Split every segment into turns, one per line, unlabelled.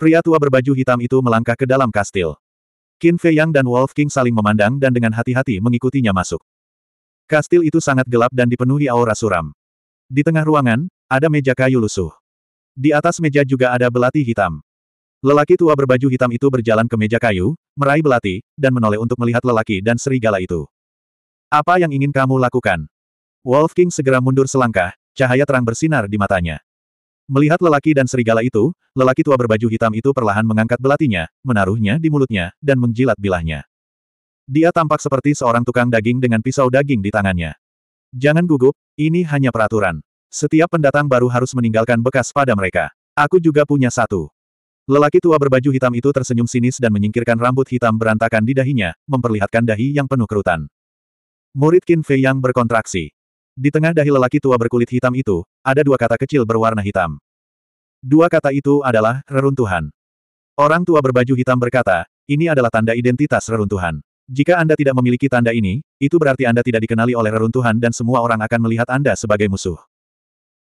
Pria tua berbaju hitam itu melangkah ke dalam kastil. Qin Fei Yang dan Wolf King saling memandang dan dengan hati-hati mengikutinya masuk. Kastil itu sangat gelap dan dipenuhi aura suram. Di tengah ruangan, ada meja kayu lusuh. Di atas meja juga ada belati hitam. Lelaki tua berbaju hitam itu berjalan ke meja kayu, meraih belati, dan menoleh untuk melihat lelaki dan serigala itu. Apa yang ingin kamu lakukan? Wolf King segera mundur selangkah, cahaya terang bersinar di matanya. Melihat lelaki dan serigala itu, lelaki tua berbaju hitam itu perlahan mengangkat belatinya, menaruhnya di mulutnya, dan menjilat bilahnya. Dia tampak seperti seorang tukang daging dengan pisau daging di tangannya. Jangan gugup, ini hanya peraturan. Setiap pendatang baru harus meninggalkan bekas pada mereka. Aku juga punya satu. Lelaki tua berbaju hitam itu tersenyum sinis dan menyingkirkan rambut hitam berantakan di dahinya, memperlihatkan dahi yang penuh kerutan. Murid Qin Fei yang berkontraksi. Di tengah dahi lelaki tua berkulit hitam itu, ada dua kata kecil berwarna hitam. Dua kata itu adalah reruntuhan. Orang tua berbaju hitam berkata, ini adalah tanda identitas reruntuhan. Jika Anda tidak memiliki tanda ini, itu berarti Anda tidak dikenali oleh reruntuhan dan semua orang akan melihat Anda sebagai musuh.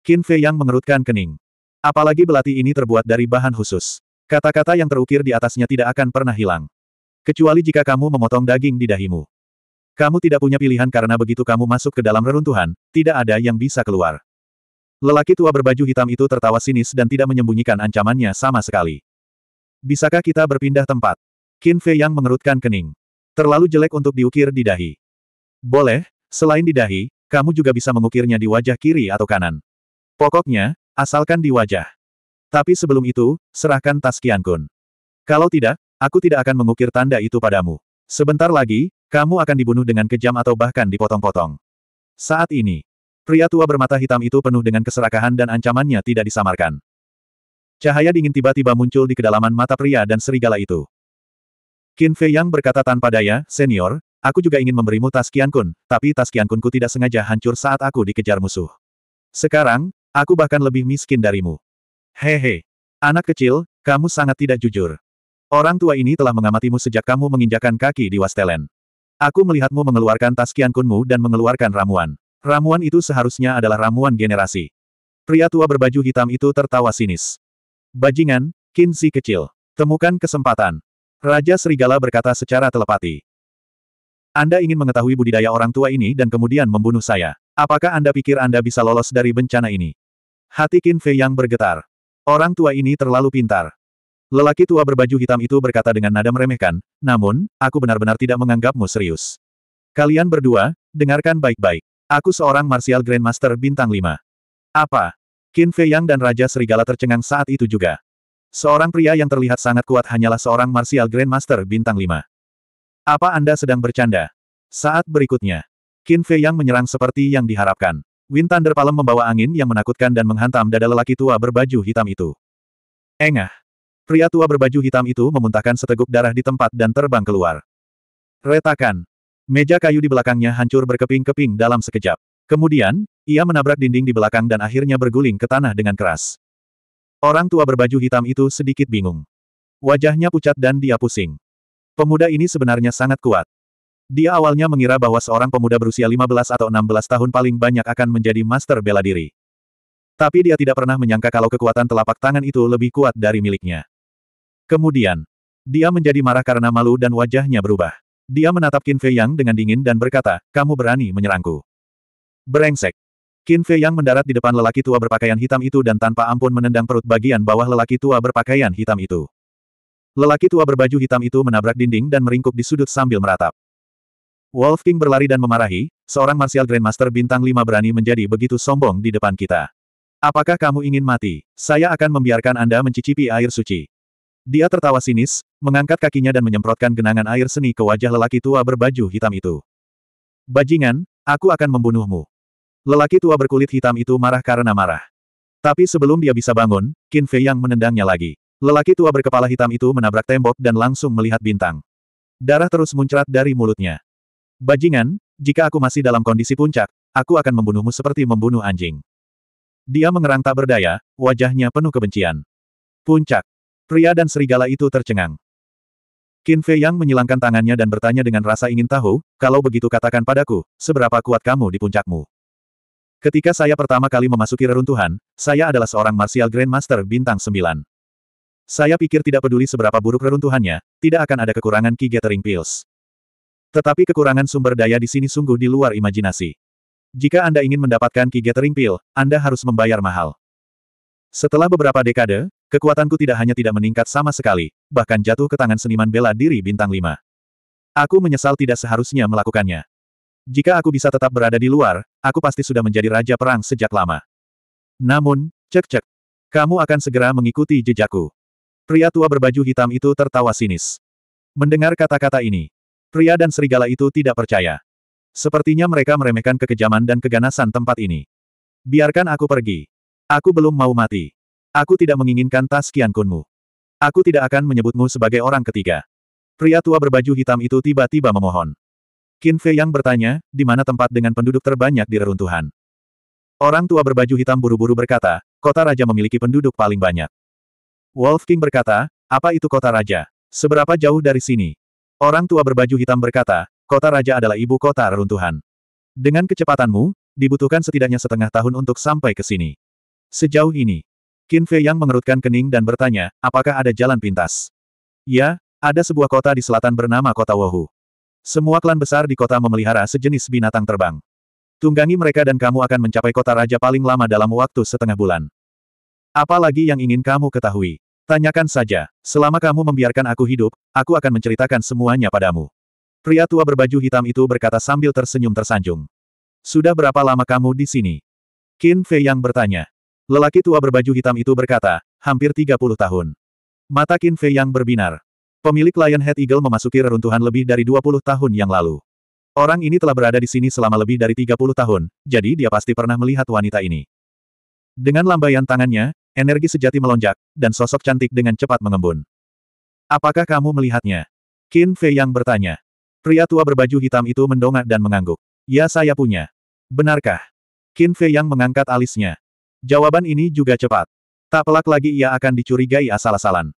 Qin Fei yang mengerutkan kening. Apalagi belati ini terbuat dari bahan khusus. Kata-kata yang terukir di atasnya tidak akan pernah hilang. Kecuali jika kamu memotong daging di dahimu. Kamu tidak punya pilihan karena begitu kamu masuk ke dalam reruntuhan, tidak ada yang bisa keluar. Lelaki tua berbaju hitam itu tertawa sinis dan tidak menyembunyikan ancamannya sama sekali. Bisakah kita berpindah tempat? Qin Fei yang mengerutkan kening. Terlalu jelek untuk diukir di dahi. Boleh, selain di dahi, kamu juga bisa mengukirnya di wajah kiri atau kanan. Pokoknya, asalkan di wajah. Tapi sebelum itu, serahkan tas Kian Kun. Kalau tidak, aku tidak akan mengukir tanda itu padamu. Sebentar lagi, kamu akan dibunuh dengan kejam atau bahkan dipotong-potong. Saat ini, pria tua bermata hitam itu penuh dengan keserakahan dan ancamannya tidak disamarkan. Cahaya dingin tiba-tiba muncul di kedalaman mata pria dan serigala itu. Qin Fei Yang berkata tanpa daya, Senior, aku juga ingin memberimu tas kian Kun, tapi tas kian Kunku tidak sengaja hancur saat aku dikejar musuh. Sekarang, aku bahkan lebih miskin darimu. Hehe. Anak kecil, kamu sangat tidak jujur. Orang tua ini telah mengamatimu sejak kamu menginjakan kaki di Wastelen. Aku melihatmu mengeluarkan tas kiankunmu dan mengeluarkan ramuan. Ramuan itu seharusnya adalah ramuan generasi. Pria tua berbaju hitam itu tertawa sinis. Bajingan, kinsi kecil. Temukan kesempatan. Raja Serigala berkata secara telepati. Anda ingin mengetahui budidaya orang tua ini dan kemudian membunuh saya. Apakah Anda pikir Anda bisa lolos dari bencana ini? Hati Qin Fei yang bergetar. Orang tua ini terlalu pintar. Lelaki tua berbaju hitam itu berkata dengan nada meremehkan, namun, aku benar-benar tidak menganggapmu serius. Kalian berdua, dengarkan baik-baik. Aku seorang Martial Grandmaster bintang 5. Apa? Qin Fei Yang dan Raja Serigala tercengang saat itu juga. Seorang pria yang terlihat sangat kuat hanyalah seorang Martial Grandmaster bintang 5. Apa Anda sedang bercanda? Saat berikutnya, Qin Fei Yang menyerang seperti yang diharapkan. Wind Thunder Palem membawa angin yang menakutkan dan menghantam dada lelaki tua berbaju hitam itu. Engah. Pria tua berbaju hitam itu memuntahkan seteguk darah di tempat dan terbang keluar. Retakan. Meja kayu di belakangnya hancur berkeping-keping dalam sekejap. Kemudian, ia menabrak dinding di belakang dan akhirnya berguling ke tanah dengan keras. Orang tua berbaju hitam itu sedikit bingung. Wajahnya pucat dan dia pusing. Pemuda ini sebenarnya sangat kuat. Dia awalnya mengira bahwa seorang pemuda berusia 15 atau 16 tahun paling banyak akan menjadi master bela diri. Tapi dia tidak pernah menyangka kalau kekuatan telapak tangan itu lebih kuat dari miliknya. Kemudian, dia menjadi marah karena malu dan wajahnya berubah. Dia menatap Qin Fei Yang dengan dingin dan berkata, kamu berani menyerangku. Berengsek. Qin Fei Yang mendarat di depan lelaki tua berpakaian hitam itu dan tanpa ampun menendang perut bagian bawah lelaki tua berpakaian hitam itu. Lelaki tua berbaju hitam itu menabrak dinding dan meringkuk di sudut sambil meratap. Wolf King berlari dan memarahi, seorang martial grandmaster bintang lima berani menjadi begitu sombong di depan kita. Apakah kamu ingin mati? Saya akan membiarkan Anda mencicipi air suci. Dia tertawa sinis, mengangkat kakinya dan menyemprotkan genangan air seni ke wajah lelaki tua berbaju hitam itu. Bajingan, aku akan membunuhmu. Lelaki tua berkulit hitam itu marah karena marah. Tapi sebelum dia bisa bangun, Qin Fei yang menendangnya lagi. Lelaki tua berkepala hitam itu menabrak tembok dan langsung melihat bintang. Darah terus muncrat dari mulutnya. Bajingan, jika aku masih dalam kondisi puncak, aku akan membunuhmu seperti membunuh anjing. Dia mengerang tak berdaya, wajahnya penuh kebencian. Puncak. Pria dan serigala itu tercengang. Qin Fei Yang menyilangkan tangannya dan bertanya dengan rasa ingin tahu, kalau begitu katakan padaku, seberapa kuat kamu di puncakmu. Ketika saya pertama kali memasuki reruntuhan, saya adalah seorang martial grandmaster bintang sembilan. Saya pikir tidak peduli seberapa buruk reruntuhannya, tidak akan ada kekurangan Ki Gathering Pills. Tetapi kekurangan sumber daya di sini sungguh di luar imajinasi. Jika Anda ingin mendapatkan Ki Gathering Pill, Anda harus membayar mahal. Setelah beberapa dekade, Kekuatanku tidak hanya tidak meningkat sama sekali, bahkan jatuh ke tangan seniman bela diri bintang lima. Aku menyesal tidak seharusnya melakukannya. Jika aku bisa tetap berada di luar, aku pasti sudah menjadi raja perang sejak lama. Namun, cek-cek. Kamu akan segera mengikuti jejakku. Pria tua berbaju hitam itu tertawa sinis. Mendengar kata-kata ini, pria dan serigala itu tidak percaya. Sepertinya mereka meremehkan kekejaman dan keganasan tempat ini. Biarkan aku pergi. Aku belum mau mati. Aku tidak menginginkan tas kian kunmu. Aku tidak akan menyebutmu sebagai orang ketiga. Pria tua berbaju hitam itu tiba-tiba memohon. Qin Fei yang bertanya, di mana tempat dengan penduduk terbanyak di reruntuhan. Orang tua berbaju hitam buru-buru berkata, kota raja memiliki penduduk paling banyak. Wolf King berkata, apa itu kota raja? Seberapa jauh dari sini? Orang tua berbaju hitam berkata, kota raja adalah ibu kota reruntuhan. Dengan kecepatanmu, dibutuhkan setidaknya setengah tahun untuk sampai ke sini. Sejauh ini, Qin Fei yang mengerutkan kening dan bertanya, apakah ada jalan pintas? Ya, ada sebuah kota di selatan bernama Kota Wohu. Semua klan besar di kota memelihara sejenis binatang terbang. Tunggangi mereka dan kamu akan mencapai kota raja paling lama dalam waktu setengah bulan. Apalagi yang ingin kamu ketahui? Tanyakan saja. Selama kamu membiarkan aku hidup, aku akan menceritakan semuanya padamu. Pria tua berbaju hitam itu berkata sambil tersenyum tersanjung. Sudah berapa lama kamu di sini? Qin Fei yang bertanya. Lelaki tua berbaju hitam itu berkata, hampir 30 tahun. Mata Qin Fei yang berbinar. Pemilik Lionhead Eagle memasuki reruntuhan lebih dari 20 tahun yang lalu. Orang ini telah berada di sini selama lebih dari 30 tahun, jadi dia pasti pernah melihat wanita ini. Dengan lambaian tangannya, energi sejati melonjak, dan sosok cantik dengan cepat mengembun. Apakah kamu melihatnya? Qin Fei yang bertanya. Pria tua berbaju hitam itu mendongak dan mengangguk. Ya saya punya. Benarkah? Qin Fei yang mengangkat alisnya. Jawaban ini juga cepat. Tak pelak lagi ia akan dicurigai asal-asalan.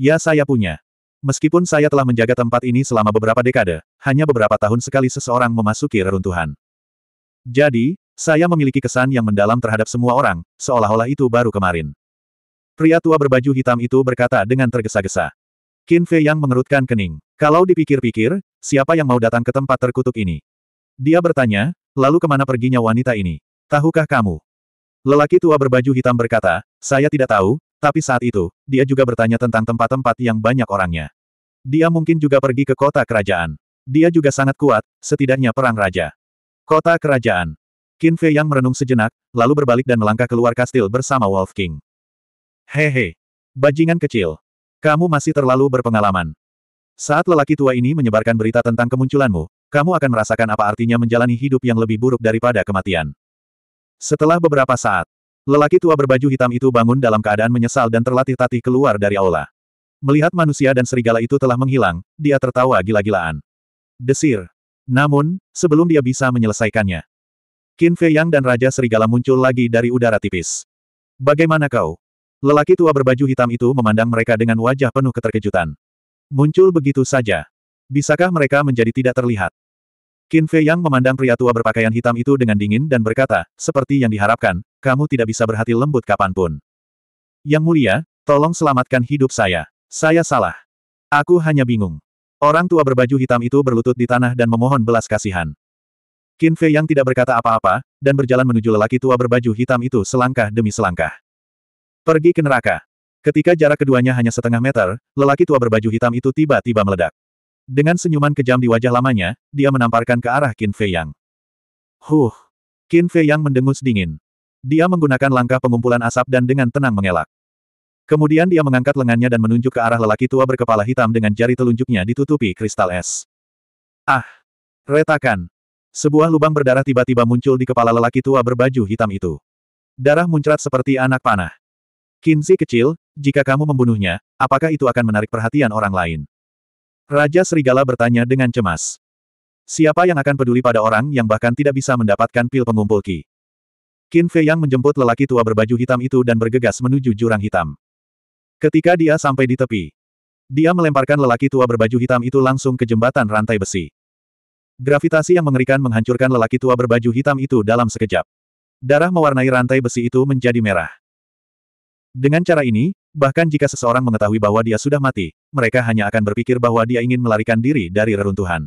Ya saya punya. Meskipun saya telah menjaga tempat ini selama beberapa dekade, hanya beberapa tahun sekali seseorang memasuki reruntuhan. Jadi, saya memiliki kesan yang mendalam terhadap semua orang, seolah-olah itu baru kemarin. Pria tua berbaju hitam itu berkata dengan tergesa-gesa. Qin Fei yang mengerutkan kening. Kalau dipikir-pikir, siapa yang mau datang ke tempat terkutuk ini? Dia bertanya, lalu kemana perginya wanita ini? Tahukah kamu? Lelaki tua berbaju hitam berkata, saya tidak tahu, tapi saat itu, dia juga bertanya tentang tempat-tempat yang banyak orangnya. Dia mungkin juga pergi ke kota kerajaan. Dia juga sangat kuat, setidaknya perang raja. Kota kerajaan. Qin Fei yang merenung sejenak, lalu berbalik dan melangkah keluar kastil bersama Wolf King. Hehe. Bajingan kecil. Kamu masih terlalu berpengalaman. Saat lelaki tua ini menyebarkan berita tentang kemunculanmu, kamu akan merasakan apa artinya menjalani hidup yang lebih buruk daripada kematian. Setelah beberapa saat, lelaki tua berbaju hitam itu bangun dalam keadaan menyesal dan terlatih-tatih keluar dari aula. Melihat manusia dan serigala itu telah menghilang, dia tertawa gila-gilaan. Desir. Namun, sebelum dia bisa menyelesaikannya, Qin Fei Yang dan Raja Serigala muncul lagi dari udara tipis. Bagaimana kau? Lelaki tua berbaju hitam itu memandang mereka dengan wajah penuh keterkejutan. Muncul begitu saja. Bisakah mereka menjadi tidak terlihat? Qin Fei Yang memandang pria tua berpakaian hitam itu dengan dingin dan berkata, seperti yang diharapkan, kamu tidak bisa berhati lembut kapanpun. Yang mulia, tolong selamatkan hidup saya. Saya salah. Aku hanya bingung. Orang tua berbaju hitam itu berlutut di tanah dan memohon belas kasihan. Qin Fei Yang tidak berkata apa-apa, dan berjalan menuju lelaki tua berbaju hitam itu selangkah demi selangkah. Pergi ke neraka. Ketika jarak keduanya hanya setengah meter, lelaki tua berbaju hitam itu tiba-tiba meledak. Dengan senyuman kejam di wajah lamanya, dia menamparkan ke arah Qin Fei Yang. Huh! Qin Fei Yang mendengus dingin. Dia menggunakan langkah pengumpulan asap dan dengan tenang mengelak. Kemudian dia mengangkat lengannya dan menunjuk ke arah lelaki tua berkepala hitam dengan jari telunjuknya ditutupi kristal es. Ah! Retakan! Sebuah lubang berdarah tiba-tiba muncul di kepala lelaki tua berbaju hitam itu. Darah muncrat seperti anak panah. Kinzi kecil, jika kamu membunuhnya, apakah itu akan menarik perhatian orang lain? Raja Serigala bertanya dengan cemas. Siapa yang akan peduli pada orang yang bahkan tidak bisa mendapatkan pil pengumpul Ki? Qin Fei Yang menjemput lelaki tua berbaju hitam itu dan bergegas menuju jurang hitam. Ketika dia sampai di tepi, dia melemparkan lelaki tua berbaju hitam itu langsung ke jembatan rantai besi. Gravitasi yang mengerikan menghancurkan lelaki tua berbaju hitam itu dalam sekejap. Darah mewarnai rantai besi itu menjadi merah. Dengan cara ini, Bahkan jika seseorang mengetahui bahwa dia sudah mati, mereka hanya akan berpikir bahwa dia ingin melarikan diri dari reruntuhan.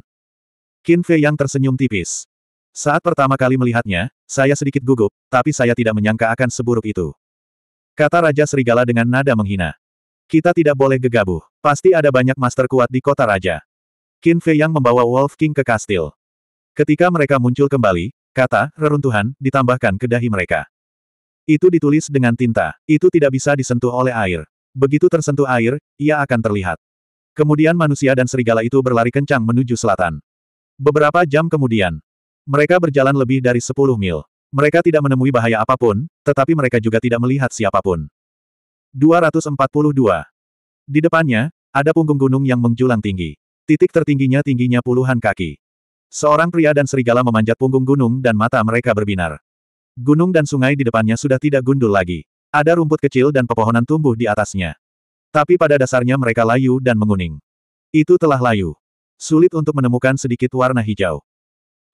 Qin Fei yang tersenyum tipis. Saat pertama kali melihatnya, saya sedikit gugup, tapi saya tidak menyangka akan seburuk itu. Kata Raja Serigala dengan nada menghina. Kita tidak boleh gegabah. Pasti ada banyak master kuat di kota Raja. Qin Fei yang membawa Wolf King ke kastil. Ketika mereka muncul kembali, kata, reruntuhan, ditambahkan ke dahi mereka. Itu ditulis dengan tinta. Itu tidak bisa disentuh oleh air. Begitu tersentuh air, ia akan terlihat. Kemudian manusia dan serigala itu berlari kencang menuju selatan. Beberapa jam kemudian, mereka berjalan lebih dari 10 mil. Mereka tidak menemui bahaya apapun, tetapi mereka juga tidak melihat siapapun. 242. Di depannya, ada punggung gunung yang menjulang tinggi. Titik tertingginya tingginya puluhan kaki. Seorang pria dan serigala memanjat punggung gunung dan mata mereka berbinar. Gunung dan sungai di depannya sudah tidak gundul lagi. Ada rumput kecil dan pepohonan tumbuh di atasnya. Tapi pada dasarnya mereka layu dan menguning. Itu telah layu. Sulit untuk menemukan sedikit warna hijau.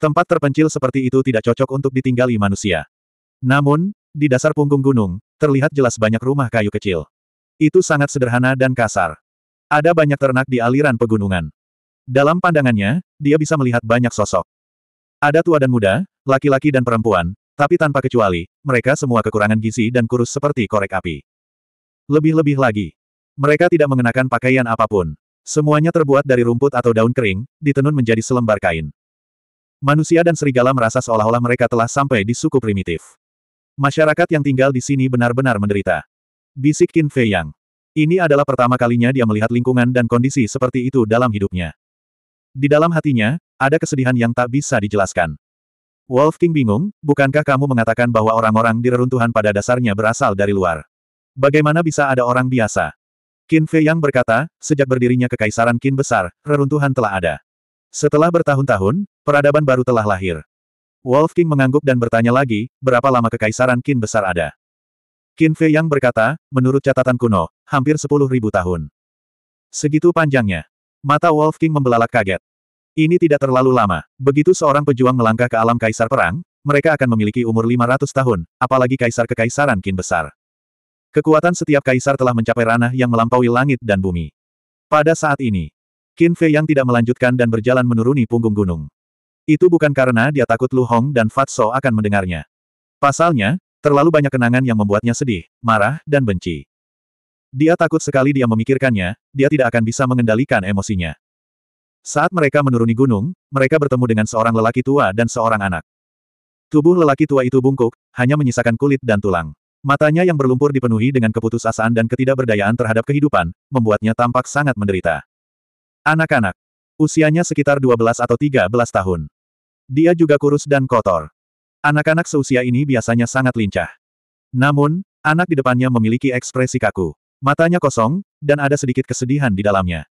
Tempat terpencil seperti itu tidak cocok untuk ditinggali manusia. Namun, di dasar punggung gunung, terlihat jelas banyak rumah kayu kecil. Itu sangat sederhana dan kasar. Ada banyak ternak di aliran pegunungan. Dalam pandangannya, dia bisa melihat banyak sosok. Ada tua dan muda, laki-laki dan perempuan, tapi tanpa kecuali, mereka semua kekurangan gizi dan kurus seperti korek api. Lebih-lebih lagi, mereka tidak mengenakan pakaian apapun. Semuanya terbuat dari rumput atau daun kering, ditenun menjadi selembar kain. Manusia dan serigala merasa seolah-olah mereka telah sampai di suku primitif. Masyarakat yang tinggal di sini benar-benar menderita. Bisik Qin Fei Yang. Ini adalah pertama kalinya dia melihat lingkungan dan kondisi seperti itu dalam hidupnya. Di dalam hatinya, ada kesedihan yang tak bisa dijelaskan. Wolf King bingung, bukankah kamu mengatakan bahwa orang-orang di reruntuhan pada dasarnya berasal dari luar? Bagaimana bisa ada orang biasa? Qin Fei yang berkata, sejak berdirinya kekaisaran Qin besar, reruntuhan telah ada. Setelah bertahun-tahun, peradaban baru telah lahir. Wolf King mengangguk dan bertanya lagi, berapa lama kekaisaran Qin besar ada? Qin Fei yang berkata, menurut catatan kuno, hampir 10.000 tahun. Segitu panjangnya. Mata Wolf King membelalak kaget. Ini tidak terlalu lama. Begitu seorang pejuang melangkah ke alam kaisar perang, mereka akan memiliki umur 500 tahun, apalagi kaisar kekaisaran kin besar. Kekuatan setiap kaisar telah mencapai ranah yang melampaui langit dan bumi. Pada saat ini, Qin Fei yang tidak melanjutkan dan berjalan menuruni punggung gunung. Itu bukan karena dia takut Lu Hong dan Fatso akan mendengarnya. Pasalnya, terlalu banyak kenangan yang membuatnya sedih, marah, dan benci. Dia takut sekali dia memikirkannya, dia tidak akan bisa mengendalikan emosinya. Saat mereka menuruni gunung, mereka bertemu dengan seorang lelaki tua dan seorang anak. Tubuh lelaki tua itu bungkuk, hanya menyisakan kulit dan tulang. Matanya yang berlumpur dipenuhi dengan keputusasaan dan ketidakberdayaan terhadap kehidupan, membuatnya tampak sangat menderita. Anak-anak. Usianya sekitar 12 atau 13 tahun. Dia juga kurus dan kotor. Anak-anak seusia ini biasanya sangat lincah. Namun, anak di depannya memiliki ekspresi kaku. Matanya kosong, dan ada sedikit kesedihan di dalamnya.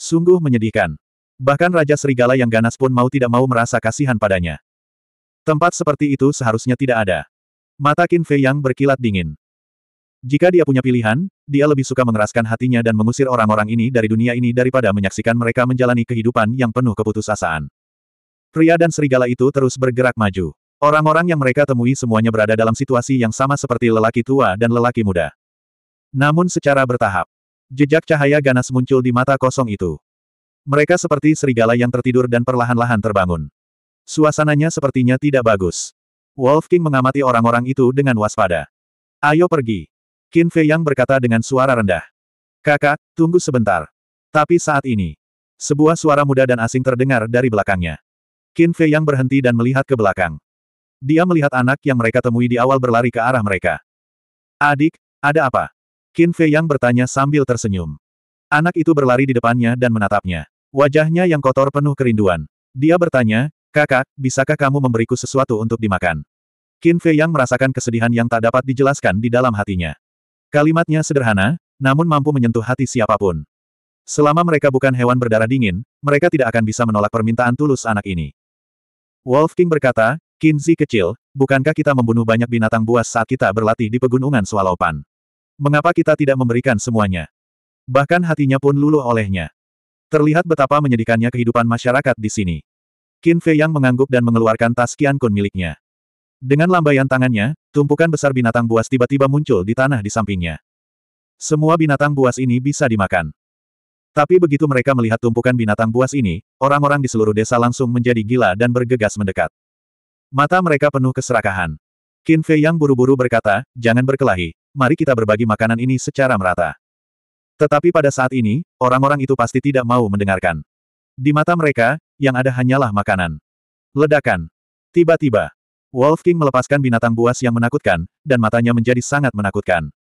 Sungguh menyedihkan. Bahkan Raja Serigala yang ganas pun mau tidak mau merasa kasihan padanya. Tempat seperti itu seharusnya tidak ada. Mata Qin Fei yang berkilat dingin. Jika dia punya pilihan, dia lebih suka mengeraskan hatinya dan mengusir orang-orang ini dari dunia ini daripada menyaksikan mereka menjalani kehidupan yang penuh keputusasaan. Pria dan serigala itu terus bergerak maju. Orang-orang yang mereka temui semuanya berada dalam situasi yang sama seperti lelaki tua dan lelaki muda. Namun secara bertahap, jejak cahaya ganas muncul di mata kosong itu. Mereka seperti serigala yang tertidur dan perlahan-lahan terbangun. Suasananya sepertinya tidak bagus. Wolf King mengamati orang-orang itu dengan waspada. Ayo pergi. Qin Fei Yang berkata dengan suara rendah. Kakak, tunggu sebentar. Tapi saat ini, sebuah suara muda dan asing terdengar dari belakangnya. Qin Fei Yang berhenti dan melihat ke belakang. Dia melihat anak yang mereka temui di awal berlari ke arah mereka. Adik, ada apa? Qin Fei Yang bertanya sambil tersenyum. Anak itu berlari di depannya dan menatapnya. Wajahnya yang kotor penuh kerinduan. Dia bertanya, kakak, bisakah kamu memberiku sesuatu untuk dimakan? Qin Fei Yang merasakan kesedihan yang tak dapat dijelaskan di dalam hatinya. Kalimatnya sederhana, namun mampu menyentuh hati siapapun. Selama mereka bukan hewan berdarah dingin, mereka tidak akan bisa menolak permintaan tulus anak ini. Wolf King berkata, Zi kecil, bukankah kita membunuh banyak binatang buas saat kita berlatih di pegunungan Swalopan? Mengapa kita tidak memberikan semuanya? Bahkan hatinya pun luluh olehnya. Terlihat betapa menyedihkannya kehidupan masyarakat di sini. Qin Fei Yang mengangguk dan mengeluarkan tas kian Kun miliknya. Dengan lambaian tangannya, tumpukan besar binatang buas tiba-tiba muncul di tanah di sampingnya. Semua binatang buas ini bisa dimakan. Tapi begitu mereka melihat tumpukan binatang buas ini, orang-orang di seluruh desa langsung menjadi gila dan bergegas mendekat. Mata mereka penuh keserakahan. Qin Fei yang buru-buru berkata, jangan berkelahi, mari kita berbagi makanan ini secara merata. Tetapi pada saat ini, orang-orang itu pasti tidak mau mendengarkan. Di mata mereka, yang ada hanyalah makanan. Ledakan. Tiba-tiba, Wolf King melepaskan binatang buas yang menakutkan, dan matanya menjadi sangat menakutkan.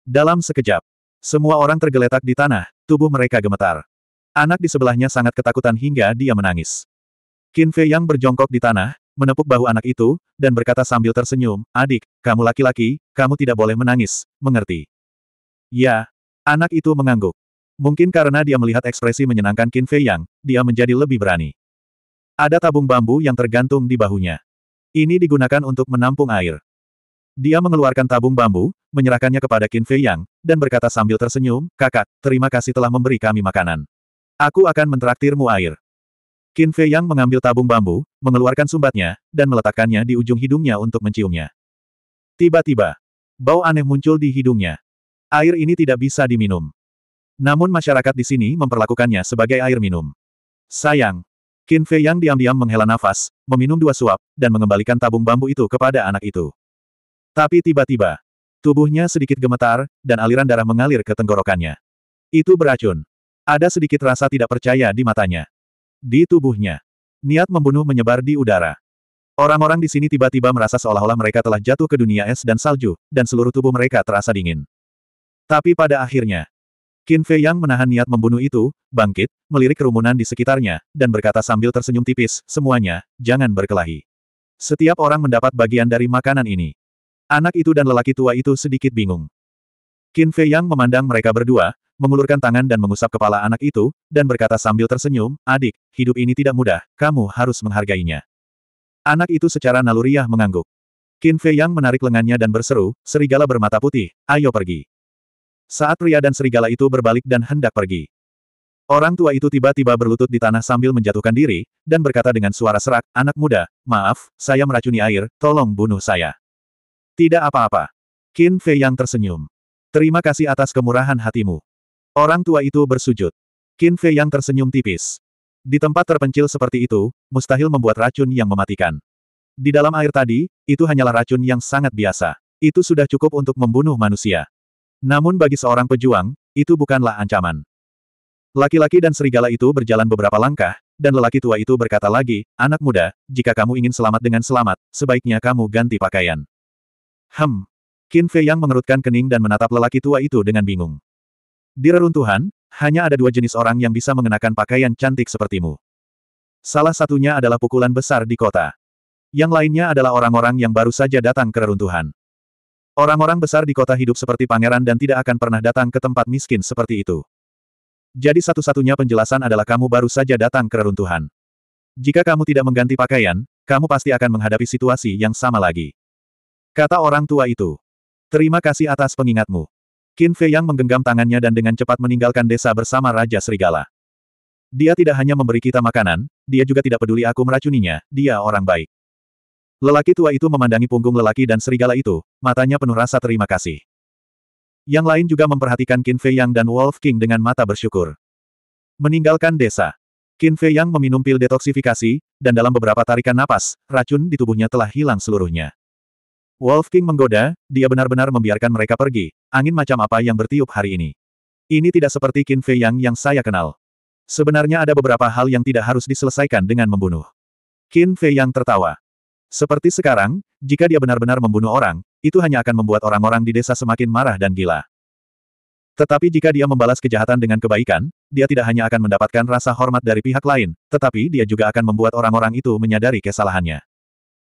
Dalam sekejap, semua orang tergeletak di tanah, tubuh mereka gemetar. Anak di sebelahnya sangat ketakutan hingga dia menangis. Qin Fei yang berjongkok di tanah, menepuk bahu anak itu, dan berkata sambil tersenyum, Adik, kamu laki-laki, kamu tidak boleh menangis, mengerti? Ya, Anak itu mengangguk. Mungkin karena dia melihat ekspresi menyenangkan Qin Fei Yang, dia menjadi lebih berani. Ada tabung bambu yang tergantung di bahunya. Ini digunakan untuk menampung air. Dia mengeluarkan tabung bambu, menyerahkannya kepada Qin Fei Yang, dan berkata sambil tersenyum, Kakak, terima kasih telah memberi kami makanan. Aku akan mentraktirmu air. Qin Fei Yang mengambil tabung bambu, mengeluarkan sumbatnya, dan meletakkannya di ujung hidungnya untuk menciumnya. Tiba-tiba, bau aneh muncul di hidungnya. Air ini tidak bisa diminum. Namun masyarakat di sini memperlakukannya sebagai air minum. Sayang. Qin Fei yang diam-diam menghela nafas, meminum dua suap, dan mengembalikan tabung bambu itu kepada anak itu. Tapi tiba-tiba, tubuhnya sedikit gemetar, dan aliran darah mengalir ke tenggorokannya. Itu beracun. Ada sedikit rasa tidak percaya di matanya. Di tubuhnya. Niat membunuh menyebar di udara. Orang-orang di sini tiba-tiba merasa seolah-olah mereka telah jatuh ke dunia es dan salju, dan seluruh tubuh mereka terasa dingin. Tapi pada akhirnya, Qin Fei Yang menahan niat membunuh itu, bangkit, melirik kerumunan di sekitarnya, dan berkata sambil tersenyum tipis, semuanya, jangan berkelahi. Setiap orang mendapat bagian dari makanan ini. Anak itu dan lelaki tua itu sedikit bingung. Qin Fei Yang memandang mereka berdua, mengulurkan tangan dan mengusap kepala anak itu, dan berkata sambil tersenyum, adik, hidup ini tidak mudah, kamu harus menghargainya. Anak itu secara naluriah mengangguk. Qin Fei Yang menarik lengannya dan berseru, serigala bermata putih, ayo pergi. Saat pria dan serigala itu berbalik dan hendak pergi. Orang tua itu tiba-tiba berlutut di tanah sambil menjatuhkan diri, dan berkata dengan suara serak, Anak muda, maaf, saya meracuni air, tolong bunuh saya. Tidak apa-apa. Qin Fei yang tersenyum. Terima kasih atas kemurahan hatimu. Orang tua itu bersujud. Qin Fei yang tersenyum tipis. Di tempat terpencil seperti itu, mustahil membuat racun yang mematikan. Di dalam air tadi, itu hanyalah racun yang sangat biasa. Itu sudah cukup untuk membunuh manusia. Namun bagi seorang pejuang, itu bukanlah ancaman. Laki-laki dan serigala itu berjalan beberapa langkah, dan lelaki tua itu berkata lagi, Anak muda, jika kamu ingin selamat dengan selamat, sebaiknya kamu ganti pakaian. Hem. Qin Fei Yang mengerutkan kening dan menatap lelaki tua itu dengan bingung. Di reruntuhan, hanya ada dua jenis orang yang bisa mengenakan pakaian cantik sepertimu. Salah satunya adalah pukulan besar di kota. Yang lainnya adalah orang-orang yang baru saja datang ke reruntuhan. Orang-orang besar di kota hidup seperti pangeran dan tidak akan pernah datang ke tempat miskin seperti itu. Jadi satu-satunya penjelasan adalah kamu baru saja datang ke reruntuhan. Jika kamu tidak mengganti pakaian, kamu pasti akan menghadapi situasi yang sama lagi. Kata orang tua itu. Terima kasih atas pengingatmu. Qin Fei yang menggenggam tangannya dan dengan cepat meninggalkan desa bersama Raja Serigala. Dia tidak hanya memberi kita makanan, dia juga tidak peduli aku meracuninya, dia orang baik. Lelaki tua itu memandangi punggung lelaki dan serigala itu, matanya penuh rasa terima kasih. Yang lain juga memperhatikan Qin Fei Yang dan Wolf King dengan mata bersyukur. Meninggalkan desa. Qin Fei Yang meminum pil detoksifikasi, dan dalam beberapa tarikan napas, racun di tubuhnya telah hilang seluruhnya. Wolf King menggoda, dia benar-benar membiarkan mereka pergi, angin macam apa yang bertiup hari ini. Ini tidak seperti Qin Fei Yang yang saya kenal. Sebenarnya ada beberapa hal yang tidak harus diselesaikan dengan membunuh. Qin Fei Yang tertawa. Seperti sekarang, jika dia benar-benar membunuh orang, itu hanya akan membuat orang-orang di desa semakin marah dan gila. Tetapi jika dia membalas kejahatan dengan kebaikan, dia tidak hanya akan mendapatkan rasa hormat dari pihak lain, tetapi dia juga akan membuat orang-orang itu menyadari kesalahannya.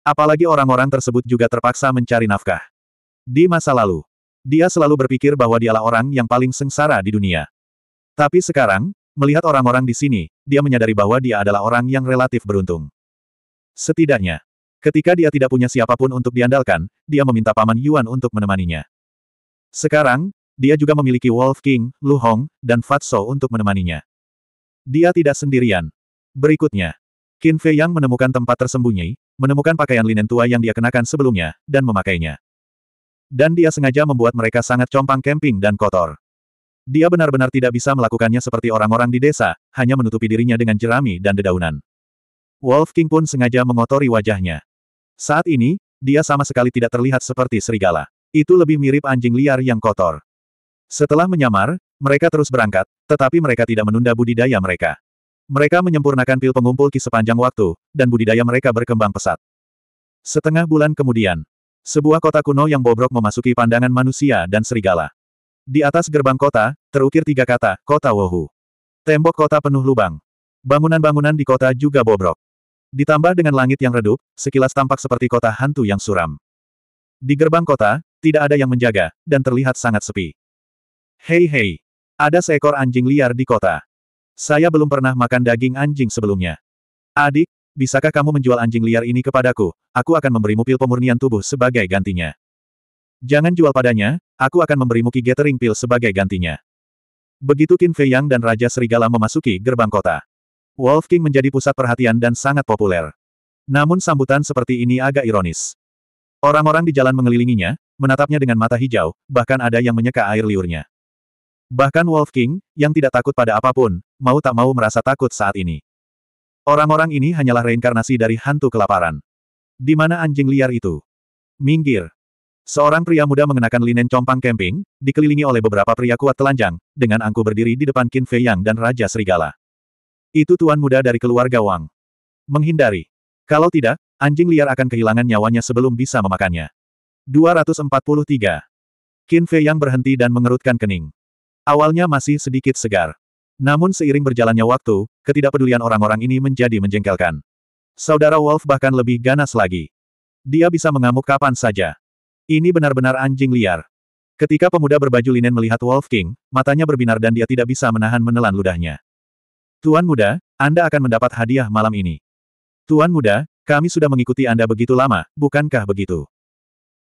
Apalagi orang-orang tersebut juga terpaksa mencari nafkah. Di masa lalu, dia selalu berpikir bahwa dialah orang yang paling sengsara di dunia. Tapi sekarang, melihat orang-orang di sini, dia menyadari bahwa dia adalah orang yang relatif beruntung. Setidaknya, Ketika dia tidak punya siapapun untuk diandalkan, dia meminta Paman Yuan untuk menemaninya. Sekarang, dia juga memiliki Wolf King, Lu Hong, dan Fatso untuk menemaninya. Dia tidak sendirian. Berikutnya, Qin Fei Yang menemukan tempat tersembunyi, menemukan pakaian linen tua yang dia kenakan sebelumnya, dan memakainya. Dan dia sengaja membuat mereka sangat compang camping dan kotor. Dia benar-benar tidak bisa melakukannya seperti orang-orang di desa, hanya menutupi dirinya dengan jerami dan dedaunan. Wolf King pun sengaja mengotori wajahnya. Saat ini, dia sama sekali tidak terlihat seperti serigala. Itu lebih mirip anjing liar yang kotor. Setelah menyamar, mereka terus berangkat, tetapi mereka tidak menunda budidaya mereka. Mereka menyempurnakan pil pengumpul ki sepanjang waktu, dan budidaya mereka berkembang pesat. Setengah bulan kemudian, sebuah kota kuno yang bobrok memasuki pandangan manusia dan serigala. Di atas gerbang kota, terukir tiga kata, kota Wohu. Tembok kota penuh lubang. Bangunan-bangunan di kota juga bobrok. Ditambah dengan langit yang redup, sekilas tampak seperti kota hantu yang suram. Di gerbang kota, tidak ada yang menjaga, dan terlihat sangat sepi. Hei hei! Ada seekor anjing liar di kota. Saya belum pernah makan daging anjing sebelumnya. Adik, bisakah kamu menjual anjing liar ini kepadaku? Aku akan memberimu pil pemurnian tubuh sebagai gantinya. Jangan jual padanya, aku akan memberimu Ki Gathering pil sebagai gantinya. Begitu Qin Fei Yang dan Raja Serigala memasuki gerbang kota. Wolf King menjadi pusat perhatian dan sangat populer. Namun sambutan seperti ini agak ironis. Orang-orang di jalan mengelilinginya, menatapnya dengan mata hijau, bahkan ada yang menyeka air liurnya. Bahkan Wolf King, yang tidak takut pada apapun, mau tak mau merasa takut saat ini. Orang-orang ini hanyalah reinkarnasi dari hantu kelaparan. Di mana anjing liar itu? Minggir. Seorang pria muda mengenakan linen compang camping, dikelilingi oleh beberapa pria kuat telanjang, dengan angku berdiri di depan Qin Fei Yang dan Raja Serigala. Itu tuan muda dari keluarga Wang. Menghindari. Kalau tidak, anjing liar akan kehilangan nyawanya sebelum bisa memakannya. 243. Qin Fei yang berhenti dan mengerutkan kening. Awalnya masih sedikit segar. Namun seiring berjalannya waktu, ketidakpedulian orang-orang ini menjadi menjengkelkan. Saudara Wolf bahkan lebih ganas lagi. Dia bisa mengamuk kapan saja. Ini benar-benar anjing liar. Ketika pemuda berbaju linen melihat Wolf King, matanya berbinar dan dia tidak bisa menahan menelan ludahnya. Tuan muda, Anda akan mendapat hadiah malam ini. Tuan muda, kami sudah mengikuti Anda begitu lama, bukankah begitu?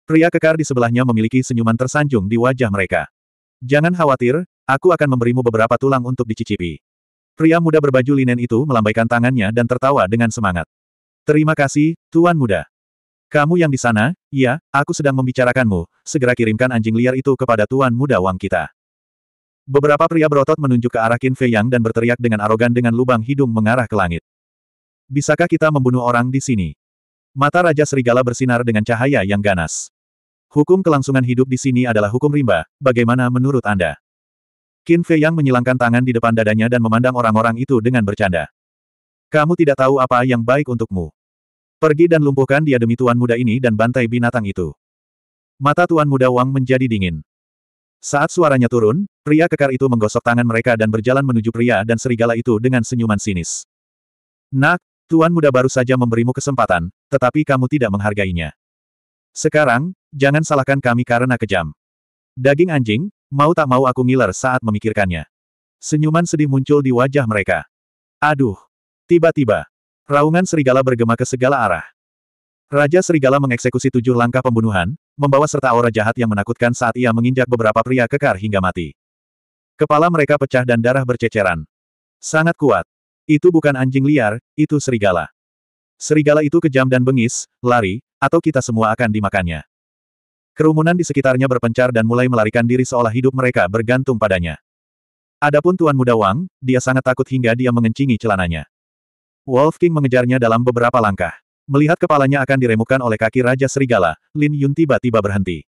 Pria kekar di sebelahnya memiliki senyuman tersanjung di wajah mereka. Jangan khawatir, aku akan memberimu beberapa tulang untuk dicicipi. Pria muda berbaju linen itu melambaikan tangannya dan tertawa dengan semangat. Terima kasih, Tuan muda. Kamu yang di sana, ya, aku sedang membicarakanmu, segera kirimkan anjing liar itu kepada Tuan muda Wang kita. Beberapa pria berotot menunjuk ke arah Qin Fei Yang dan berteriak dengan arogan dengan lubang hidung mengarah ke langit. Bisakah kita membunuh orang di sini? Mata Raja Serigala bersinar dengan cahaya yang ganas. Hukum kelangsungan hidup di sini adalah hukum rimba, bagaimana menurut Anda? Qin Fei Yang menyilangkan tangan di depan dadanya dan memandang orang-orang itu dengan bercanda. Kamu tidak tahu apa yang baik untukmu. Pergi dan lumpuhkan dia demi tuan muda ini dan bantai binatang itu. Mata tuan muda Wang menjadi dingin. Saat suaranya turun, pria kekar itu menggosok tangan mereka dan berjalan menuju pria dan serigala itu dengan senyuman sinis. Nak, Tuan muda baru saja memberimu kesempatan, tetapi kamu tidak menghargainya. Sekarang, jangan salahkan kami karena kejam. Daging anjing, mau tak mau aku ngiler saat memikirkannya. Senyuman sedih muncul di wajah mereka. Aduh. Tiba-tiba, raungan serigala bergema ke segala arah. Raja serigala mengeksekusi tujuh langkah pembunuhan, membawa serta aura jahat yang menakutkan saat ia menginjak beberapa pria kekar hingga mati. Kepala mereka pecah dan darah berceceran. Sangat kuat. Itu bukan anjing liar, itu serigala. Serigala itu kejam dan bengis, lari, atau kita semua akan dimakannya. Kerumunan di sekitarnya berpencar dan mulai melarikan diri seolah hidup mereka bergantung padanya. Adapun Tuan Muda Wang, dia sangat takut hingga dia mengencingi celananya. Wolf King mengejarnya dalam beberapa langkah. Melihat kepalanya akan diremukkan oleh kaki Raja Serigala, Lin Yun tiba-tiba berhenti.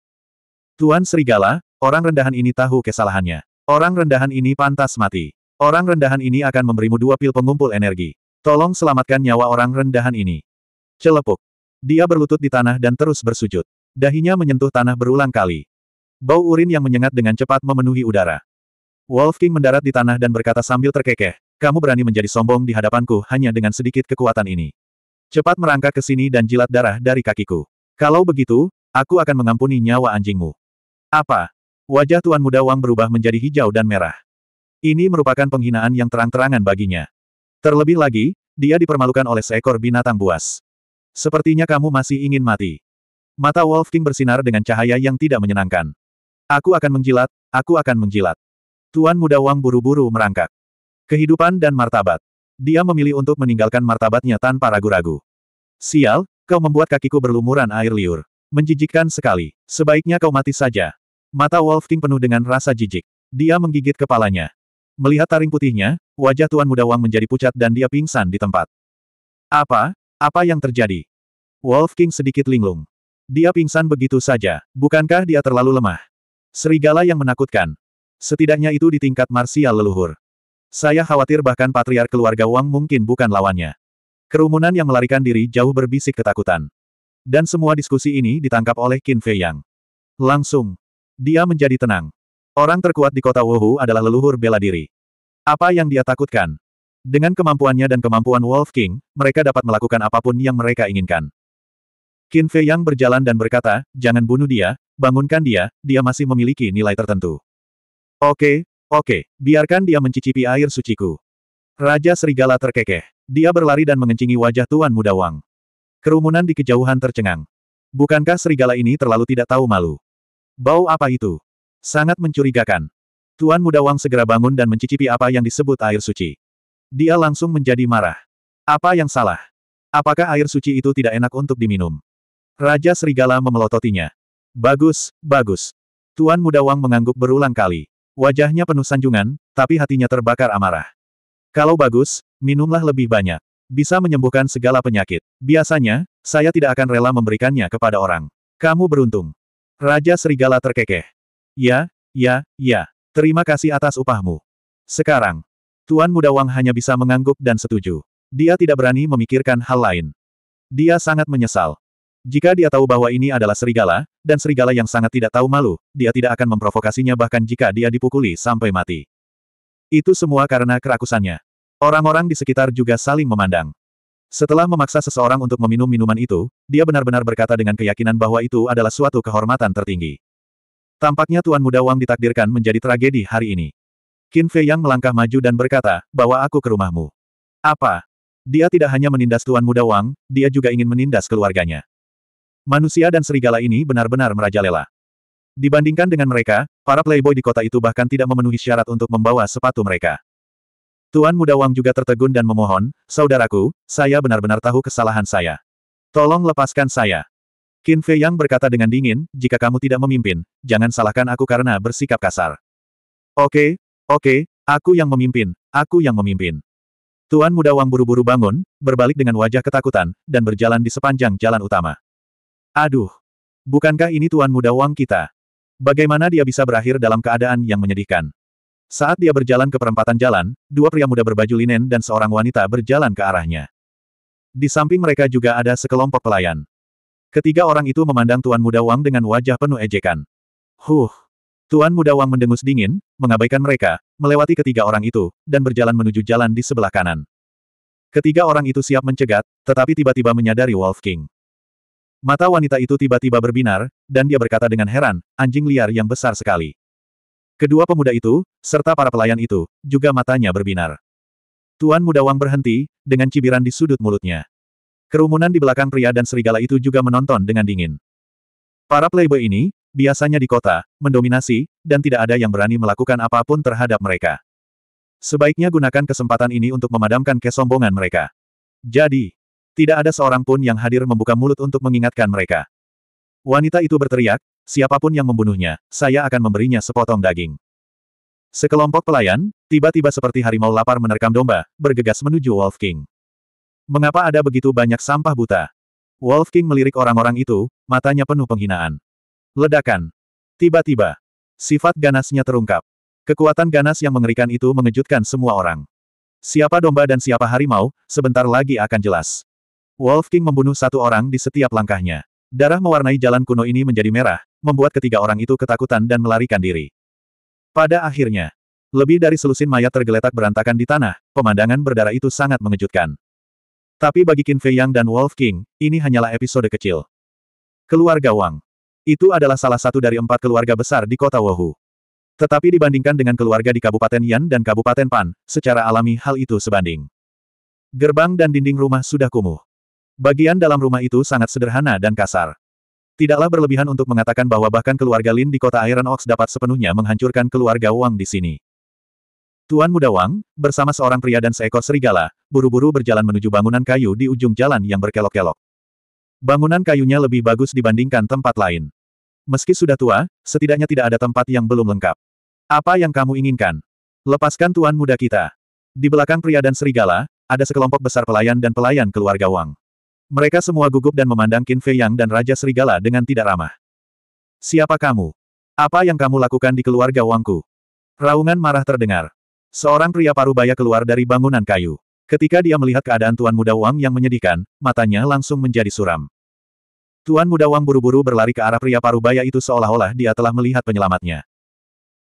Tuan Serigala, orang rendahan ini tahu kesalahannya. Orang rendahan ini pantas mati. Orang rendahan ini akan memberimu dua pil pengumpul energi. Tolong selamatkan nyawa orang rendahan ini. Celepuk. Dia berlutut di tanah dan terus bersujud. Dahinya menyentuh tanah berulang kali. Bau urin yang menyengat dengan cepat memenuhi udara. Wolf King mendarat di tanah dan berkata sambil terkekeh, kamu berani menjadi sombong di hadapanku hanya dengan sedikit kekuatan ini. Cepat merangkak ke sini dan jilat darah dari kakiku. Kalau begitu, aku akan mengampuni nyawa anjingmu. Apa? Wajah Tuan Muda Wang berubah menjadi hijau dan merah. Ini merupakan penghinaan yang terang-terangan baginya. Terlebih lagi, dia dipermalukan oleh seekor binatang buas. Sepertinya kamu masih ingin mati. Mata Wolf King bersinar dengan cahaya yang tidak menyenangkan. Aku akan menjilat, aku akan menjilat. Tuan Muda Wang buru-buru merangkak. Kehidupan dan martabat. Dia memilih untuk meninggalkan martabatnya tanpa ragu-ragu. Sial, kau membuat kakiku berlumuran air liur. Menjijikkan sekali. Sebaiknya kau mati saja. Mata Wolf King penuh dengan rasa jijik. Dia menggigit kepalanya. Melihat taring putihnya, wajah Tuan Muda Wang menjadi pucat dan dia pingsan di tempat. Apa? Apa yang terjadi? Wolf King sedikit linglung. Dia pingsan begitu saja. Bukankah dia terlalu lemah? Serigala yang menakutkan. Setidaknya itu di tingkat marsial leluhur. Saya khawatir bahkan patriar keluarga Wang mungkin bukan lawannya. Kerumunan yang melarikan diri jauh berbisik ketakutan. Dan semua diskusi ini ditangkap oleh Qin Fei Yang. Langsung. Dia menjadi tenang. Orang terkuat di kota Wuhu adalah leluhur bela diri. Apa yang dia takutkan? Dengan kemampuannya dan kemampuan Wolf King, mereka dapat melakukan apapun yang mereka inginkan. Qin Fei Yang berjalan dan berkata, jangan bunuh dia, bangunkan dia, dia masih memiliki nilai tertentu. Oke, Oke, biarkan dia mencicipi air suciku. Raja Serigala terkekeh. Dia berlari dan mengencingi wajah Tuan Muda Wang. Kerumunan di kejauhan tercengang. Bukankah serigala ini terlalu tidak tahu malu? Bau apa itu? Sangat mencurigakan. Tuan Muda Wang segera bangun dan mencicipi apa yang disebut air suci. Dia langsung menjadi marah. Apa yang salah? Apakah air suci itu tidak enak untuk diminum? Raja Serigala memelototinya. Bagus, bagus. Tuan Muda Wang mengangguk berulang kali. Wajahnya penuh sanjungan, tapi hatinya terbakar amarah. Kalau bagus, minumlah lebih banyak. Bisa menyembuhkan segala penyakit. Biasanya, saya tidak akan rela memberikannya kepada orang. Kamu beruntung. Raja Serigala terkekeh. Ya, ya, ya. Terima kasih atas upahmu. Sekarang, Tuan Muda Wang hanya bisa mengangguk dan setuju. Dia tidak berani memikirkan hal lain. Dia sangat menyesal. Jika dia tahu bahwa ini adalah serigala, dan serigala yang sangat tidak tahu malu, dia tidak akan memprovokasinya bahkan jika dia dipukuli sampai mati. Itu semua karena kerakusannya. Orang-orang di sekitar juga saling memandang. Setelah memaksa seseorang untuk meminum minuman itu, dia benar-benar berkata dengan keyakinan bahwa itu adalah suatu kehormatan tertinggi. Tampaknya Tuan Muda Wang ditakdirkan menjadi tragedi hari ini. Qin Fei Yang melangkah maju dan berkata, bawa aku ke rumahmu. Apa? Dia tidak hanya menindas Tuan Muda Wang, dia juga ingin menindas keluarganya. Manusia dan serigala ini benar-benar merajalela. Dibandingkan dengan mereka, para playboy di kota itu bahkan tidak memenuhi syarat untuk membawa sepatu mereka. Tuan Muda Wang juga tertegun dan memohon, Saudaraku, saya benar-benar tahu kesalahan saya. Tolong lepaskan saya. Qin Fei Yang berkata dengan dingin, jika kamu tidak memimpin, jangan salahkan aku karena bersikap kasar. Oke, oke, aku yang memimpin, aku yang memimpin. Tuan Muda Wang buru-buru bangun, berbalik dengan wajah ketakutan, dan berjalan di sepanjang jalan utama. Aduh! Bukankah ini tuan muda Wang kita? Bagaimana dia bisa berakhir dalam keadaan yang menyedihkan? Saat dia berjalan ke perempatan jalan, dua pria muda berbaju linen dan seorang wanita berjalan ke arahnya. Di samping mereka juga ada sekelompok pelayan. Ketiga orang itu memandang Tuan Muda Wang dengan wajah penuh ejekan. Huh! Tuan Muda Wang mendengus dingin, mengabaikan mereka, melewati ketiga orang itu, dan berjalan menuju jalan di sebelah kanan. Ketiga orang itu siap mencegat, tetapi tiba-tiba menyadari Wolf King. Mata wanita itu tiba-tiba berbinar, dan dia berkata dengan heran, anjing liar yang besar sekali. Kedua pemuda itu, serta para pelayan itu, juga matanya berbinar. Tuan Muda Wang berhenti, dengan cibiran di sudut mulutnya. Kerumunan di belakang pria dan serigala itu juga menonton dengan dingin. Para playboy ini, biasanya di kota, mendominasi, dan tidak ada yang berani melakukan apapun terhadap mereka. Sebaiknya gunakan kesempatan ini untuk memadamkan kesombongan mereka. Jadi, tidak ada seorang pun yang hadir membuka mulut untuk mengingatkan mereka. Wanita itu berteriak, siapapun yang membunuhnya, saya akan memberinya sepotong daging. Sekelompok pelayan, tiba-tiba seperti harimau lapar menerkam domba, bergegas menuju Wolf King. Mengapa ada begitu banyak sampah buta? Wolf King melirik orang-orang itu, matanya penuh penghinaan. Ledakan. Tiba-tiba. Sifat ganasnya terungkap. Kekuatan ganas yang mengerikan itu mengejutkan semua orang. Siapa domba dan siapa harimau, sebentar lagi akan jelas. Wolf King membunuh satu orang di setiap langkahnya. Darah mewarnai jalan kuno ini menjadi merah, membuat ketiga orang itu ketakutan dan melarikan diri. Pada akhirnya, lebih dari selusin mayat tergeletak berantakan di tanah, pemandangan berdarah itu sangat mengejutkan. Tapi bagi Qin Fei Yang dan Wolf King, ini hanyalah episode kecil. Keluarga Wang. Itu adalah salah satu dari empat keluarga besar di kota Wohu. Tetapi dibandingkan dengan keluarga di Kabupaten Yan dan Kabupaten Pan, secara alami hal itu sebanding. Gerbang dan dinding rumah sudah kumuh. Bagian dalam rumah itu sangat sederhana dan kasar. Tidaklah berlebihan untuk mengatakan bahwa bahkan keluarga Lin di kota Iron Ox dapat sepenuhnya menghancurkan keluarga Wang di sini. Tuan Muda Wang, bersama seorang pria dan seekor serigala, buru-buru berjalan menuju bangunan kayu di ujung jalan yang berkelok-kelok. Bangunan kayunya lebih bagus dibandingkan tempat lain. Meski sudah tua, setidaknya tidak ada tempat yang belum lengkap. Apa yang kamu inginkan? Lepaskan Tuan Muda kita. Di belakang pria dan serigala, ada sekelompok besar pelayan dan pelayan keluarga Wang. Mereka semua gugup dan memandang Qin Fei Yang dan Raja Serigala dengan tidak ramah. Siapa kamu? Apa yang kamu lakukan di keluarga Wangku? Raungan marah terdengar. Seorang pria parubaya keluar dari bangunan kayu. Ketika dia melihat keadaan Tuan Muda Wang yang menyedihkan, matanya langsung menjadi suram. Tuan Muda Wang buru-buru berlari ke arah pria parubaya itu seolah-olah dia telah melihat penyelamatnya.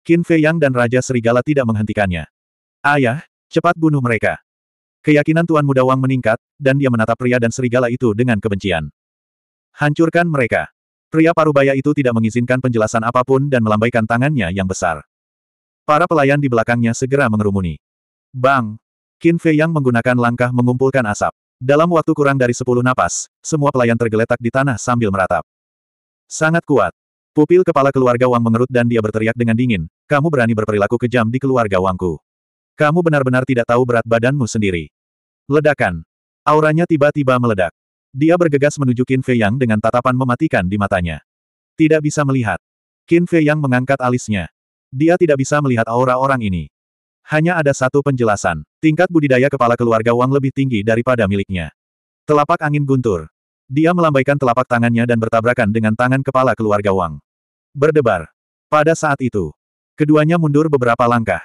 Qin Fei Yang dan Raja Serigala tidak menghentikannya. Ayah, cepat bunuh mereka. Keyakinan Tuan Muda Wang meningkat, dan dia menatap pria dan serigala itu dengan kebencian. Hancurkan mereka. Pria parubaya itu tidak mengizinkan penjelasan apapun dan melambaikan tangannya yang besar. Para pelayan di belakangnya segera mengerumuni. Bang! Qin Fei Yang menggunakan langkah mengumpulkan asap. Dalam waktu kurang dari sepuluh napas, semua pelayan tergeletak di tanah sambil meratap. Sangat kuat. Pupil kepala keluarga Wang mengerut dan dia berteriak dengan dingin, kamu berani berperilaku kejam di keluarga Wangku. Kamu benar-benar tidak tahu berat badanmu sendiri. Ledakan. Auranya tiba-tiba meledak. Dia bergegas menuju Qin Fei Yang dengan tatapan mematikan di matanya. Tidak bisa melihat. Qin Fei Yang mengangkat alisnya. Dia tidak bisa melihat aura orang ini. Hanya ada satu penjelasan. Tingkat budidaya kepala keluarga Wang lebih tinggi daripada miliknya. Telapak angin guntur. Dia melambaikan telapak tangannya dan bertabrakan dengan tangan kepala keluarga Wang. Berdebar. Pada saat itu, keduanya mundur beberapa langkah.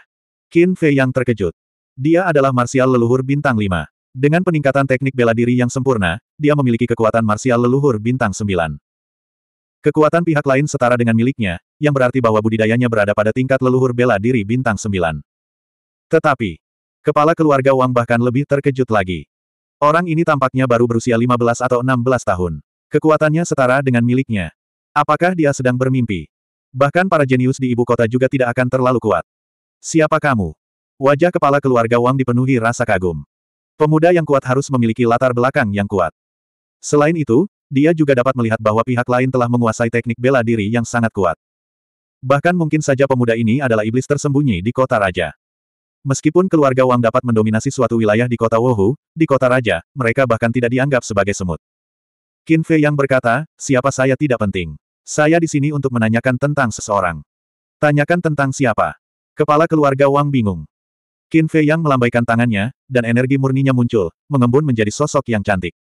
Qin Fei yang terkejut. Dia adalah marsial leluhur bintang 5. Dengan peningkatan teknik bela diri yang sempurna, dia memiliki kekuatan marsial leluhur bintang 9. Kekuatan pihak lain setara dengan miliknya, yang berarti bahwa budidayanya berada pada tingkat leluhur bela diri bintang 9. Tetapi, kepala keluarga Wang bahkan lebih terkejut lagi. Orang ini tampaknya baru berusia 15 atau 16 tahun. Kekuatannya setara dengan miliknya. Apakah dia sedang bermimpi? Bahkan para jenius di ibu kota juga tidak akan terlalu kuat. Siapa kamu? Wajah kepala keluarga Wang dipenuhi rasa kagum. Pemuda yang kuat harus memiliki latar belakang yang kuat. Selain itu, dia juga dapat melihat bahwa pihak lain telah menguasai teknik bela diri yang sangat kuat. Bahkan mungkin saja pemuda ini adalah iblis tersembunyi di kota raja. Meskipun keluarga Wang dapat mendominasi suatu wilayah di kota Wohu, di kota raja, mereka bahkan tidak dianggap sebagai semut. Qin Fei yang berkata, siapa saya tidak penting. Saya di sini untuk menanyakan tentang seseorang. Tanyakan tentang siapa. Kepala keluarga Wang bingung. Qin Fei Yang melambaikan tangannya, dan energi murninya muncul, mengembun menjadi sosok yang cantik.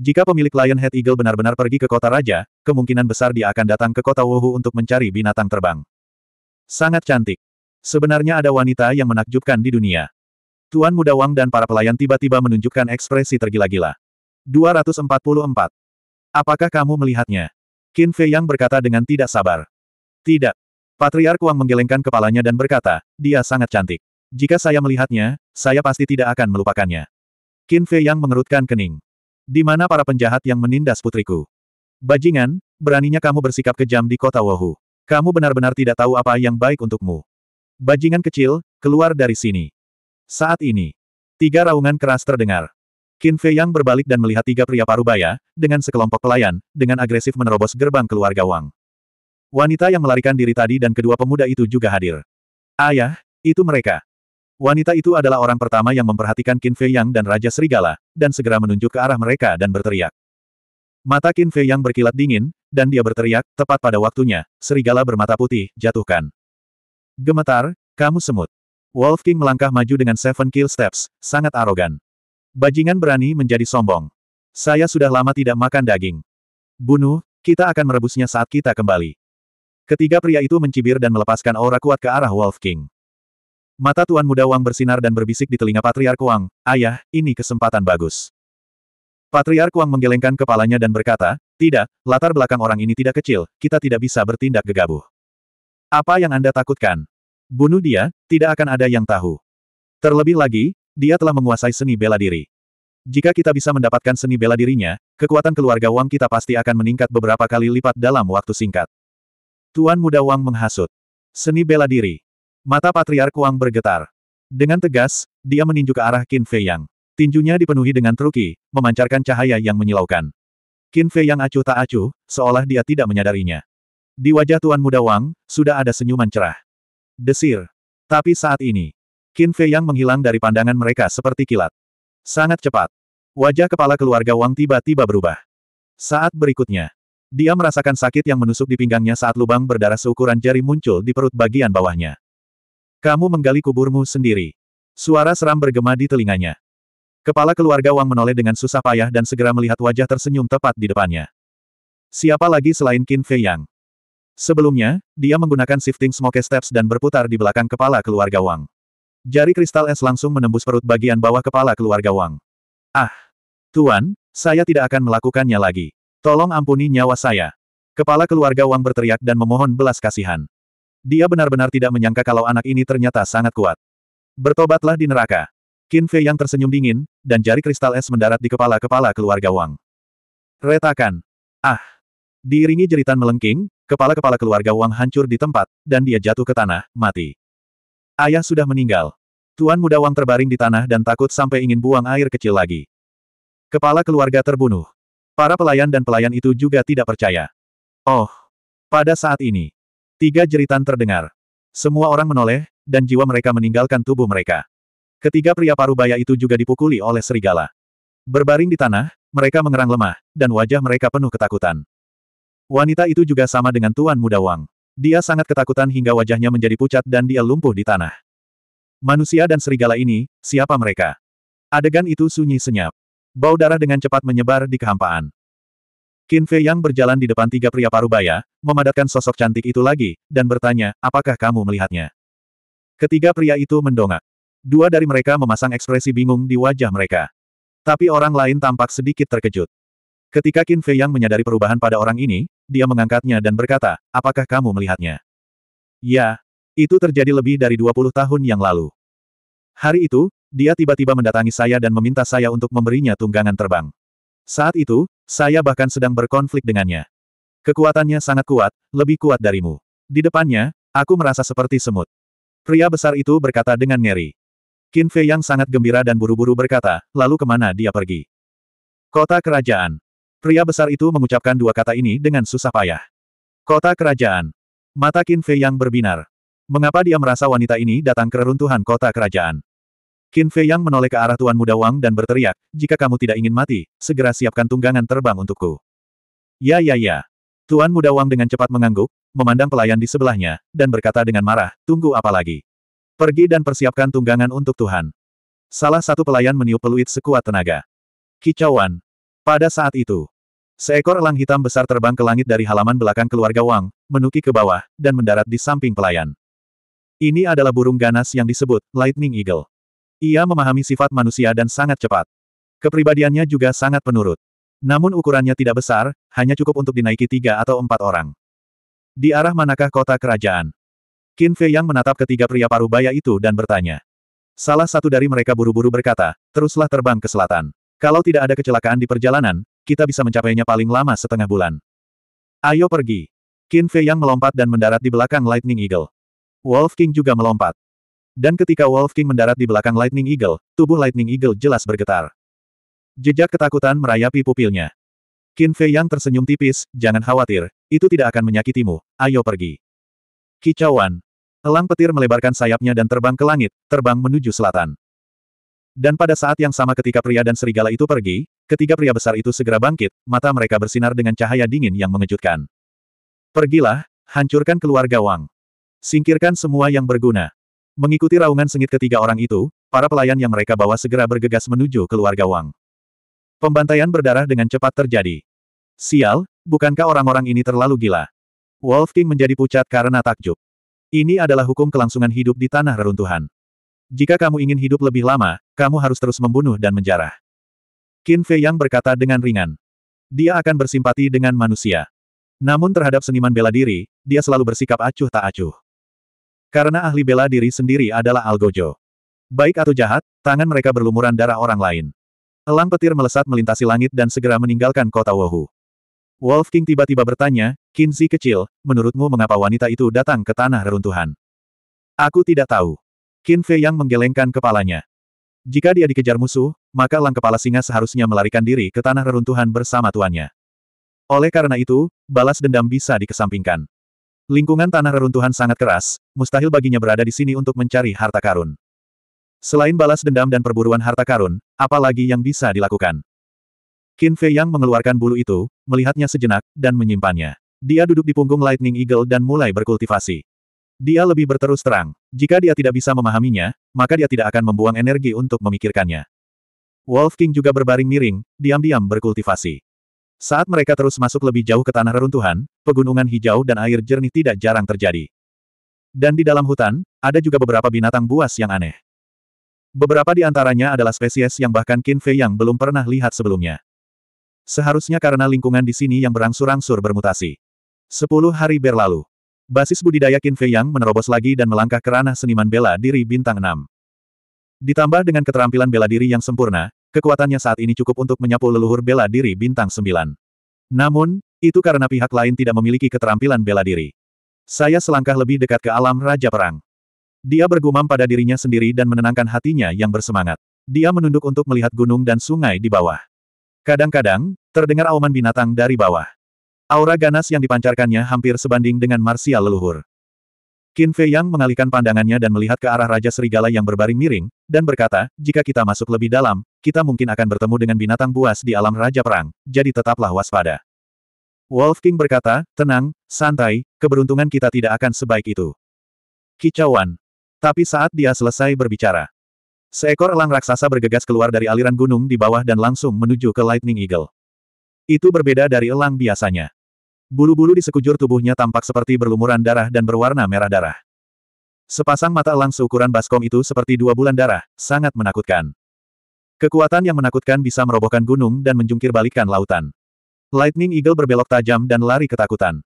Jika pemilik Lion Head Eagle benar-benar pergi ke kota raja, kemungkinan besar dia akan datang ke kota Wuhu untuk mencari binatang terbang. Sangat cantik. Sebenarnya ada wanita yang menakjubkan di dunia. Tuan Muda Wang dan para pelayan tiba-tiba menunjukkan ekspresi tergila-gila. 244. Apakah kamu melihatnya? Qin Fei Yang berkata dengan tidak sabar. Tidak. Patriark Wang menggelengkan kepalanya dan berkata, dia sangat cantik. Jika saya melihatnya, saya pasti tidak akan melupakannya. Qin Fei yang mengerutkan kening. Di mana para penjahat yang menindas putriku? Bajingan, beraninya kamu bersikap kejam di kota Wohu. Kamu benar-benar tidak tahu apa yang baik untukmu. Bajingan kecil, keluar dari sini. Saat ini, tiga raungan keras terdengar. Qin Fei yang berbalik dan melihat tiga pria parubaya, dengan sekelompok pelayan, dengan agresif menerobos gerbang keluarga Wang. Wanita yang melarikan diri tadi dan kedua pemuda itu juga hadir. Ayah, itu mereka. Wanita itu adalah orang pertama yang memperhatikan Qin Fei Yang dan Raja Serigala, dan segera menunjuk ke arah mereka dan berteriak. Mata Qin Fei Yang berkilat dingin, dan dia berteriak, tepat pada waktunya, Serigala bermata putih, jatuhkan. Gemetar, kamu semut. Wolf King melangkah maju dengan Seven Kill Steps, sangat arogan. Bajingan berani menjadi sombong. Saya sudah lama tidak makan daging. Bunuh, kita akan merebusnya saat kita kembali. Ketiga pria itu mencibir dan melepaskan aura kuat ke arah Wolf King. Mata Tuan Muda Wang bersinar dan berbisik di telinga Patriark Wang, Ayah, ini kesempatan bagus. Patriark Wang menggelengkan kepalanya dan berkata, Tidak, latar belakang orang ini tidak kecil, kita tidak bisa bertindak gegabah. Apa yang Anda takutkan? Bunuh dia, tidak akan ada yang tahu. Terlebih lagi, dia telah menguasai seni bela diri. Jika kita bisa mendapatkan seni bela dirinya, kekuatan keluarga Wang kita pasti akan meningkat beberapa kali lipat dalam waktu singkat. Tuan Muda Wang menghasut. Seni bela diri. Mata Patriark Wang bergetar. Dengan tegas, dia meninju ke arah Qin Fei Yang. Tinjunya dipenuhi dengan truki, memancarkan cahaya yang menyilaukan. Qin Fei Yang acuh tak acuh, seolah dia tidak menyadarinya. Di wajah Tuan Muda Wang, sudah ada senyuman cerah. Desir. Tapi saat ini, Qin Fei Yang menghilang dari pandangan mereka seperti kilat. Sangat cepat. Wajah kepala keluarga Wang tiba-tiba berubah. Saat berikutnya, dia merasakan sakit yang menusuk di pinggangnya saat lubang berdarah seukuran jari muncul di perut bagian bawahnya. Kamu menggali kuburmu sendiri. Suara seram bergema di telinganya. Kepala keluarga Wang menoleh dengan susah payah dan segera melihat wajah tersenyum tepat di depannya. Siapa lagi selain Qin Fei Yang? Sebelumnya, dia menggunakan shifting smoke steps dan berputar di belakang kepala keluarga Wang. Jari kristal es langsung menembus perut bagian bawah kepala keluarga Wang. Ah! Tuan, saya tidak akan melakukannya lagi. Tolong ampuni nyawa saya. Kepala keluarga Wang berteriak dan memohon belas kasihan. Dia benar-benar tidak menyangka kalau anak ini ternyata sangat kuat. Bertobatlah di neraka. Qin Fei yang tersenyum dingin, dan jari kristal es mendarat di kepala-kepala keluarga Wang. Retakan. Ah. Diiringi jeritan melengking, kepala-kepala keluarga Wang hancur di tempat, dan dia jatuh ke tanah, mati. Ayah sudah meninggal. Tuan muda Wang terbaring di tanah dan takut sampai ingin buang air kecil lagi. Kepala keluarga terbunuh. Para pelayan dan pelayan itu juga tidak percaya. Oh! Pada saat ini, tiga jeritan terdengar. Semua orang menoleh, dan jiwa mereka meninggalkan tubuh mereka. Ketiga pria parubaya itu juga dipukuli oleh serigala. Berbaring di tanah, mereka mengerang lemah, dan wajah mereka penuh ketakutan. Wanita itu juga sama dengan Tuan Muda Wang. Dia sangat ketakutan hingga wajahnya menjadi pucat dan dia lumpuh di tanah. Manusia dan serigala ini, siapa mereka? Adegan itu sunyi senyap. Bau darah dengan cepat menyebar di kehampaan. Qin Fei yang berjalan di depan tiga pria parubaya, memadatkan sosok cantik itu lagi, dan bertanya, apakah kamu melihatnya? Ketiga pria itu mendongak. Dua dari mereka memasang ekspresi bingung di wajah mereka. Tapi orang lain tampak sedikit terkejut. Ketika Qin Fei yang menyadari perubahan pada orang ini, dia mengangkatnya dan berkata, apakah kamu melihatnya? Ya, itu terjadi lebih dari 20 tahun yang lalu. Hari itu, dia tiba-tiba mendatangi saya dan meminta saya untuk memberinya tunggangan terbang. Saat itu, saya bahkan sedang berkonflik dengannya. Kekuatannya sangat kuat, lebih kuat darimu. Di depannya, aku merasa seperti semut. Pria besar itu berkata dengan ngeri. Qin Fei yang sangat gembira dan buru-buru berkata, lalu kemana dia pergi? Kota Kerajaan. Pria besar itu mengucapkan dua kata ini dengan susah payah. Kota Kerajaan. Mata Qin Fei yang berbinar. Mengapa dia merasa wanita ini datang ke reruntuhan kota kerajaan? Qin Fei Yang menoleh ke arah Tuan Muda Wang dan berteriak, jika kamu tidak ingin mati, segera siapkan tunggangan terbang untukku. Ya ya ya. Tuan Muda Wang dengan cepat mengangguk, memandang pelayan di sebelahnya, dan berkata dengan marah, tunggu apa lagi? Pergi dan persiapkan tunggangan untuk Tuhan. Salah satu pelayan meniup peluit sekuat tenaga. Kicauan. Pada saat itu, seekor elang hitam besar terbang ke langit dari halaman belakang keluarga Wang, menuki ke bawah, dan mendarat di samping pelayan. Ini adalah burung ganas yang disebut Lightning Eagle. Ia memahami sifat manusia dan sangat cepat. Kepribadiannya juga sangat penurut. Namun ukurannya tidak besar, hanya cukup untuk dinaiki tiga atau empat orang. Di arah manakah kota kerajaan? Qin Fei yang menatap ketiga pria parubaya itu dan bertanya. Salah satu dari mereka buru-buru berkata, teruslah terbang ke selatan. Kalau tidak ada kecelakaan di perjalanan, kita bisa mencapainya paling lama setengah bulan. Ayo pergi. Qin Fei yang melompat dan mendarat di belakang Lightning Eagle. Wolf King juga melompat. Dan ketika Wolf King mendarat di belakang Lightning Eagle, tubuh Lightning Eagle jelas bergetar. Jejak ketakutan merayapi pupilnya. Qin Fei yang tersenyum tipis, jangan khawatir, itu tidak akan menyakitimu, ayo pergi. Kicauan. Elang petir melebarkan sayapnya dan terbang ke langit, terbang menuju selatan. Dan pada saat yang sama ketika pria dan serigala itu pergi, ketiga pria besar itu segera bangkit, mata mereka bersinar dengan cahaya dingin yang mengejutkan. Pergilah, hancurkan keluarga Wang. Singkirkan semua yang berguna. Mengikuti raungan sengit ketiga orang itu, para pelayan yang mereka bawa segera bergegas menuju keluarga Wang. Pembantaian berdarah dengan cepat terjadi. Sial, bukankah orang-orang ini terlalu gila? Wolf King menjadi pucat karena takjub. Ini adalah hukum kelangsungan hidup di tanah reruntuhan. Jika kamu ingin hidup lebih lama, kamu harus terus membunuh dan menjarah. Qin Fei Yang berkata dengan ringan. Dia akan bersimpati dengan manusia. Namun terhadap seniman bela diri, dia selalu bersikap acuh tak acuh. Karena ahli bela diri sendiri adalah Algojo. Baik atau jahat, tangan mereka berlumuran darah orang lain. Elang petir melesat melintasi langit dan segera meninggalkan kota Wohu. Wolf King tiba-tiba bertanya, Kinzi kecil, menurutmu mengapa wanita itu datang ke tanah reruntuhan? Aku tidak tahu. Qin Fei yang menggelengkan kepalanya. Jika dia dikejar musuh, maka lang kepala singa seharusnya melarikan diri ke tanah reruntuhan bersama tuannya. Oleh karena itu, balas dendam bisa dikesampingkan. Lingkungan tanah reruntuhan sangat keras, mustahil baginya berada di sini untuk mencari harta karun. Selain balas dendam dan perburuan harta karun, apa lagi yang bisa dilakukan? Qin Fei yang mengeluarkan bulu itu, melihatnya sejenak, dan menyimpannya. Dia duduk di punggung Lightning Eagle dan mulai berkultivasi. Dia lebih berterus terang. Jika dia tidak bisa memahaminya, maka dia tidak akan membuang energi untuk memikirkannya. Wolf King juga berbaring miring, diam-diam berkultivasi. Saat mereka terus masuk lebih jauh ke tanah reruntuhan, pegunungan hijau dan air jernih tidak jarang terjadi. Dan di dalam hutan, ada juga beberapa binatang buas yang aneh. Beberapa di antaranya adalah spesies yang bahkan Qin Fei yang belum pernah lihat sebelumnya. Seharusnya karena lingkungan di sini yang berangsur-angsur bermutasi. Sepuluh hari berlalu. Basis budidaya Qin Fei Yang menerobos lagi dan melangkah ke ranah seniman bela diri bintang 6. Ditambah dengan keterampilan bela diri yang sempurna, kekuatannya saat ini cukup untuk menyapu leluhur bela diri bintang 9. Namun, itu karena pihak lain tidak memiliki keterampilan bela diri. Saya selangkah lebih dekat ke alam Raja Perang. Dia bergumam pada dirinya sendiri dan menenangkan hatinya yang bersemangat. Dia menunduk untuk melihat gunung dan sungai di bawah. Kadang-kadang, terdengar auman binatang dari bawah. Aura ganas yang dipancarkannya hampir sebanding dengan marsial leluhur. Qin Fei Yang mengalihkan pandangannya dan melihat ke arah Raja Serigala yang berbaring miring, dan berkata, jika kita masuk lebih dalam, kita mungkin akan bertemu dengan binatang buas di alam Raja Perang, jadi tetaplah waspada. Wolf King berkata, tenang, santai, keberuntungan kita tidak akan sebaik itu. Kicauan. Tapi saat dia selesai berbicara, seekor elang raksasa bergegas keluar dari aliran gunung di bawah dan langsung menuju ke Lightning Eagle. Itu berbeda dari elang biasanya. Bulu-bulu di sekujur tubuhnya tampak seperti berlumuran darah dan berwarna merah darah. Sepasang mata elang seukuran baskom itu seperti dua bulan darah, sangat menakutkan. Kekuatan yang menakutkan bisa merobohkan gunung dan menjungkir balikan lautan. Lightning Eagle berbelok tajam dan lari ketakutan.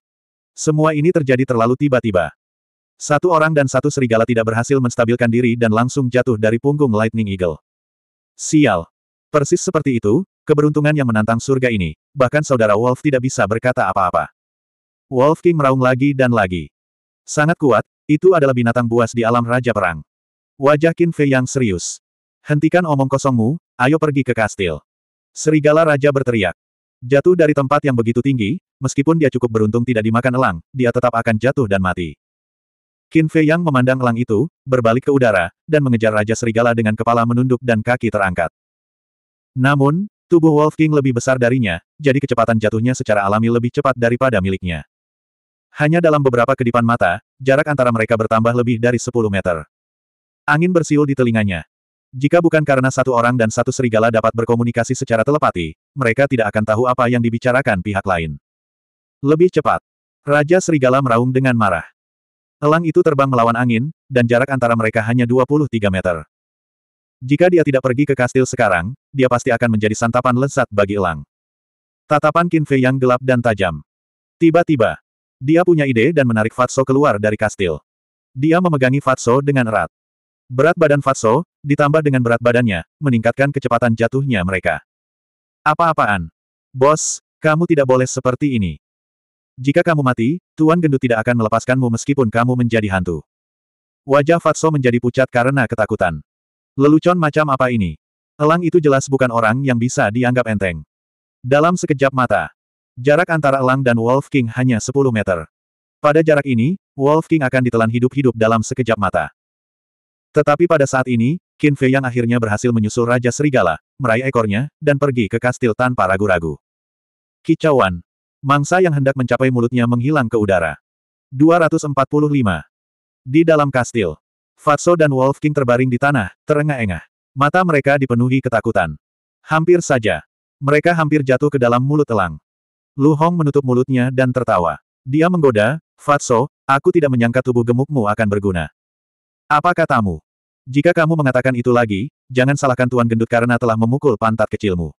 Semua ini terjadi terlalu tiba-tiba. Satu orang dan satu serigala tidak berhasil menstabilkan diri dan langsung jatuh dari punggung Lightning Eagle. Sial. Persis seperti itu, keberuntungan yang menantang surga ini, bahkan saudara Wolf tidak bisa berkata apa-apa. Wolf King meraung lagi dan lagi. Sangat kuat, itu adalah binatang buas di alam Raja Perang. Wajah Qin Fei yang serius. Hentikan omong kosongmu, ayo pergi ke kastil. Serigala Raja berteriak. Jatuh dari tempat yang begitu tinggi, meskipun dia cukup beruntung tidak dimakan elang, dia tetap akan jatuh dan mati. Qin Fei Yang memandang elang itu, berbalik ke udara, dan mengejar Raja Serigala dengan kepala menunduk dan kaki terangkat. Namun, tubuh Wolf King lebih besar darinya, jadi kecepatan jatuhnya secara alami lebih cepat daripada miliknya. Hanya dalam beberapa kedipan mata, jarak antara mereka bertambah lebih dari 10 meter. Angin bersiul di telinganya, jika bukan karena satu orang dan satu serigala dapat berkomunikasi secara telepati, mereka tidak akan tahu apa yang dibicarakan pihak lain. Lebih cepat. Raja Serigala meraung dengan marah. Elang itu terbang melawan angin, dan jarak antara mereka hanya 23 meter. Jika dia tidak pergi ke kastil sekarang, dia pasti akan menjadi santapan lezat bagi elang. Tatapan Qin yang gelap dan tajam. Tiba-tiba, dia punya ide dan menarik Fatso keluar dari kastil. Dia memegangi Fatso dengan erat. Berat badan Fatso, ditambah dengan berat badannya, meningkatkan kecepatan jatuhnya mereka. Apa-apaan? Bos, kamu tidak boleh seperti ini. Jika kamu mati, Tuan Gendut tidak akan melepaskanmu meskipun kamu menjadi hantu. Wajah Fatso menjadi pucat karena ketakutan. Lelucon macam apa ini? Elang itu jelas bukan orang yang bisa dianggap enteng. Dalam sekejap mata, jarak antara Elang dan Wolf King hanya 10 meter. Pada jarak ini, Wolf King akan ditelan hidup-hidup dalam sekejap mata. Tetapi pada saat ini, Qin Fei yang akhirnya berhasil menyusul Raja Serigala, meraih ekornya, dan pergi ke kastil tanpa ragu-ragu. Kicauan. Mangsa yang hendak mencapai mulutnya menghilang ke udara. 245. Di dalam kastil, Fatso dan Wolf King terbaring di tanah, terengah-engah. Mata mereka dipenuhi ketakutan. Hampir saja. Mereka hampir jatuh ke dalam mulut telang. Lu Hong menutup mulutnya dan tertawa. Dia menggoda, Fatso, aku tidak menyangka tubuh gemukmu akan berguna. Apa katamu? Jika kamu mengatakan itu lagi, jangan salahkan Tuan Gendut karena telah memukul pantat kecilmu.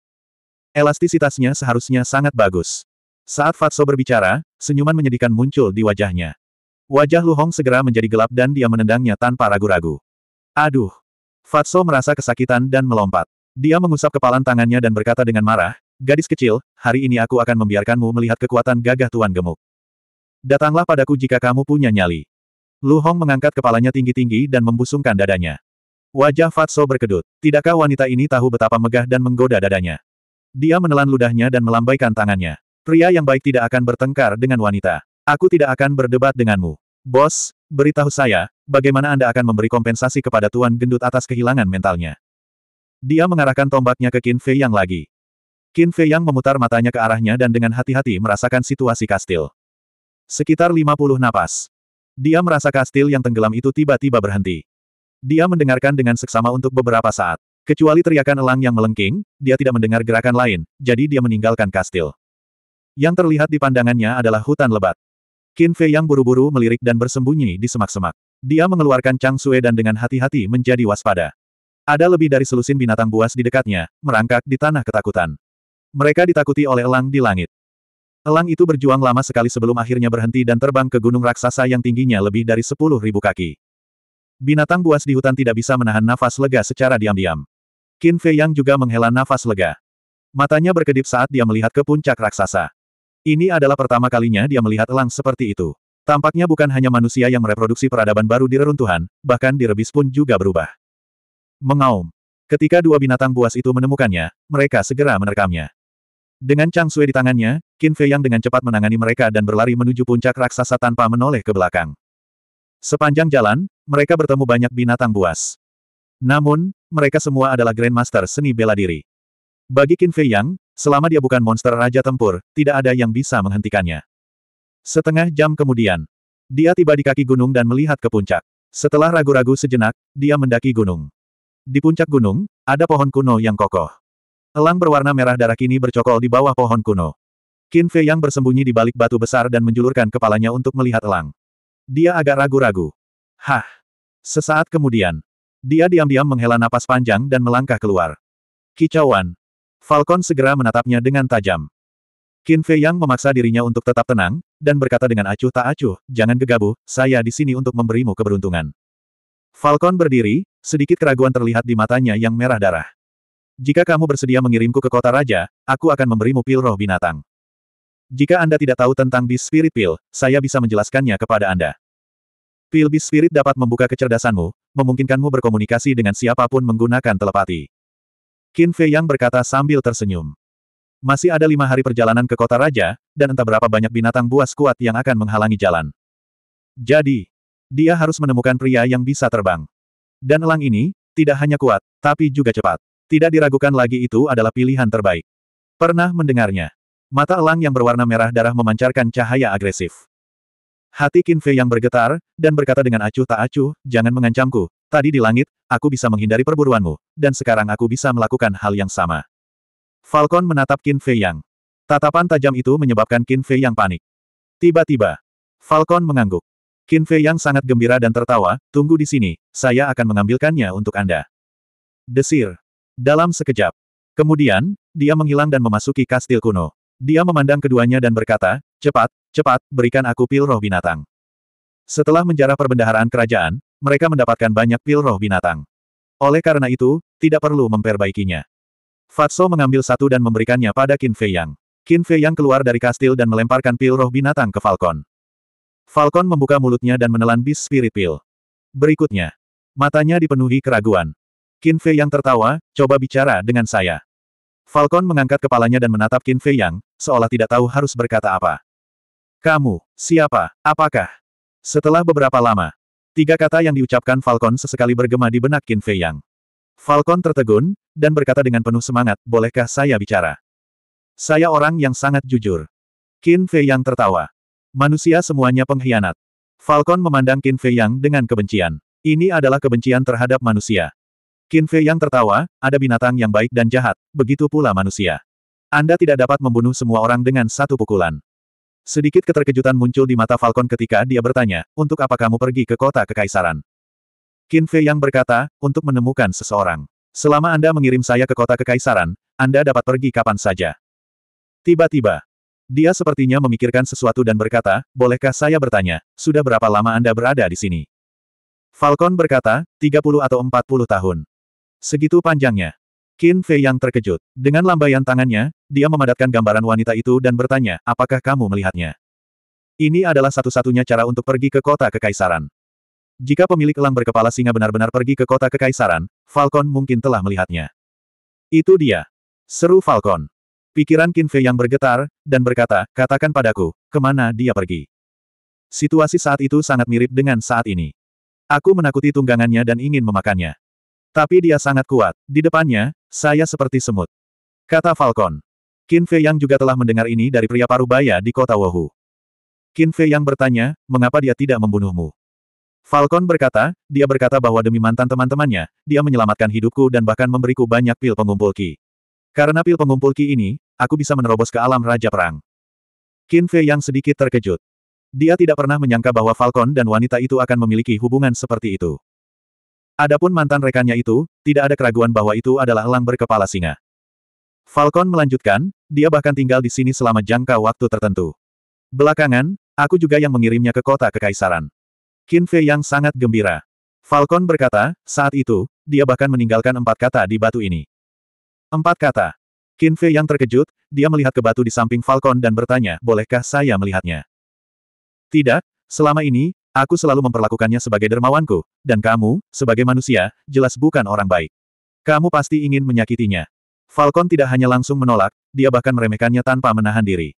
Elastisitasnya seharusnya sangat bagus. Saat Fatso berbicara, senyuman menyedihkan muncul di wajahnya. Wajah Lu Hong segera menjadi gelap dan dia menendangnya tanpa ragu-ragu. Aduh! Fatso merasa kesakitan dan melompat. Dia mengusap kepalan tangannya dan berkata dengan marah, Gadis kecil, hari ini aku akan membiarkanmu melihat kekuatan gagah Tuan Gemuk. Datanglah padaku jika kamu punya nyali. Lu Hong mengangkat kepalanya tinggi-tinggi dan membusungkan dadanya. Wajah Fatso berkedut. Tidakkah wanita ini tahu betapa megah dan menggoda dadanya? Dia menelan ludahnya dan melambaikan tangannya. Pria yang baik tidak akan bertengkar dengan wanita. Aku tidak akan berdebat denganmu. Bos, beritahu saya, bagaimana Anda akan memberi kompensasi kepada Tuan Gendut atas kehilangan mentalnya. Dia mengarahkan tombaknya ke Qin Fei Yang lagi. Qin Fei Yang memutar matanya ke arahnya dan dengan hati-hati merasakan situasi kastil. Sekitar 50 napas, dia merasa kastil yang tenggelam itu tiba-tiba berhenti. Dia mendengarkan dengan seksama untuk beberapa saat. Kecuali teriakan elang yang melengking, dia tidak mendengar gerakan lain, jadi dia meninggalkan kastil. Yang terlihat di pandangannya adalah hutan lebat. Qin Fei yang buru-buru melirik dan bersembunyi di semak-semak. Dia mengeluarkan Chang Sue dan dengan hati-hati menjadi waspada. Ada lebih dari selusin binatang buas di dekatnya, merangkak di tanah ketakutan. Mereka ditakuti oleh elang di langit. Elang itu berjuang lama sekali sebelum akhirnya berhenti dan terbang ke gunung raksasa yang tingginya lebih dari sepuluh ribu kaki. Binatang buas di hutan tidak bisa menahan nafas lega secara diam-diam. Qin Fei Yang juga menghela nafas lega. Matanya berkedip saat dia melihat ke puncak raksasa. Ini adalah pertama kalinya dia melihat elang seperti itu. Tampaknya bukan hanya manusia yang mereproduksi peradaban baru di reruntuhan, bahkan di rebis pun juga berubah. Mengaum. Ketika dua binatang buas itu menemukannya, mereka segera menerkamnya. Dengan Chang Sui di tangannya, Qin Fei Yang dengan cepat menangani mereka dan berlari menuju puncak raksasa tanpa menoleh ke belakang. Sepanjang jalan, mereka bertemu banyak binatang buas. Namun, mereka semua adalah Grandmaster seni bela diri. Bagi Qin Fei Yang, selama dia bukan monster raja tempur, tidak ada yang bisa menghentikannya. Setengah jam kemudian, dia tiba di kaki gunung dan melihat ke puncak. Setelah ragu-ragu sejenak, dia mendaki gunung. Di puncak gunung, ada pohon kuno yang kokoh. Elang berwarna merah darah kini bercokol di bawah pohon kuno. Qin Fei yang bersembunyi di balik batu besar dan menjulurkan kepalanya untuk melihat elang. Dia agak ragu-ragu. Hah! Sesaat kemudian, dia diam-diam menghela napas panjang dan melangkah keluar. Kicauan. Falcon segera menatapnya dengan tajam. Qin Fei yang memaksa dirinya untuk tetap tenang, dan berkata dengan acuh tak acuh, jangan gegabah, saya di sini untuk memberimu keberuntungan. Falcon berdiri, sedikit keraguan terlihat di matanya yang merah darah. Jika kamu bersedia mengirimku ke kota raja, aku akan memberimu pil roh binatang. Jika Anda tidak tahu tentang bis Spirit pil, saya bisa menjelaskannya kepada Anda. Pil bis Spirit dapat membuka kecerdasanmu, memungkinkanmu berkomunikasi dengan siapapun menggunakan telepati. Qin Fei Yang berkata sambil tersenyum. Masih ada lima hari perjalanan ke kota raja, dan entah berapa banyak binatang buas kuat yang akan menghalangi jalan. Jadi, dia harus menemukan pria yang bisa terbang. Dan elang ini, tidak hanya kuat, tapi juga cepat. Tidak diragukan lagi itu adalah pilihan terbaik. Pernah mendengarnya. Mata elang yang berwarna merah darah memancarkan cahaya agresif. Hati Kinfe yang bergetar, dan berkata dengan acuh tak acuh, jangan mengancamku, tadi di langit, aku bisa menghindari perburuanmu, dan sekarang aku bisa melakukan hal yang sama. Falcon menatap Kinfe yang. Tatapan tajam itu menyebabkan Kinfe yang panik. Tiba-tiba, Falcon mengangguk. Kinfe yang sangat gembira dan tertawa, tunggu di sini, saya akan mengambilkannya untuk Anda. Desir, dalam sekejap. Kemudian, dia menghilang dan memasuki kastil kuno. Dia memandang keduanya dan berkata, cepat, cepat, berikan aku pil roh binatang. Setelah menjarah perbendaharaan kerajaan, mereka mendapatkan banyak pil roh binatang. Oleh karena itu, tidak perlu memperbaikinya. Fatso mengambil satu dan memberikannya pada Qin Fei Yang. Qin Fei Yang keluar dari kastil dan melemparkan pil roh binatang ke Falcon. Falcon membuka mulutnya dan menelan bis spirit pil. Berikutnya, matanya dipenuhi keraguan. Qin Fei Yang tertawa, coba bicara dengan saya. Falcon mengangkat kepalanya dan menatap Qin Fei Yang, seolah tidak tahu harus berkata apa. Kamu, siapa, apakah? Setelah beberapa lama, tiga kata yang diucapkan Falcon sesekali bergema di benak Qin Fei Yang. Falcon tertegun, dan berkata dengan penuh semangat, bolehkah saya bicara? Saya orang yang sangat jujur. Qin Fei Yang tertawa. Manusia semuanya pengkhianat. Falcon memandang Qin Fei Yang dengan kebencian. Ini adalah kebencian terhadap manusia. Qin Fei yang tertawa, ada binatang yang baik dan jahat, begitu pula manusia. Anda tidak dapat membunuh semua orang dengan satu pukulan. Sedikit keterkejutan muncul di mata Falcon ketika dia bertanya, untuk apa kamu pergi ke kota kekaisaran? Qin Fei yang berkata, untuk menemukan seseorang. Selama Anda mengirim saya ke kota kekaisaran, Anda dapat pergi kapan saja. Tiba-tiba, dia sepertinya memikirkan sesuatu dan berkata, bolehkah saya bertanya, sudah berapa lama Anda berada di sini? Falcon berkata, 30 atau 40 tahun. Segitu panjangnya. Qin Fei yang terkejut. Dengan lambaian tangannya, dia memadatkan gambaran wanita itu dan bertanya, apakah kamu melihatnya? Ini adalah satu-satunya cara untuk pergi ke kota kekaisaran. Jika pemilik elang berkepala singa benar-benar pergi ke kota kekaisaran, Falcon mungkin telah melihatnya. Itu dia. Seru Falcon. Pikiran Qin Fei yang bergetar, dan berkata, katakan padaku, kemana dia pergi. Situasi saat itu sangat mirip dengan saat ini. Aku menakuti tunggangannya dan ingin memakannya. Tapi dia sangat kuat. Di depannya, saya seperti semut. Kata Falcon. Qin Fei Yang juga telah mendengar ini dari pria parubaya di kota Wohu. Qin Fei Yang bertanya, mengapa dia tidak membunuhmu? Falcon berkata, dia berkata bahwa demi mantan teman-temannya, dia menyelamatkan hidupku dan bahkan memberiku banyak pil pengumpul ki. Karena pil pengumpul ki ini, aku bisa menerobos ke alam Raja Perang. Qin Fei Yang sedikit terkejut. Dia tidak pernah menyangka bahwa Falcon dan wanita itu akan memiliki hubungan seperti itu. Adapun mantan rekannya itu, tidak ada keraguan bahwa itu adalah elang berkepala singa. Falcon melanjutkan, dia bahkan tinggal di sini selama jangka waktu tertentu. Belakangan, aku juga yang mengirimnya ke kota kekaisaran. Qin Fei yang sangat gembira. Falcon berkata, saat itu, dia bahkan meninggalkan empat kata di batu ini. Empat kata. Qin Fei yang terkejut, dia melihat ke batu di samping Falcon dan bertanya, bolehkah saya melihatnya? Tidak, selama ini, Aku selalu memperlakukannya sebagai dermawanku, dan kamu, sebagai manusia, jelas bukan orang baik. Kamu pasti ingin menyakitinya. Falcon tidak hanya langsung menolak, dia bahkan meremehkannya tanpa menahan diri.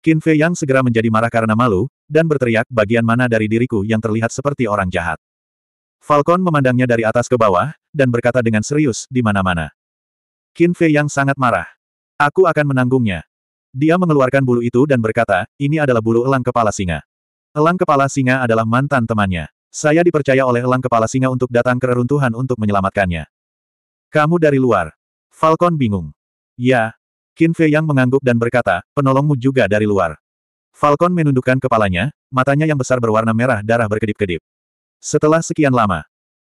Qin Fei Yang segera menjadi marah karena malu, dan berteriak bagian mana dari diriku yang terlihat seperti orang jahat. Falcon memandangnya dari atas ke bawah, dan berkata dengan serius di mana-mana. Qin Fei Yang sangat marah. Aku akan menanggungnya. Dia mengeluarkan bulu itu dan berkata, ini adalah bulu elang kepala singa. Elang Kepala Singa adalah mantan temannya. Saya dipercaya oleh Elang Kepala Singa untuk datang ke reruntuhan untuk menyelamatkannya. Kamu dari luar. Falcon bingung. Ya. Qin Fei yang mengangguk dan berkata, penolongmu juga dari luar. Falcon menundukkan kepalanya, matanya yang besar berwarna merah darah berkedip-kedip. Setelah sekian lama,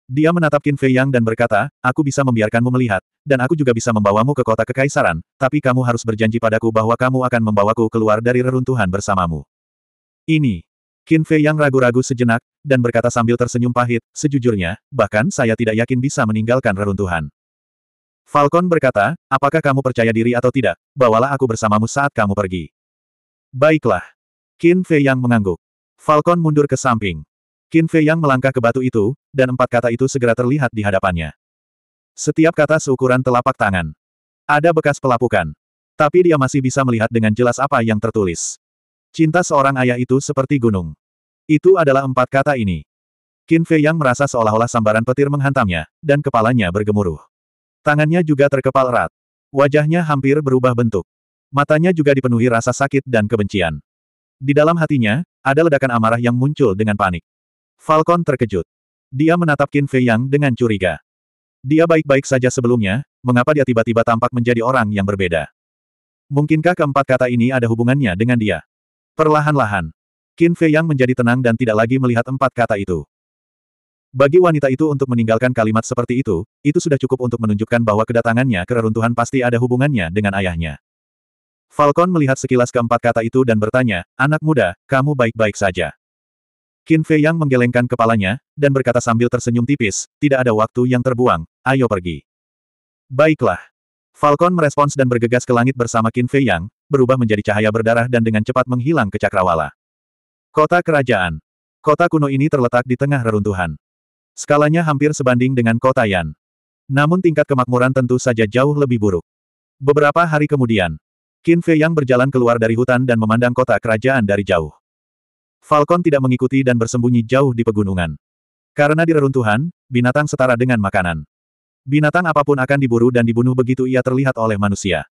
dia menatap Qin Fei Yang dan berkata, aku bisa membiarkanmu melihat, dan aku juga bisa membawamu ke kota kekaisaran, tapi kamu harus berjanji padaku bahwa kamu akan membawaku keluar dari reruntuhan bersamamu. Ini Qin Fei yang ragu-ragu sejenak, dan berkata sambil tersenyum pahit, sejujurnya, bahkan saya tidak yakin bisa meninggalkan reruntuhan. Falcon berkata, apakah kamu percaya diri atau tidak, bawalah aku bersamamu saat kamu pergi. Baiklah. Qin Fei yang mengangguk. Falcon mundur ke samping. Qin Fei yang melangkah ke batu itu, dan empat kata itu segera terlihat di hadapannya. Setiap kata seukuran telapak tangan. Ada bekas pelapukan. Tapi dia masih bisa melihat dengan jelas apa yang tertulis. Cinta seorang ayah itu seperti gunung. Itu adalah empat kata ini. Qin Fei Yang merasa seolah-olah sambaran petir menghantamnya, dan kepalanya bergemuruh. Tangannya juga terkepal erat. Wajahnya hampir berubah bentuk. Matanya juga dipenuhi rasa sakit dan kebencian. Di dalam hatinya, ada ledakan amarah yang muncul dengan panik. Falcon terkejut. Dia menatap Qin Fei Yang dengan curiga. Dia baik-baik saja sebelumnya, mengapa dia tiba-tiba tampak menjadi orang yang berbeda? Mungkinkah keempat kata ini ada hubungannya dengan dia? Perlahan-lahan, Qin Fei Yang menjadi tenang dan tidak lagi melihat empat kata itu. Bagi wanita itu untuk meninggalkan kalimat seperti itu, itu sudah cukup untuk menunjukkan bahwa kedatangannya ke reruntuhan pasti ada hubungannya dengan ayahnya. Falcon melihat sekilas keempat kata itu dan bertanya, anak muda, kamu baik-baik saja. Qin Fei Yang menggelengkan kepalanya, dan berkata sambil tersenyum tipis, tidak ada waktu yang terbuang, ayo pergi. Baiklah. Falcon merespons dan bergegas ke langit bersama Qin Fei Yang, berubah menjadi cahaya berdarah dan dengan cepat menghilang ke cakrawala. Kota Kerajaan Kota kuno ini terletak di tengah reruntuhan. Skalanya hampir sebanding dengan kota Yan. Namun tingkat kemakmuran tentu saja jauh lebih buruk. Beberapa hari kemudian, Qin Fei Yang berjalan keluar dari hutan dan memandang kota kerajaan dari jauh. Falcon tidak mengikuti dan bersembunyi jauh di pegunungan. Karena di reruntuhan, binatang setara dengan makanan. Binatang apapun akan diburu dan dibunuh begitu ia terlihat oleh manusia.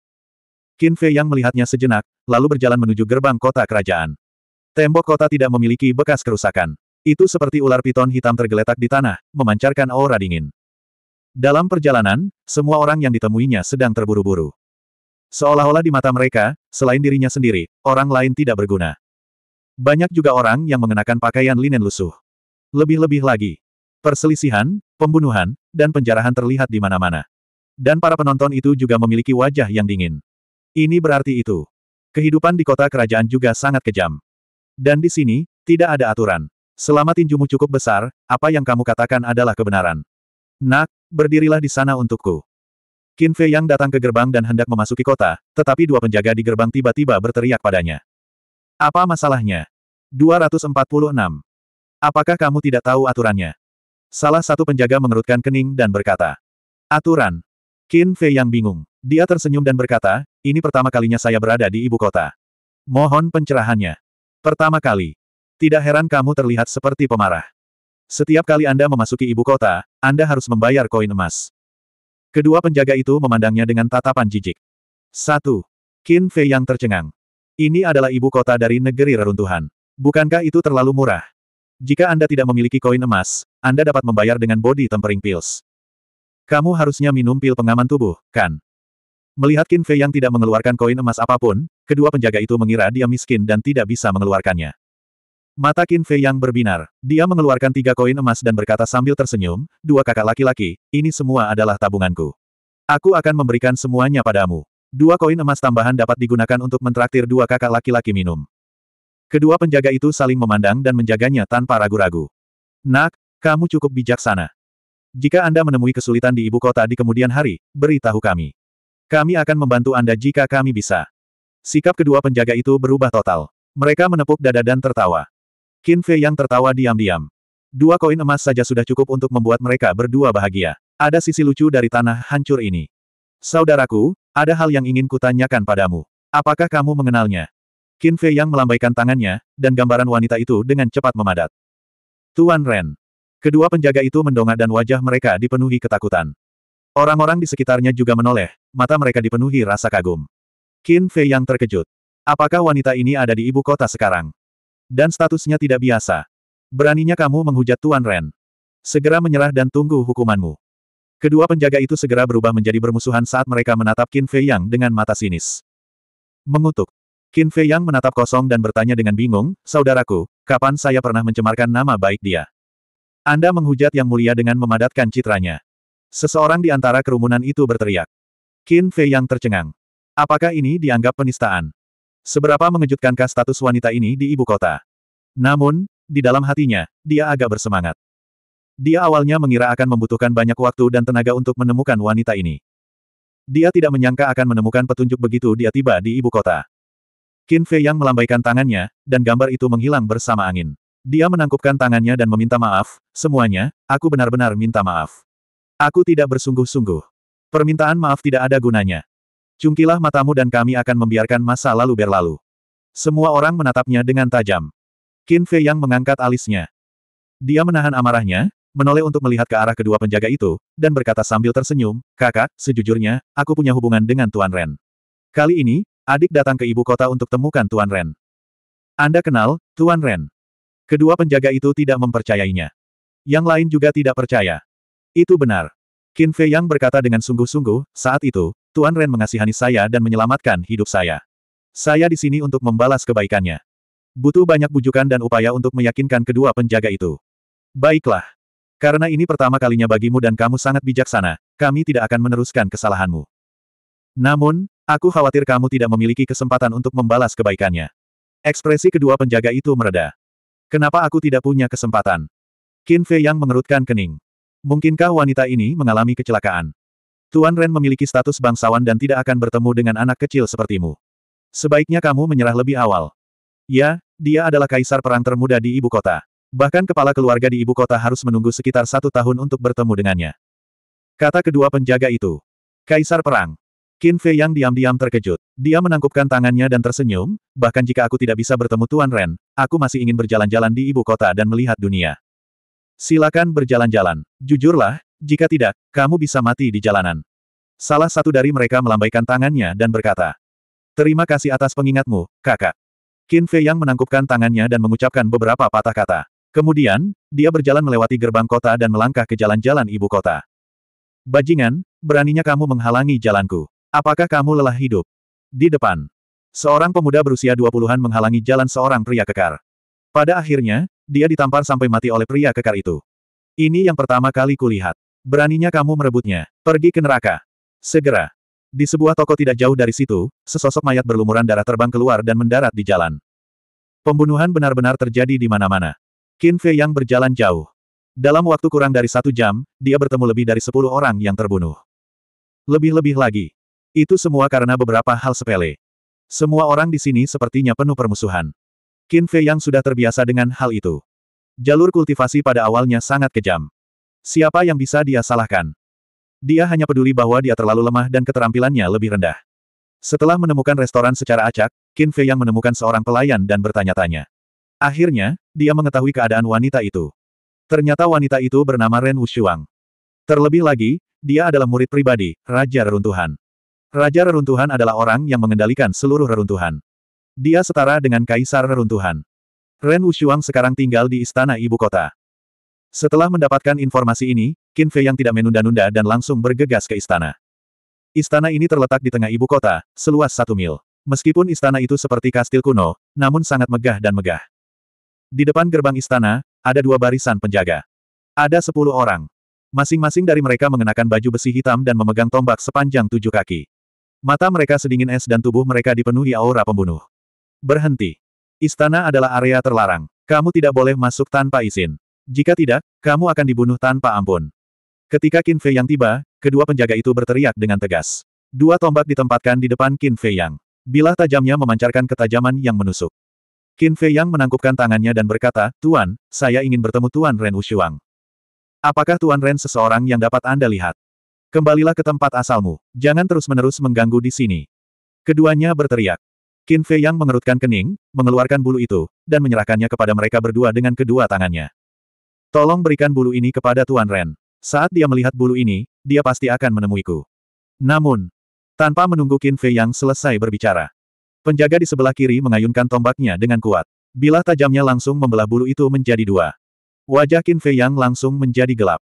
Qin Fei yang melihatnya sejenak, lalu berjalan menuju gerbang kota kerajaan. Tembok kota tidak memiliki bekas kerusakan. Itu seperti ular piton hitam tergeletak di tanah, memancarkan aura dingin. Dalam perjalanan, semua orang yang ditemuinya sedang terburu-buru. Seolah-olah di mata mereka, selain dirinya sendiri, orang lain tidak berguna. Banyak juga orang yang mengenakan pakaian linen lusuh. Lebih-lebih lagi. Perselisihan, pembunuhan, dan penjarahan terlihat di mana-mana. Dan para penonton itu juga memiliki wajah yang dingin. Ini berarti itu. Kehidupan di kota kerajaan juga sangat kejam. Dan di sini, tidak ada aturan. Selama tinjumu cukup besar, apa yang kamu katakan adalah kebenaran. Nak, berdirilah di sana untukku. Qin Fei yang datang ke gerbang dan hendak memasuki kota, tetapi dua penjaga di gerbang tiba-tiba berteriak padanya. Apa masalahnya? 246. Apakah kamu tidak tahu aturannya? Salah satu penjaga mengerutkan kening dan berkata. Aturan. Qin Fei yang bingung. Dia tersenyum dan berkata, ini pertama kalinya saya berada di ibu kota. Mohon pencerahannya. Pertama kali. Tidak heran kamu terlihat seperti pemarah. Setiap kali Anda memasuki ibu kota, Anda harus membayar koin emas. Kedua penjaga itu memandangnya dengan tatapan jijik. Satu. Qin Fei yang tercengang. Ini adalah ibu kota dari negeri reruntuhan. Bukankah itu terlalu murah? Jika Anda tidak memiliki koin emas, anda dapat membayar dengan body tempering pills. Kamu harusnya minum pil pengaman tubuh, kan? Melihat Qin Fei yang tidak mengeluarkan koin emas apapun, kedua penjaga itu mengira dia miskin dan tidak bisa mengeluarkannya. Mata Qin Fei yang berbinar. Dia mengeluarkan tiga koin emas dan berkata sambil tersenyum, dua kakak laki-laki, ini semua adalah tabunganku. Aku akan memberikan semuanya padamu. Dua koin emas tambahan dapat digunakan untuk mentraktir dua kakak laki-laki minum. Kedua penjaga itu saling memandang dan menjaganya tanpa ragu-ragu. Nak, kamu cukup bijaksana. Jika Anda menemui kesulitan di ibu kota di kemudian hari, beritahu kami. Kami akan membantu Anda jika kami bisa. Sikap kedua penjaga itu berubah total. Mereka menepuk dada dan tertawa. Qin Fei yang tertawa diam-diam. Dua koin emas saja sudah cukup untuk membuat mereka berdua bahagia. Ada sisi lucu dari tanah hancur ini. Saudaraku, ada hal yang ingin kutanyakan padamu. Apakah kamu mengenalnya? Qin Fei yang melambaikan tangannya, dan gambaran wanita itu dengan cepat memadat. Tuan Ren, Kedua penjaga itu mendongak dan wajah mereka dipenuhi ketakutan. Orang-orang di sekitarnya juga menoleh, mata mereka dipenuhi rasa kagum. Qin Fei yang terkejut. Apakah wanita ini ada di ibu kota sekarang? Dan statusnya tidak biasa. Beraninya kamu menghujat Tuan Ren. Segera menyerah dan tunggu hukumanmu. Kedua penjaga itu segera berubah menjadi bermusuhan saat mereka menatap Qin Fei Yang dengan mata sinis. Mengutuk. Qin Fei Yang menatap kosong dan bertanya dengan bingung, Saudaraku, kapan saya pernah mencemarkan nama baik dia? Anda menghujat Yang Mulia dengan memadatkan citranya. Seseorang di antara kerumunan itu berteriak. Qin Fei yang tercengang. Apakah ini dianggap penistaan? Seberapa mengejutkankah status wanita ini di ibu kota? Namun, di dalam hatinya, dia agak bersemangat. Dia awalnya mengira akan membutuhkan banyak waktu dan tenaga untuk menemukan wanita ini. Dia tidak menyangka akan menemukan petunjuk begitu dia tiba di ibu kota. Qin Fei yang melambaikan tangannya, dan gambar itu menghilang bersama angin. Dia menangkupkan tangannya dan meminta maaf, semuanya, aku benar-benar minta maaf. Aku tidak bersungguh-sungguh. Permintaan maaf tidak ada gunanya. Cungkilah matamu dan kami akan membiarkan masa lalu berlalu. Semua orang menatapnya dengan tajam. Qin Fei yang mengangkat alisnya. Dia menahan amarahnya, menoleh untuk melihat ke arah kedua penjaga itu, dan berkata sambil tersenyum, kakak, sejujurnya, aku punya hubungan dengan Tuan Ren. Kali ini, adik datang ke ibu kota untuk temukan Tuan Ren. Anda kenal, Tuan Ren. Kedua penjaga itu tidak mempercayainya. Yang lain juga tidak percaya. Itu benar. Qin Fei Yang berkata dengan sungguh-sungguh, saat itu, Tuan Ren mengasihani saya dan menyelamatkan hidup saya. Saya di sini untuk membalas kebaikannya. Butuh banyak bujukan dan upaya untuk meyakinkan kedua penjaga itu. Baiklah. Karena ini pertama kalinya bagimu dan kamu sangat bijaksana, kami tidak akan meneruskan kesalahanmu. Namun, aku khawatir kamu tidak memiliki kesempatan untuk membalas kebaikannya. Ekspresi kedua penjaga itu mereda. Kenapa aku tidak punya kesempatan? Qin Fei Yang mengerutkan kening. Mungkinkah wanita ini mengalami kecelakaan? Tuan Ren memiliki status bangsawan dan tidak akan bertemu dengan anak kecil sepertimu. Sebaiknya kamu menyerah lebih awal. Ya, dia adalah kaisar perang termuda di ibu kota. Bahkan kepala keluarga di ibu kota harus menunggu sekitar satu tahun untuk bertemu dengannya. Kata kedua penjaga itu. Kaisar perang. Qin Fei yang diam-diam terkejut. Dia menangkupkan tangannya dan tersenyum, bahkan jika aku tidak bisa bertemu Tuan Ren, aku masih ingin berjalan-jalan di ibu kota dan melihat dunia. Silakan berjalan-jalan. Jujurlah, jika tidak, kamu bisa mati di jalanan. Salah satu dari mereka melambaikan tangannya dan berkata, Terima kasih atas pengingatmu, kakak. Qin Fei yang menangkupkan tangannya dan mengucapkan beberapa patah kata. Kemudian, dia berjalan melewati gerbang kota dan melangkah ke jalan-jalan ibu kota. Bajingan, beraninya kamu menghalangi jalanku. Apakah kamu lelah hidup? Di depan. Seorang pemuda berusia 20-an menghalangi jalan seorang pria kekar. Pada akhirnya, dia ditampar sampai mati oleh pria kekar itu. Ini yang pertama kali kulihat. Beraninya kamu merebutnya. Pergi ke neraka. Segera. Di sebuah toko tidak jauh dari situ, sesosok mayat berlumuran darah terbang keluar dan mendarat di jalan. Pembunuhan benar-benar terjadi di mana-mana. Qin Fei yang berjalan jauh. Dalam waktu kurang dari satu jam, dia bertemu lebih dari sepuluh orang yang terbunuh. Lebih-lebih lagi, itu semua karena beberapa hal sepele. Semua orang di sini sepertinya penuh permusuhan. Qin Fei yang sudah terbiasa dengan hal itu. Jalur kultivasi pada awalnya sangat kejam. Siapa yang bisa dia salahkan? Dia hanya peduli bahwa dia terlalu lemah dan keterampilannya lebih rendah. Setelah menemukan restoran secara acak, Qin Fei yang menemukan seorang pelayan dan bertanya-tanya. Akhirnya, dia mengetahui keadaan wanita itu. Ternyata wanita itu bernama Ren Wushuang. Terlebih lagi, dia adalah murid pribadi, Raja Reruntuhan. Raja Reruntuhan adalah orang yang mengendalikan seluruh reruntuhan. Dia setara dengan Kaisar Reruntuhan. Ren Wushuang sekarang tinggal di istana ibu kota. Setelah mendapatkan informasi ini, Qin Fei yang tidak menunda-nunda dan langsung bergegas ke istana. Istana ini terletak di tengah ibu kota, seluas satu mil. Meskipun istana itu seperti kastil kuno, namun sangat megah dan megah. Di depan gerbang istana, ada dua barisan penjaga. Ada sepuluh orang. Masing-masing dari mereka mengenakan baju besi hitam dan memegang tombak sepanjang tujuh kaki. Mata mereka sedingin es dan tubuh mereka dipenuhi aura pembunuh. Berhenti. Istana adalah area terlarang. Kamu tidak boleh masuk tanpa izin. Jika tidak, kamu akan dibunuh tanpa ampun. Ketika Qin Fei Yang tiba, kedua penjaga itu berteriak dengan tegas. Dua tombak ditempatkan di depan Qin Fei Yang. Bilah tajamnya memancarkan ketajaman yang menusuk. Qin Fei Yang menangkupkan tangannya dan berkata, Tuan, saya ingin bertemu Tuan Ren Ushuang. Apakah Tuan Ren seseorang yang dapat Anda lihat? Kembalilah ke tempat asalmu, jangan terus-menerus mengganggu di sini. Keduanya berteriak. Qin Fei Yang mengerutkan kening, mengeluarkan bulu itu, dan menyerahkannya kepada mereka berdua dengan kedua tangannya. Tolong berikan bulu ini kepada Tuan Ren. Saat dia melihat bulu ini, dia pasti akan menemuiku. Namun, tanpa menunggu Qin Fei Yang selesai berbicara, penjaga di sebelah kiri mengayunkan tombaknya dengan kuat. Bilah tajamnya langsung membelah bulu itu menjadi dua. Wajah Qin Fei Yang langsung menjadi gelap.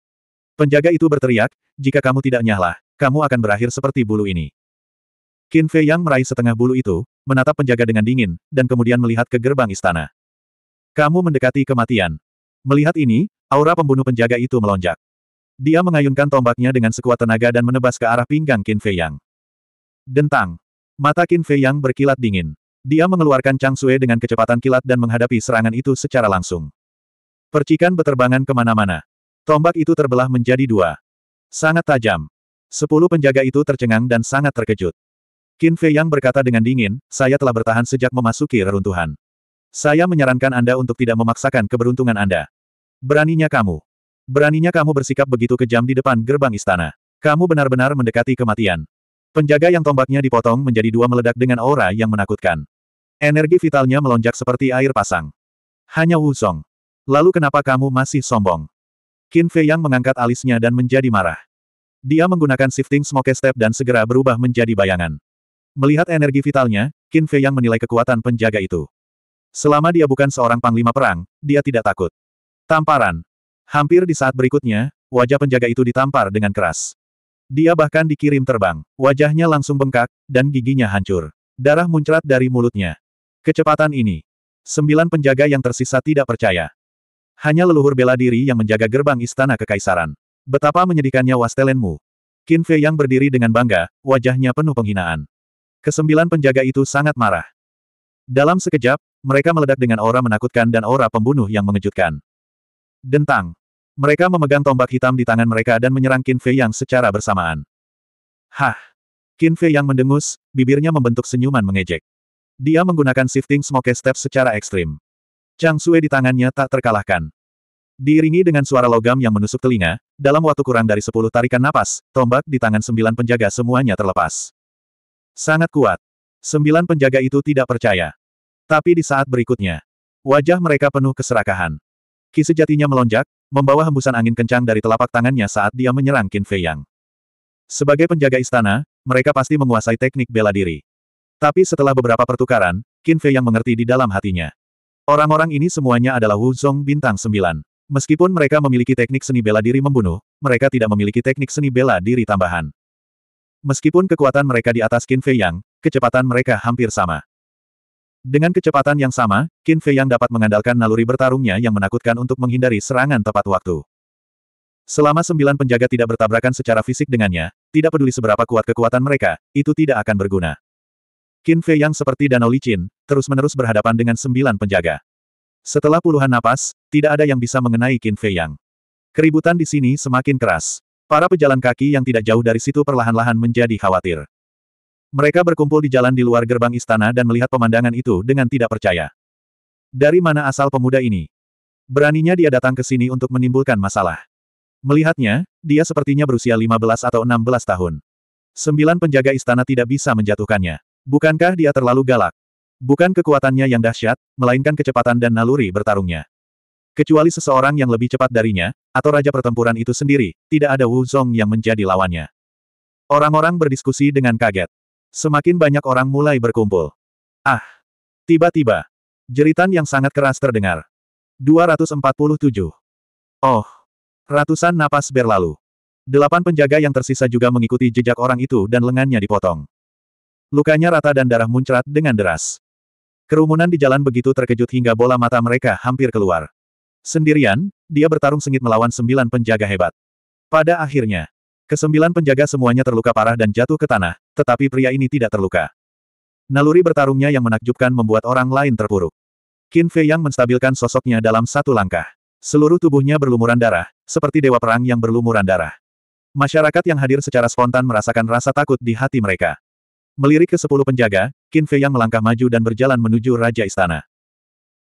Penjaga itu berteriak, jika kamu tidak nyahlah, kamu akan berakhir seperti bulu ini. Qin Fei yang meraih setengah bulu itu, menatap penjaga dengan dingin, dan kemudian melihat ke gerbang istana. Kamu mendekati kematian. Melihat ini, aura pembunuh penjaga itu melonjak. Dia mengayunkan tombaknya dengan sekuat tenaga dan menebas ke arah pinggang Qin Fei Yang. Dentang. Mata Qin Fei Yang berkilat dingin. Dia mengeluarkan Chang Sue dengan kecepatan kilat dan menghadapi serangan itu secara langsung. Percikan beterbangan kemana-mana. Tombak itu terbelah menjadi dua. Sangat tajam. Sepuluh penjaga itu tercengang dan sangat terkejut. Qin Fei Yang berkata dengan dingin, saya telah bertahan sejak memasuki reruntuhan. Saya menyarankan Anda untuk tidak memaksakan keberuntungan Anda. Beraninya kamu. Beraninya kamu bersikap begitu kejam di depan gerbang istana. Kamu benar-benar mendekati kematian. Penjaga yang tombaknya dipotong menjadi dua meledak dengan aura yang menakutkan. Energi vitalnya melonjak seperti air pasang. Hanya Wu Song. Lalu kenapa kamu masih sombong? Qin Fei Yang mengangkat alisnya dan menjadi marah. Dia menggunakan shifting smoke step dan segera berubah menjadi bayangan. Melihat energi vitalnya, Qin Fei Yang menilai kekuatan penjaga itu. Selama dia bukan seorang panglima perang, dia tidak takut. Tamparan. Hampir di saat berikutnya, wajah penjaga itu ditampar dengan keras. Dia bahkan dikirim terbang, wajahnya langsung bengkak, dan giginya hancur. Darah muncrat dari mulutnya. Kecepatan ini. Sembilan penjaga yang tersisa tidak percaya. Hanya leluhur bela diri yang menjaga gerbang istana kekaisaran. Betapa menyedihkannya wastelenmu. Qin Fei yang berdiri dengan bangga, wajahnya penuh penghinaan. Kesembilan penjaga itu sangat marah. Dalam sekejap, mereka meledak dengan aura menakutkan dan aura pembunuh yang mengejutkan. Dentang. Mereka memegang tombak hitam di tangan mereka dan menyerang Qin Fei yang secara bersamaan. Hah! Qin Fei yang mendengus, bibirnya membentuk senyuman mengejek. Dia menggunakan shifting smoke step secara ekstrim. Chang Sue di tangannya tak terkalahkan. Diiringi dengan suara logam yang menusuk telinga, dalam waktu kurang dari sepuluh tarikan napas, tombak di tangan sembilan penjaga semuanya terlepas. Sangat kuat. Sembilan penjaga itu tidak percaya. Tapi di saat berikutnya, wajah mereka penuh keserakahan. Ki sejatinya melonjak, membawa hembusan angin kencang dari telapak tangannya saat dia menyerang Qin Fei Yang. Sebagai penjaga istana, mereka pasti menguasai teknik bela diri. Tapi setelah beberapa pertukaran, Qin Fei Yang mengerti di dalam hatinya. Orang-orang ini semuanya adalah Wuzong bintang sembilan. Meskipun mereka memiliki teknik seni bela diri membunuh, mereka tidak memiliki teknik seni bela diri tambahan. Meskipun kekuatan mereka di atas Qin Fei Yang, kecepatan mereka hampir sama. Dengan kecepatan yang sama, Qin Fei Yang dapat mengandalkan naluri bertarungnya yang menakutkan untuk menghindari serangan tepat waktu. Selama sembilan penjaga tidak bertabrakan secara fisik dengannya, tidak peduli seberapa kuat kekuatan mereka, itu tidak akan berguna. Qin Fei Yang seperti danau licin, terus-menerus berhadapan dengan sembilan penjaga. Setelah puluhan napas, tidak ada yang bisa mengenai Qin Fei Yang. Keributan di sini semakin keras. Para pejalan kaki yang tidak jauh dari situ perlahan-lahan menjadi khawatir. Mereka berkumpul di jalan di luar gerbang istana dan melihat pemandangan itu dengan tidak percaya. Dari mana asal pemuda ini? Beraninya dia datang ke sini untuk menimbulkan masalah. Melihatnya, dia sepertinya berusia 15 atau 16 tahun. Sembilan penjaga istana tidak bisa menjatuhkannya. Bukankah dia terlalu galak? Bukan kekuatannya yang dahsyat, melainkan kecepatan dan naluri bertarungnya. Kecuali seseorang yang lebih cepat darinya, atau raja pertempuran itu sendiri, tidak ada Wu Zong yang menjadi lawannya. Orang-orang berdiskusi dengan kaget. Semakin banyak orang mulai berkumpul. Ah! Tiba-tiba. Jeritan yang sangat keras terdengar. 247. Oh! Ratusan napas berlalu. Delapan penjaga yang tersisa juga mengikuti jejak orang itu dan lengannya dipotong. Lukanya rata dan darah muncrat dengan deras. Kerumunan di jalan begitu terkejut hingga bola mata mereka hampir keluar. Sendirian, dia bertarung sengit melawan sembilan penjaga hebat. Pada akhirnya, kesembilan penjaga semuanya terluka parah dan jatuh ke tanah, tetapi pria ini tidak terluka. Naluri bertarungnya yang menakjubkan membuat orang lain terpuruk. Qin Fei yang menstabilkan sosoknya dalam satu langkah. Seluruh tubuhnya berlumuran darah, seperti dewa perang yang berlumuran darah. Masyarakat yang hadir secara spontan merasakan rasa takut di hati mereka. Melirik ke sepuluh penjaga, Qin Fei yang melangkah maju dan berjalan menuju Raja Istana.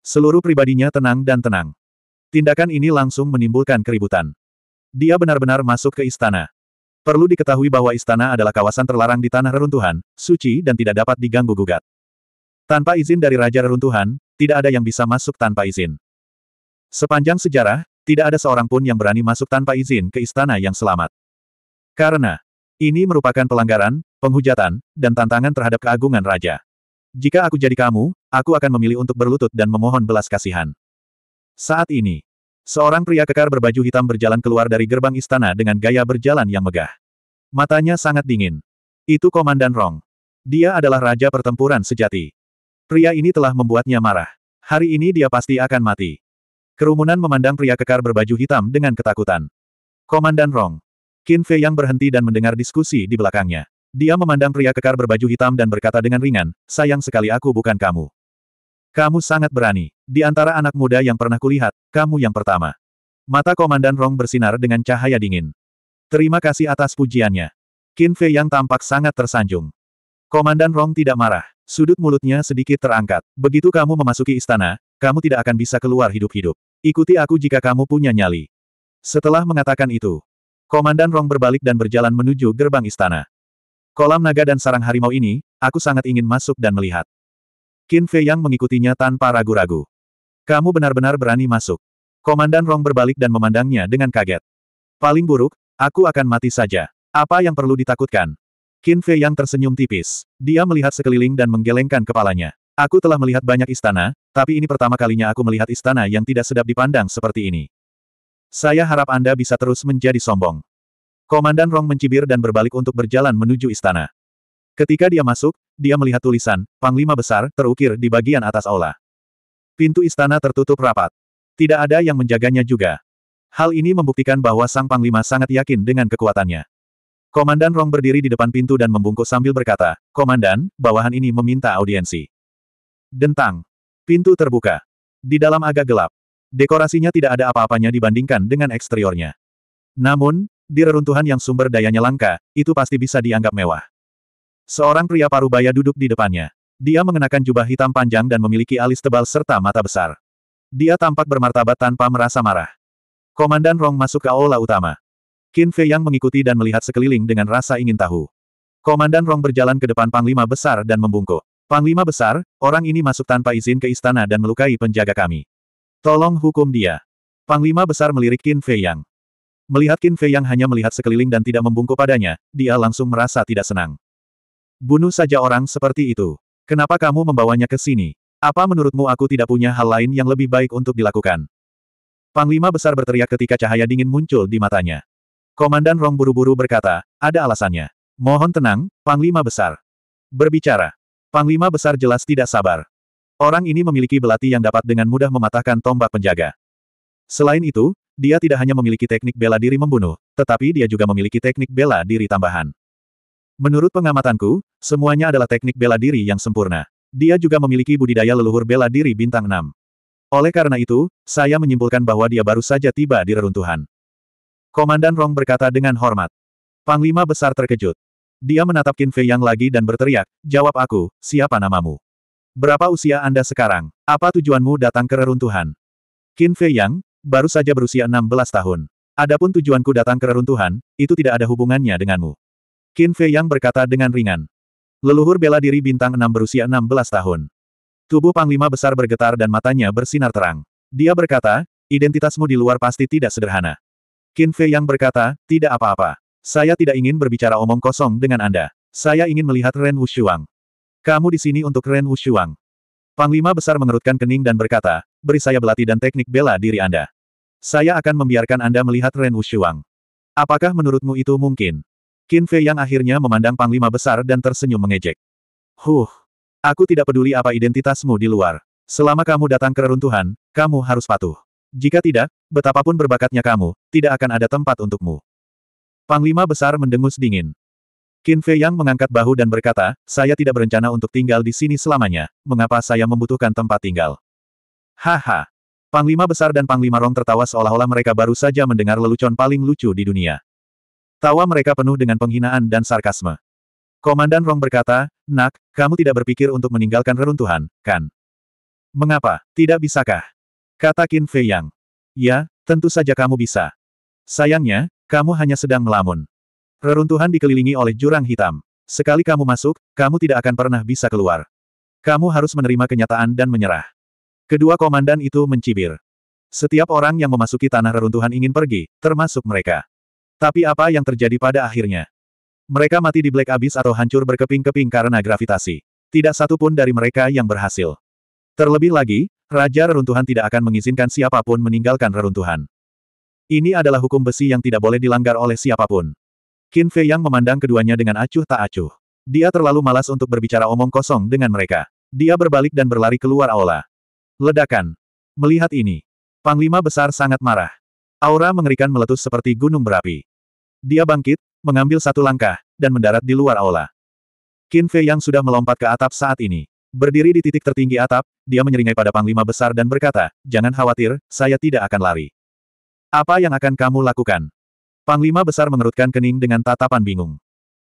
Seluruh pribadinya tenang dan tenang. Tindakan ini langsung menimbulkan keributan. Dia benar-benar masuk ke istana. Perlu diketahui bahwa istana adalah kawasan terlarang di tanah reruntuhan, suci dan tidak dapat diganggu-gugat. Tanpa izin dari Raja Reruntuhan, tidak ada yang bisa masuk tanpa izin. Sepanjang sejarah, tidak ada seorang pun yang berani masuk tanpa izin ke istana yang selamat. Karena ini merupakan pelanggaran, penghujatan, dan tantangan terhadap keagungan raja. Jika aku jadi kamu, aku akan memilih untuk berlutut dan memohon belas kasihan. Saat ini, seorang pria kekar berbaju hitam berjalan keluar dari gerbang istana dengan gaya berjalan yang megah. Matanya sangat dingin. Itu Komandan Rong. Dia adalah raja pertempuran sejati. Pria ini telah membuatnya marah. Hari ini dia pasti akan mati. Kerumunan memandang pria kekar berbaju hitam dengan ketakutan. Komandan Rong. Qin Fei yang berhenti dan mendengar diskusi di belakangnya. Dia memandang pria kekar berbaju hitam dan berkata dengan ringan, sayang sekali aku bukan kamu. Kamu sangat berani. Di antara anak muda yang pernah kulihat, kamu yang pertama. Mata Komandan Rong bersinar dengan cahaya dingin. Terima kasih atas pujiannya. Qin Fei yang tampak sangat tersanjung. Komandan Rong tidak marah. Sudut mulutnya sedikit terangkat. Begitu kamu memasuki istana, kamu tidak akan bisa keluar hidup-hidup. Ikuti aku jika kamu punya nyali. Setelah mengatakan itu, Komandan Rong berbalik dan berjalan menuju gerbang istana. Kolam naga dan sarang harimau ini, aku sangat ingin masuk dan melihat. Qin Fei Yang mengikutinya tanpa ragu-ragu. Kamu benar-benar berani masuk. Komandan Rong berbalik dan memandangnya dengan kaget. Paling buruk, aku akan mati saja. Apa yang perlu ditakutkan? Qin Fei Yang tersenyum tipis. Dia melihat sekeliling dan menggelengkan kepalanya. Aku telah melihat banyak istana, tapi ini pertama kalinya aku melihat istana yang tidak sedap dipandang seperti ini. Saya harap Anda bisa terus menjadi sombong. Komandan Rong mencibir dan berbalik untuk berjalan menuju istana. Ketika dia masuk, dia melihat tulisan, Panglima Besar, terukir di bagian atas aula. Pintu istana tertutup rapat. Tidak ada yang menjaganya juga. Hal ini membuktikan bahwa sang Panglima sangat yakin dengan kekuatannya. Komandan Rong berdiri di depan pintu dan membungkuk sambil berkata, Komandan, bawahan ini meminta audiensi. Dentang. Pintu terbuka. Di dalam agak gelap. Dekorasinya tidak ada apa-apanya dibandingkan dengan eksteriornya. Namun, di reruntuhan yang sumber dayanya langka, itu pasti bisa dianggap mewah. Seorang pria parubaya duduk di depannya. Dia mengenakan jubah hitam panjang dan memiliki alis tebal serta mata besar. Dia tampak bermartabat tanpa merasa marah. Komandan Rong masuk ke aula utama. Qin Fei Yang mengikuti dan melihat sekeliling dengan rasa ingin tahu. Komandan Rong berjalan ke depan Panglima Besar dan membungkuk. Panglima Besar, orang ini masuk tanpa izin ke istana dan melukai penjaga kami. Tolong hukum dia. Panglima Besar melirik Qin Fei Yang. Melihat Qin Fei yang hanya melihat sekeliling dan tidak membungkuk padanya, dia langsung merasa tidak senang. Bunuh saja orang seperti itu. Kenapa kamu membawanya ke sini? Apa menurutmu aku tidak punya hal lain yang lebih baik untuk dilakukan? Panglima besar berteriak ketika cahaya dingin muncul di matanya. Komandan Rong buru-buru berkata, ada alasannya. Mohon tenang, Panglima besar. Berbicara. Panglima besar jelas tidak sabar. Orang ini memiliki belati yang dapat dengan mudah mematahkan tombak penjaga. Selain itu, dia tidak hanya memiliki teknik bela diri membunuh, tetapi dia juga memiliki teknik bela diri tambahan. Menurut pengamatanku, semuanya adalah teknik bela diri yang sempurna. Dia juga memiliki budidaya leluhur bela diri bintang 6. Oleh karena itu, saya menyimpulkan bahwa dia baru saja tiba di reruntuhan. Komandan Rong berkata dengan hormat. Panglima besar terkejut. Dia menatap Qin Fei Yang lagi dan berteriak, jawab aku, siapa namamu? Berapa usia Anda sekarang? Apa tujuanmu datang ke reruntuhan? Qin Fei Yang, Baru saja berusia 16 tahun. Adapun tujuanku datang ke reruntuhan, itu tidak ada hubungannya denganmu. Qin Fei Yang berkata dengan ringan. Leluhur bela diri bintang 6 berusia 16 tahun. Tubuh Panglima besar bergetar dan matanya bersinar terang. Dia berkata, identitasmu di luar pasti tidak sederhana. Qin Fei yang berkata, tidak apa-apa. Saya tidak ingin berbicara omong kosong dengan Anda. Saya ingin melihat Ren Wushuang. Kamu di sini untuk Ren Wushuang. Panglima besar mengerutkan kening dan berkata, beri saya belati dan teknik bela diri Anda. Saya akan membiarkan Anda melihat Ren Wushuang. Apakah menurutmu itu mungkin? Qin Fei yang akhirnya memandang Panglima Besar dan tersenyum mengejek. Huh, aku tidak peduli apa identitasmu di luar. Selama kamu datang ke reruntuhan, kamu harus patuh. Jika tidak, betapapun berbakatnya kamu, tidak akan ada tempat untukmu. Panglima Besar mendengus dingin. Qin Fei Yang mengangkat bahu dan berkata, saya tidak berencana untuk tinggal di sini selamanya, mengapa saya membutuhkan tempat tinggal? Haha. Panglima besar dan Panglima Rong tertawa seolah-olah mereka baru saja mendengar lelucon paling lucu di dunia. Tawa mereka penuh dengan penghinaan dan sarkasme. Komandan Rong berkata, Nak, kamu tidak berpikir untuk meninggalkan reruntuhan, kan? Mengapa, tidak bisakah? Kata Qin Fei Yang. Ya, tentu saja kamu bisa. Sayangnya, kamu hanya sedang melamun. Reruntuhan dikelilingi oleh jurang hitam. Sekali kamu masuk, kamu tidak akan pernah bisa keluar. Kamu harus menerima kenyataan dan menyerah. Kedua komandan itu mencibir. Setiap orang yang memasuki tanah reruntuhan ingin pergi, termasuk mereka. Tapi apa yang terjadi pada akhirnya? Mereka mati di Black Abyss atau hancur berkeping-keping karena gravitasi. Tidak satu pun dari mereka yang berhasil. Terlebih lagi, Raja Reruntuhan tidak akan mengizinkan siapapun meninggalkan reruntuhan. Ini adalah hukum besi yang tidak boleh dilanggar oleh siapapun. Qin Fei Yang memandang keduanya dengan acuh tak acuh. Dia terlalu malas untuk berbicara omong kosong dengan mereka. Dia berbalik dan berlari keluar aula. Ledakan. Melihat ini, Panglima Besar sangat marah. Aura mengerikan meletus seperti gunung berapi. Dia bangkit, mengambil satu langkah, dan mendarat di luar aula. Qin Fei yang sudah melompat ke atap saat ini. Berdiri di titik tertinggi atap, dia menyeringai pada Panglima Besar dan berkata, Jangan khawatir, saya tidak akan lari. Apa yang akan kamu lakukan? Panglima Besar mengerutkan kening dengan tatapan bingung.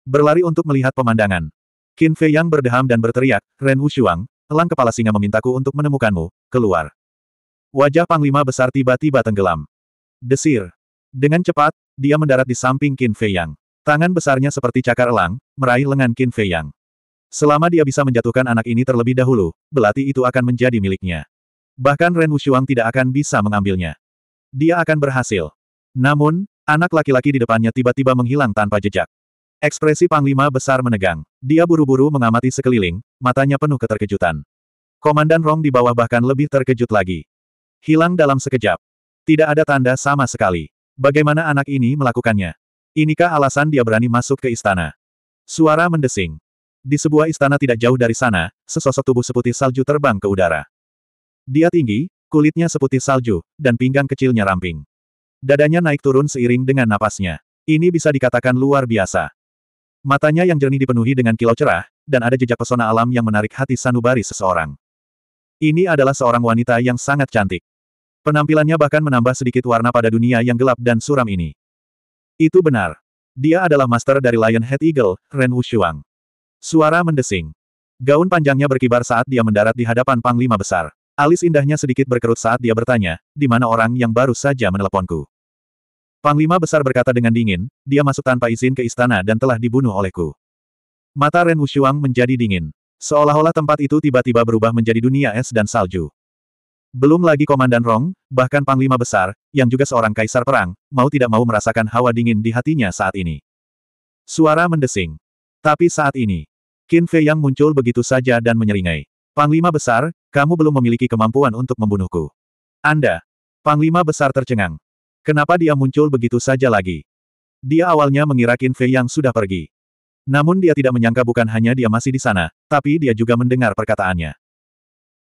Berlari untuk melihat pemandangan. Qin Fei yang berdeham dan berteriak, Ren Wushuang, Elang kepala singa memintaku untuk menemukanmu, keluar. Wajah panglima besar tiba-tiba tenggelam. Desir. Dengan cepat, dia mendarat di samping Qin Fei Yang. Tangan besarnya seperti cakar elang, meraih lengan Qin Fei Yang. Selama dia bisa menjatuhkan anak ini terlebih dahulu, belati itu akan menjadi miliknya. Bahkan Ren Wushuang tidak akan bisa mengambilnya. Dia akan berhasil. Namun, anak laki-laki di depannya tiba-tiba menghilang tanpa jejak. Ekspresi Panglima besar menegang. Dia buru-buru mengamati sekeliling, matanya penuh keterkejutan. Komandan Rong di bawah bahkan lebih terkejut lagi. Hilang dalam sekejap. Tidak ada tanda sama sekali. Bagaimana anak ini melakukannya? Inikah alasan dia berani masuk ke istana? Suara mendesing. Di sebuah istana tidak jauh dari sana, sesosok tubuh seputih salju terbang ke udara. Dia tinggi, kulitnya seputih salju, dan pinggang kecilnya ramping. Dadanya naik turun seiring dengan napasnya. Ini bisa dikatakan luar biasa. Matanya yang jernih dipenuhi dengan kilau cerah, dan ada jejak pesona alam yang menarik hati sanubari seseorang. Ini adalah seorang wanita yang sangat cantik. Penampilannya bahkan menambah sedikit warna pada dunia yang gelap dan suram ini. Itu benar. Dia adalah master dari Lionhead Eagle, Ren Wushuang. Suara mendesing. Gaun panjangnya berkibar saat dia mendarat di hadapan Panglima Besar. Alis indahnya sedikit berkerut saat dia bertanya, di mana orang yang baru saja meneleponku. Panglima besar berkata dengan dingin, dia masuk tanpa izin ke istana dan telah dibunuh olehku. Mata Ren Wushuang menjadi dingin. Seolah-olah tempat itu tiba-tiba berubah menjadi dunia es dan salju. Belum lagi Komandan Rong, bahkan Panglima Besar, yang juga seorang kaisar perang, mau tidak mau merasakan hawa dingin di hatinya saat ini. Suara mendesing. Tapi saat ini, Qin Fei yang muncul begitu saja dan menyeringai. Panglima Besar, kamu belum memiliki kemampuan untuk membunuhku. Anda. Panglima Besar tercengang. Kenapa dia muncul begitu saja lagi? Dia awalnya mengira Qin Fei yang sudah pergi. Namun dia tidak menyangka bukan hanya dia masih di sana, tapi dia juga mendengar perkataannya.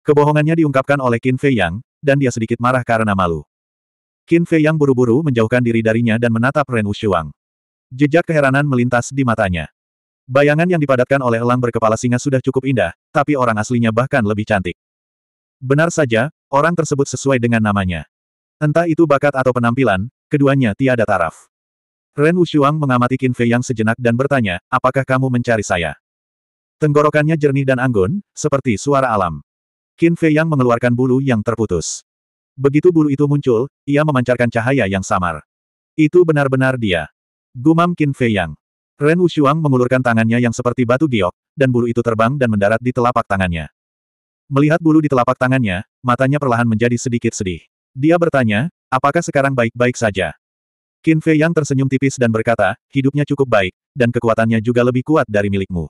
Kebohongannya diungkapkan oleh Qin Fei Yang, dan dia sedikit marah karena malu. Qin Fei Yang buru-buru menjauhkan diri darinya dan menatap Ren Wushuang. Jejak keheranan melintas di matanya. Bayangan yang dipadatkan oleh elang berkepala singa sudah cukup indah, tapi orang aslinya bahkan lebih cantik. Benar saja, orang tersebut sesuai dengan namanya. Entah itu bakat atau penampilan, keduanya tiada taraf. Ren Wushuang mengamati Qin Fei yang sejenak dan bertanya, apakah kamu mencari saya? Tenggorokannya jernih dan anggun, seperti suara alam. Qin Fei yang mengeluarkan bulu yang terputus. Begitu bulu itu muncul, ia memancarkan cahaya yang samar. Itu benar-benar dia. Gumam Qin Fei yang. Ren Wushuang mengulurkan tangannya yang seperti batu giok, dan bulu itu terbang dan mendarat di telapak tangannya. Melihat bulu di telapak tangannya, matanya perlahan menjadi sedikit sedih. Dia bertanya, apakah sekarang baik-baik saja? Qin Fei yang tersenyum tipis dan berkata, hidupnya cukup baik, dan kekuatannya juga lebih kuat dari milikmu.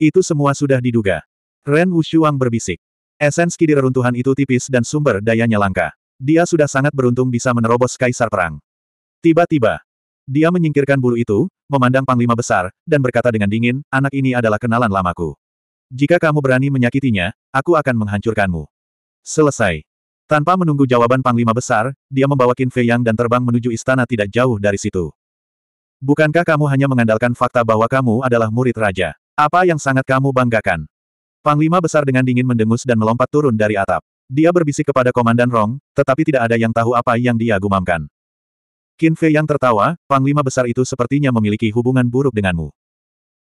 Itu semua sudah diduga. Ren Wushuang berbisik. Esens kidir reruntuhan itu tipis dan sumber dayanya langka. Dia sudah sangat beruntung bisa menerobos kaisar perang. Tiba-tiba, dia menyingkirkan bulu itu, memandang Panglima Besar, dan berkata dengan dingin, anak ini adalah kenalan lamaku. Jika kamu berani menyakitinya, aku akan menghancurkanmu. Selesai. Tanpa menunggu jawaban Panglima Besar, dia membawa Qin Fei Yang dan terbang menuju istana tidak jauh dari situ. Bukankah kamu hanya mengandalkan fakta bahwa kamu adalah murid raja? Apa yang sangat kamu banggakan? Panglima besar dengan dingin mendengus dan melompat turun dari atap. Dia berbisik kepada Komandan Rong, tetapi tidak ada yang tahu apa yang dia gumamkan. Qin Fei yang tertawa, Panglima besar itu sepertinya memiliki hubungan buruk denganmu.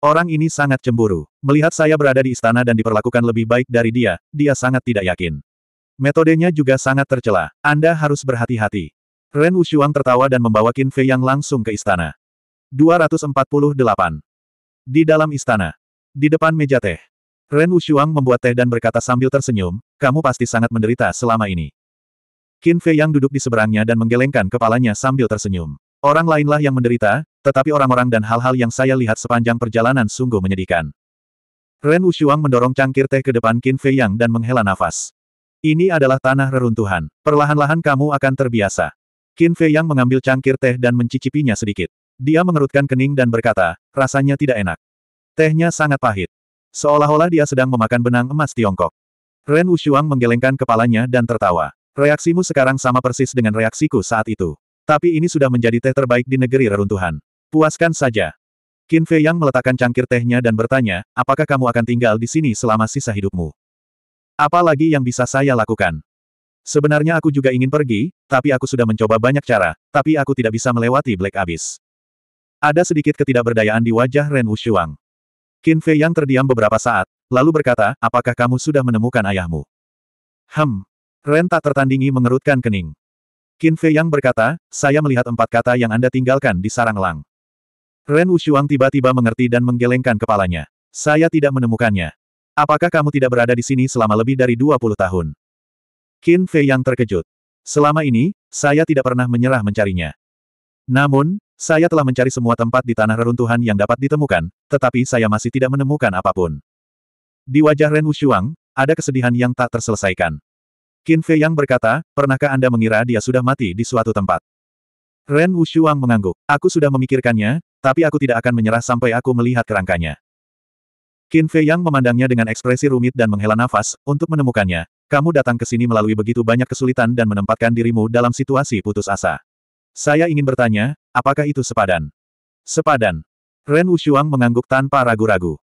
Orang ini sangat cemburu. Melihat saya berada di istana dan diperlakukan lebih baik dari dia, dia sangat tidak yakin. Metodenya juga sangat tercela. Anda harus berhati-hati. Ren Wushuang tertawa dan membawa Qin Fei Yang langsung ke istana. 248. Di dalam istana. Di depan meja teh. Ren Wushuang membuat teh dan berkata sambil tersenyum, kamu pasti sangat menderita selama ini. Qin Fei Yang duduk di seberangnya dan menggelengkan kepalanya sambil tersenyum. Orang lainlah yang menderita, tetapi orang-orang dan hal-hal yang saya lihat sepanjang perjalanan sungguh menyedihkan. Ren Wushuang mendorong cangkir teh ke depan Qin Fei Yang dan menghela nafas. Ini adalah tanah reruntuhan. Perlahan-lahan kamu akan terbiasa. Qin Fei Yang mengambil cangkir teh dan mencicipinya sedikit. Dia mengerutkan kening dan berkata, rasanya tidak enak. Tehnya sangat pahit. Seolah-olah dia sedang memakan benang emas Tiongkok. Ren Wushuang menggelengkan kepalanya dan tertawa. Reaksimu sekarang sama persis dengan reaksiku saat itu. Tapi ini sudah menjadi teh terbaik di negeri reruntuhan. Puaskan saja. Qin Fei Yang meletakkan cangkir tehnya dan bertanya, apakah kamu akan tinggal di sini selama sisa hidupmu? Apa lagi yang bisa saya lakukan? Sebenarnya aku juga ingin pergi, tapi aku sudah mencoba banyak cara, tapi aku tidak bisa melewati Black Abyss. Ada sedikit ketidakberdayaan di wajah Ren Wushuang. Qin Fei yang terdiam beberapa saat, lalu berkata, apakah kamu sudah menemukan ayahmu? Hem. Ren tak tertandingi mengerutkan kening. Qin Fei yang berkata, saya melihat empat kata yang Anda tinggalkan di sarang lang. Ren Wushuang tiba-tiba mengerti dan menggelengkan kepalanya. Saya tidak menemukannya. Apakah kamu tidak berada di sini selama lebih dari 20 tahun? Qin Fei yang terkejut. Selama ini, saya tidak pernah menyerah mencarinya. Namun, saya telah mencari semua tempat di tanah reruntuhan yang dapat ditemukan, tetapi saya masih tidak menemukan apapun. Di wajah Ren Wushuang, ada kesedihan yang tak terselesaikan. Qin Fei yang berkata, pernahkah Anda mengira dia sudah mati di suatu tempat? Ren Wushuang mengangguk. Aku sudah memikirkannya, tapi aku tidak akan menyerah sampai aku melihat kerangkanya. Qin Fei Yang memandangnya dengan ekspresi rumit dan menghela nafas, untuk menemukannya. Kamu datang ke sini melalui begitu banyak kesulitan dan menempatkan dirimu dalam situasi putus asa. Saya ingin bertanya, apakah itu sepadan? Sepadan. Ren Wushuang mengangguk tanpa ragu-ragu.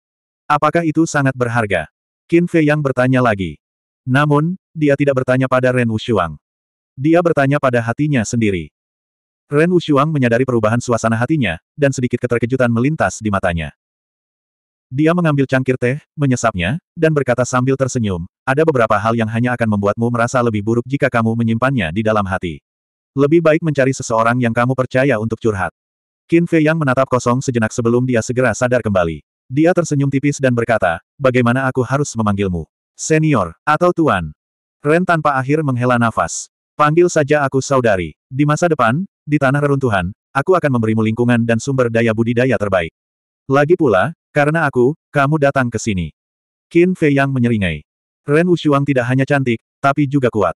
Apakah itu sangat berharga? Qin Fei Yang bertanya lagi. Namun, dia tidak bertanya pada Ren Wushuang. Dia bertanya pada hatinya sendiri. Ren Wushuang menyadari perubahan suasana hatinya, dan sedikit keterkejutan melintas di matanya. Dia mengambil cangkir teh, menyesapnya, dan berkata sambil tersenyum, ada beberapa hal yang hanya akan membuatmu merasa lebih buruk jika kamu menyimpannya di dalam hati. Lebih baik mencari seseorang yang kamu percaya untuk curhat. Qin Fei yang menatap kosong sejenak sebelum dia segera sadar kembali. Dia tersenyum tipis dan berkata, bagaimana aku harus memanggilmu? Senior, atau tuan? Ren tanpa akhir menghela nafas. Panggil saja aku saudari. Di masa depan, di tanah reruntuhan, aku akan memberimu lingkungan dan sumber daya budidaya terbaik. Lagi pula, karena aku, kamu datang ke sini. Qin Fei yang menyeringai. Ren Wushuang tidak hanya cantik, tapi juga kuat.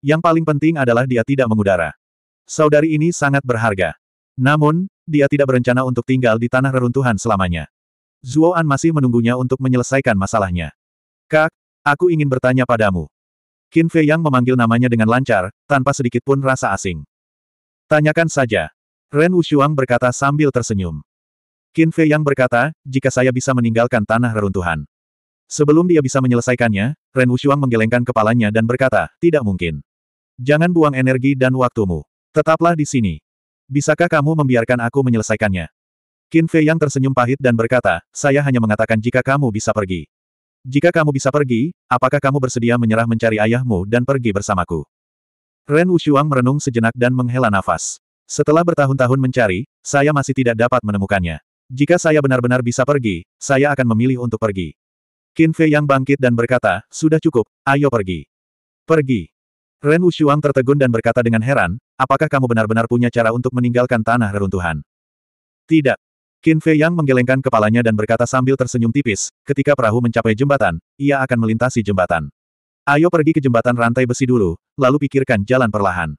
Yang paling penting adalah dia tidak mengudara. Saudari ini sangat berharga. Namun, dia tidak berencana untuk tinggal di tanah reruntuhan selamanya. Zuo An masih menunggunya untuk menyelesaikan masalahnya. Kak, aku ingin bertanya padamu. Qin Fei Yang memanggil namanya dengan lancar, tanpa sedikit pun rasa asing. Tanyakan saja. Ren Wushuang berkata sambil tersenyum. Qin Fei yang berkata, jika saya bisa meninggalkan tanah reruntuhan. Sebelum dia bisa menyelesaikannya, Ren Wushuang menggelengkan kepalanya dan berkata, tidak mungkin. Jangan buang energi dan waktumu. Tetaplah di sini. Bisakah kamu membiarkan aku menyelesaikannya? Qin Fei yang tersenyum pahit dan berkata, saya hanya mengatakan jika kamu bisa pergi. Jika kamu bisa pergi, apakah kamu bersedia menyerah mencari ayahmu dan pergi bersamaku? Ren Wushuang merenung sejenak dan menghela nafas. Setelah bertahun-tahun mencari, saya masih tidak dapat menemukannya. Jika saya benar-benar bisa pergi, saya akan memilih untuk pergi. Qin Fei yang bangkit dan berkata, sudah cukup, ayo pergi. Pergi. Ren Wushuang tertegun dan berkata dengan heran, apakah kamu benar-benar punya cara untuk meninggalkan tanah reruntuhan? Tidak. Qin Fei Yang menggelengkan kepalanya dan berkata sambil tersenyum tipis, ketika perahu mencapai jembatan, ia akan melintasi jembatan. Ayo pergi ke jembatan rantai besi dulu, lalu pikirkan jalan perlahan.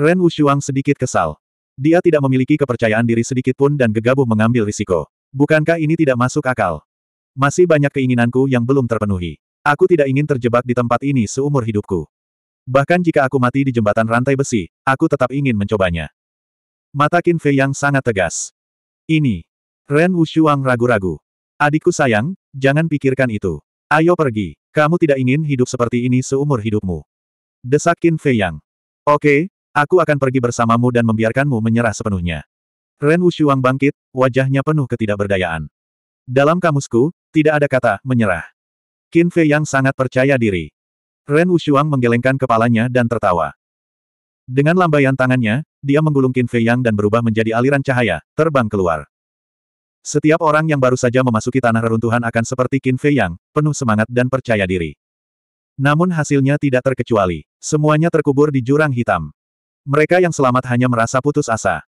Ren Wushuang sedikit kesal. Dia tidak memiliki kepercayaan diri sedikit pun dan gegabah mengambil risiko. Bukankah ini tidak masuk akal? Masih banyak keinginanku yang belum terpenuhi. Aku tidak ingin terjebak di tempat ini seumur hidupku. Bahkan jika aku mati di jembatan rantai besi, aku tetap ingin mencobanya. Mata Qin Fei yang sangat tegas. Ini. Ren Wushuang ragu-ragu. Adikku sayang, jangan pikirkan itu. Ayo pergi. Kamu tidak ingin hidup seperti ini seumur hidupmu. Desak Qin Fei Yang. Oke, Aku akan pergi bersamamu dan membiarkanmu menyerah sepenuhnya. Ren Wushuang bangkit, wajahnya penuh ketidakberdayaan. Dalam kamusku, tidak ada kata menyerah. Qin Fei yang sangat percaya diri. Ren Wushuang menggelengkan kepalanya dan tertawa. Dengan lambaian tangannya, dia menggulung Qin Fei Yang dan berubah menjadi aliran cahaya, terbang keluar. Setiap orang yang baru saja memasuki tanah reruntuhan akan seperti Qin Fei Yang, penuh semangat dan percaya diri. Namun hasilnya tidak terkecuali. Semuanya terkubur di jurang hitam. Mereka yang selamat hanya merasa putus asa.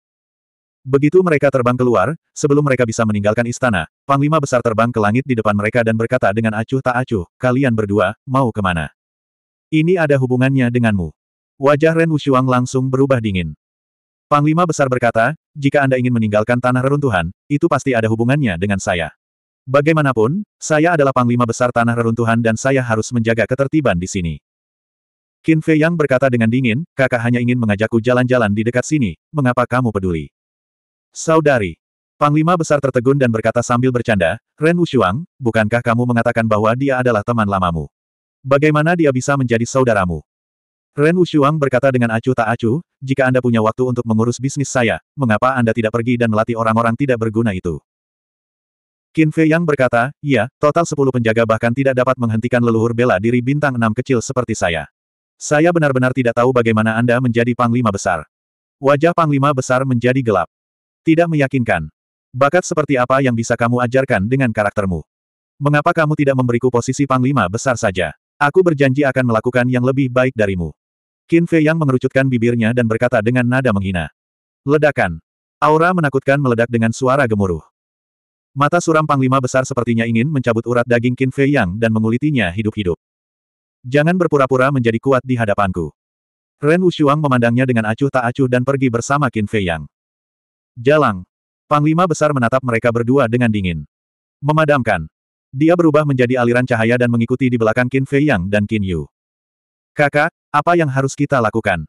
Begitu mereka terbang keluar, sebelum mereka bisa meninggalkan istana, Panglima Besar terbang ke langit di depan mereka dan berkata dengan acuh tak acuh, kalian berdua, mau kemana? Ini ada hubungannya denganmu. Wajah Ren Wushuang langsung berubah dingin. Panglima Besar berkata, jika Anda ingin meninggalkan tanah reruntuhan, itu pasti ada hubungannya dengan saya. Bagaimanapun, saya adalah Panglima Besar Tanah Reruntuhan dan saya harus menjaga ketertiban di sini. Qin Fei Yang berkata dengan dingin, kakak hanya ingin mengajakku jalan-jalan di dekat sini, mengapa kamu peduli? Saudari. Panglima besar tertegun dan berkata sambil bercanda, Ren Wushuang, bukankah kamu mengatakan bahwa dia adalah teman lamamu? Bagaimana dia bisa menjadi saudaramu? Ren Wushuang berkata dengan acuh tak acuh, jika Anda punya waktu untuk mengurus bisnis saya, mengapa Anda tidak pergi dan melatih orang-orang tidak berguna itu? Qin Fei Yang berkata, ya, total 10 penjaga bahkan tidak dapat menghentikan leluhur bela diri bintang 6 kecil seperti saya. Saya benar-benar tidak tahu bagaimana Anda menjadi Panglima Besar. Wajah Panglima Besar menjadi gelap. Tidak meyakinkan. Bakat seperti apa yang bisa kamu ajarkan dengan karaktermu? Mengapa kamu tidak memberiku posisi Panglima Besar saja? Aku berjanji akan melakukan yang lebih baik darimu. Qin Fei Yang mengerucutkan bibirnya dan berkata dengan nada menghina. Ledakan. Aura menakutkan meledak dengan suara gemuruh. Mata suram Panglima Besar sepertinya ingin mencabut urat daging Qin Fei Yang dan mengulitinya hidup-hidup. Jangan berpura-pura menjadi kuat di hadapanku. Ren Wushuang memandangnya dengan acuh tak acuh dan pergi bersama Qin Fei Yang. Jalang. Panglima besar menatap mereka berdua dengan dingin. Memadamkan. Dia berubah menjadi aliran cahaya dan mengikuti di belakang Qin Fei Yang dan Qin Yu. Kakak, apa yang harus kita lakukan?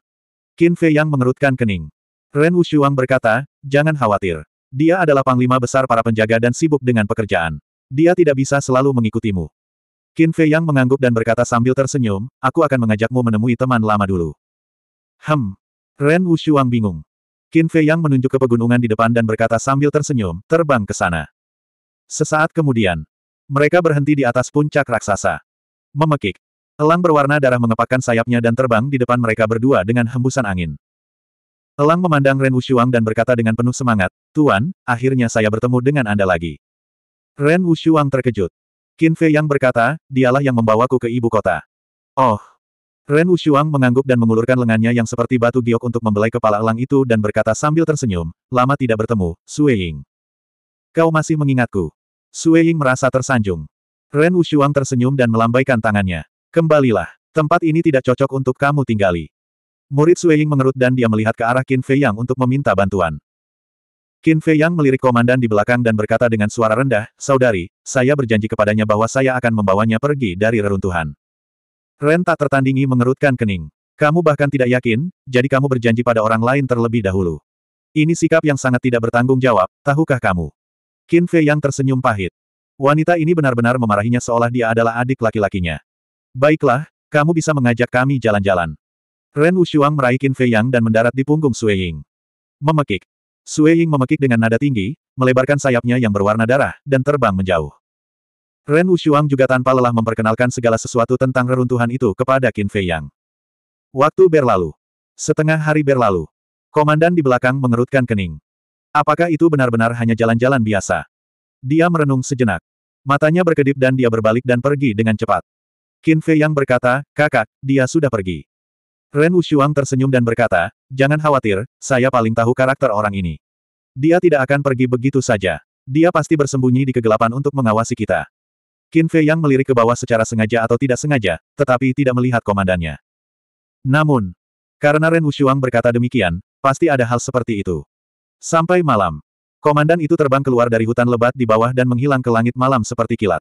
Qin Fei Yang mengerutkan kening. Ren Wushuang berkata, jangan khawatir. Dia adalah panglima besar para penjaga dan sibuk dengan pekerjaan. Dia tidak bisa selalu mengikutimu. Qin Fei Yang mengangguk dan berkata sambil tersenyum, aku akan mengajakmu menemui teman lama dulu. Hem. Ren Wushuang bingung. Qin Fei Yang menunjuk ke pegunungan di depan dan berkata sambil tersenyum, terbang ke sana. Sesaat kemudian, mereka berhenti di atas puncak raksasa. Memekik. Elang berwarna darah mengepakkan sayapnya dan terbang di depan mereka berdua dengan hembusan angin. Elang memandang Ren Wushuang dan berkata dengan penuh semangat, Tuan, akhirnya saya bertemu dengan Anda lagi. Ren Wushuang terkejut. Qin Fei Yang berkata, dialah yang membawaku ke ibu kota. Oh! Ren Wushuang mengangguk dan mengulurkan lengannya yang seperti batu giok untuk membelai kepala elang itu dan berkata sambil tersenyum, lama tidak bertemu, Sue Ying. Kau masih mengingatku. Sue Ying merasa tersanjung. Ren Wushuang tersenyum dan melambaikan tangannya. Kembalilah, tempat ini tidak cocok untuk kamu tinggali. Murid Sue Ying mengerut dan dia melihat ke arah Qin Fei Yang untuk meminta bantuan. Qin Fei Yang melirik komandan di belakang dan berkata dengan suara rendah, Saudari, saya berjanji kepadanya bahwa saya akan membawanya pergi dari reruntuhan. Ren tak tertandingi mengerutkan kening. Kamu bahkan tidak yakin, jadi kamu berjanji pada orang lain terlebih dahulu. Ini sikap yang sangat tidak bertanggung jawab, tahukah kamu? Qin Fei Yang tersenyum pahit. Wanita ini benar-benar memarahinya seolah dia adalah adik laki-lakinya. Baiklah, kamu bisa mengajak kami jalan-jalan. Ren Wushuang meraih Qin Fei Yang dan mendarat di punggung Sui Ying. Memekik, Sue Ying memekik dengan nada tinggi, melebarkan sayapnya yang berwarna darah, dan terbang menjauh. Ren Wushuang juga tanpa lelah memperkenalkan segala sesuatu tentang reruntuhan itu kepada Qin Fei Yang. Waktu berlalu. Setengah hari berlalu. Komandan di belakang mengerutkan kening. Apakah itu benar-benar hanya jalan-jalan biasa? Dia merenung sejenak. Matanya berkedip dan dia berbalik dan pergi dengan cepat. Qin Fei Yang berkata, kakak, dia sudah pergi. Ren Wushuang tersenyum dan berkata, jangan khawatir, saya paling tahu karakter orang ini. Dia tidak akan pergi begitu saja. Dia pasti bersembunyi di kegelapan untuk mengawasi kita. Qin Fei Yang melirik ke bawah secara sengaja atau tidak sengaja, tetapi tidak melihat komandannya. Namun, karena Ren Wushuang berkata demikian, pasti ada hal seperti itu. Sampai malam, komandan itu terbang keluar dari hutan lebat di bawah dan menghilang ke langit malam seperti kilat.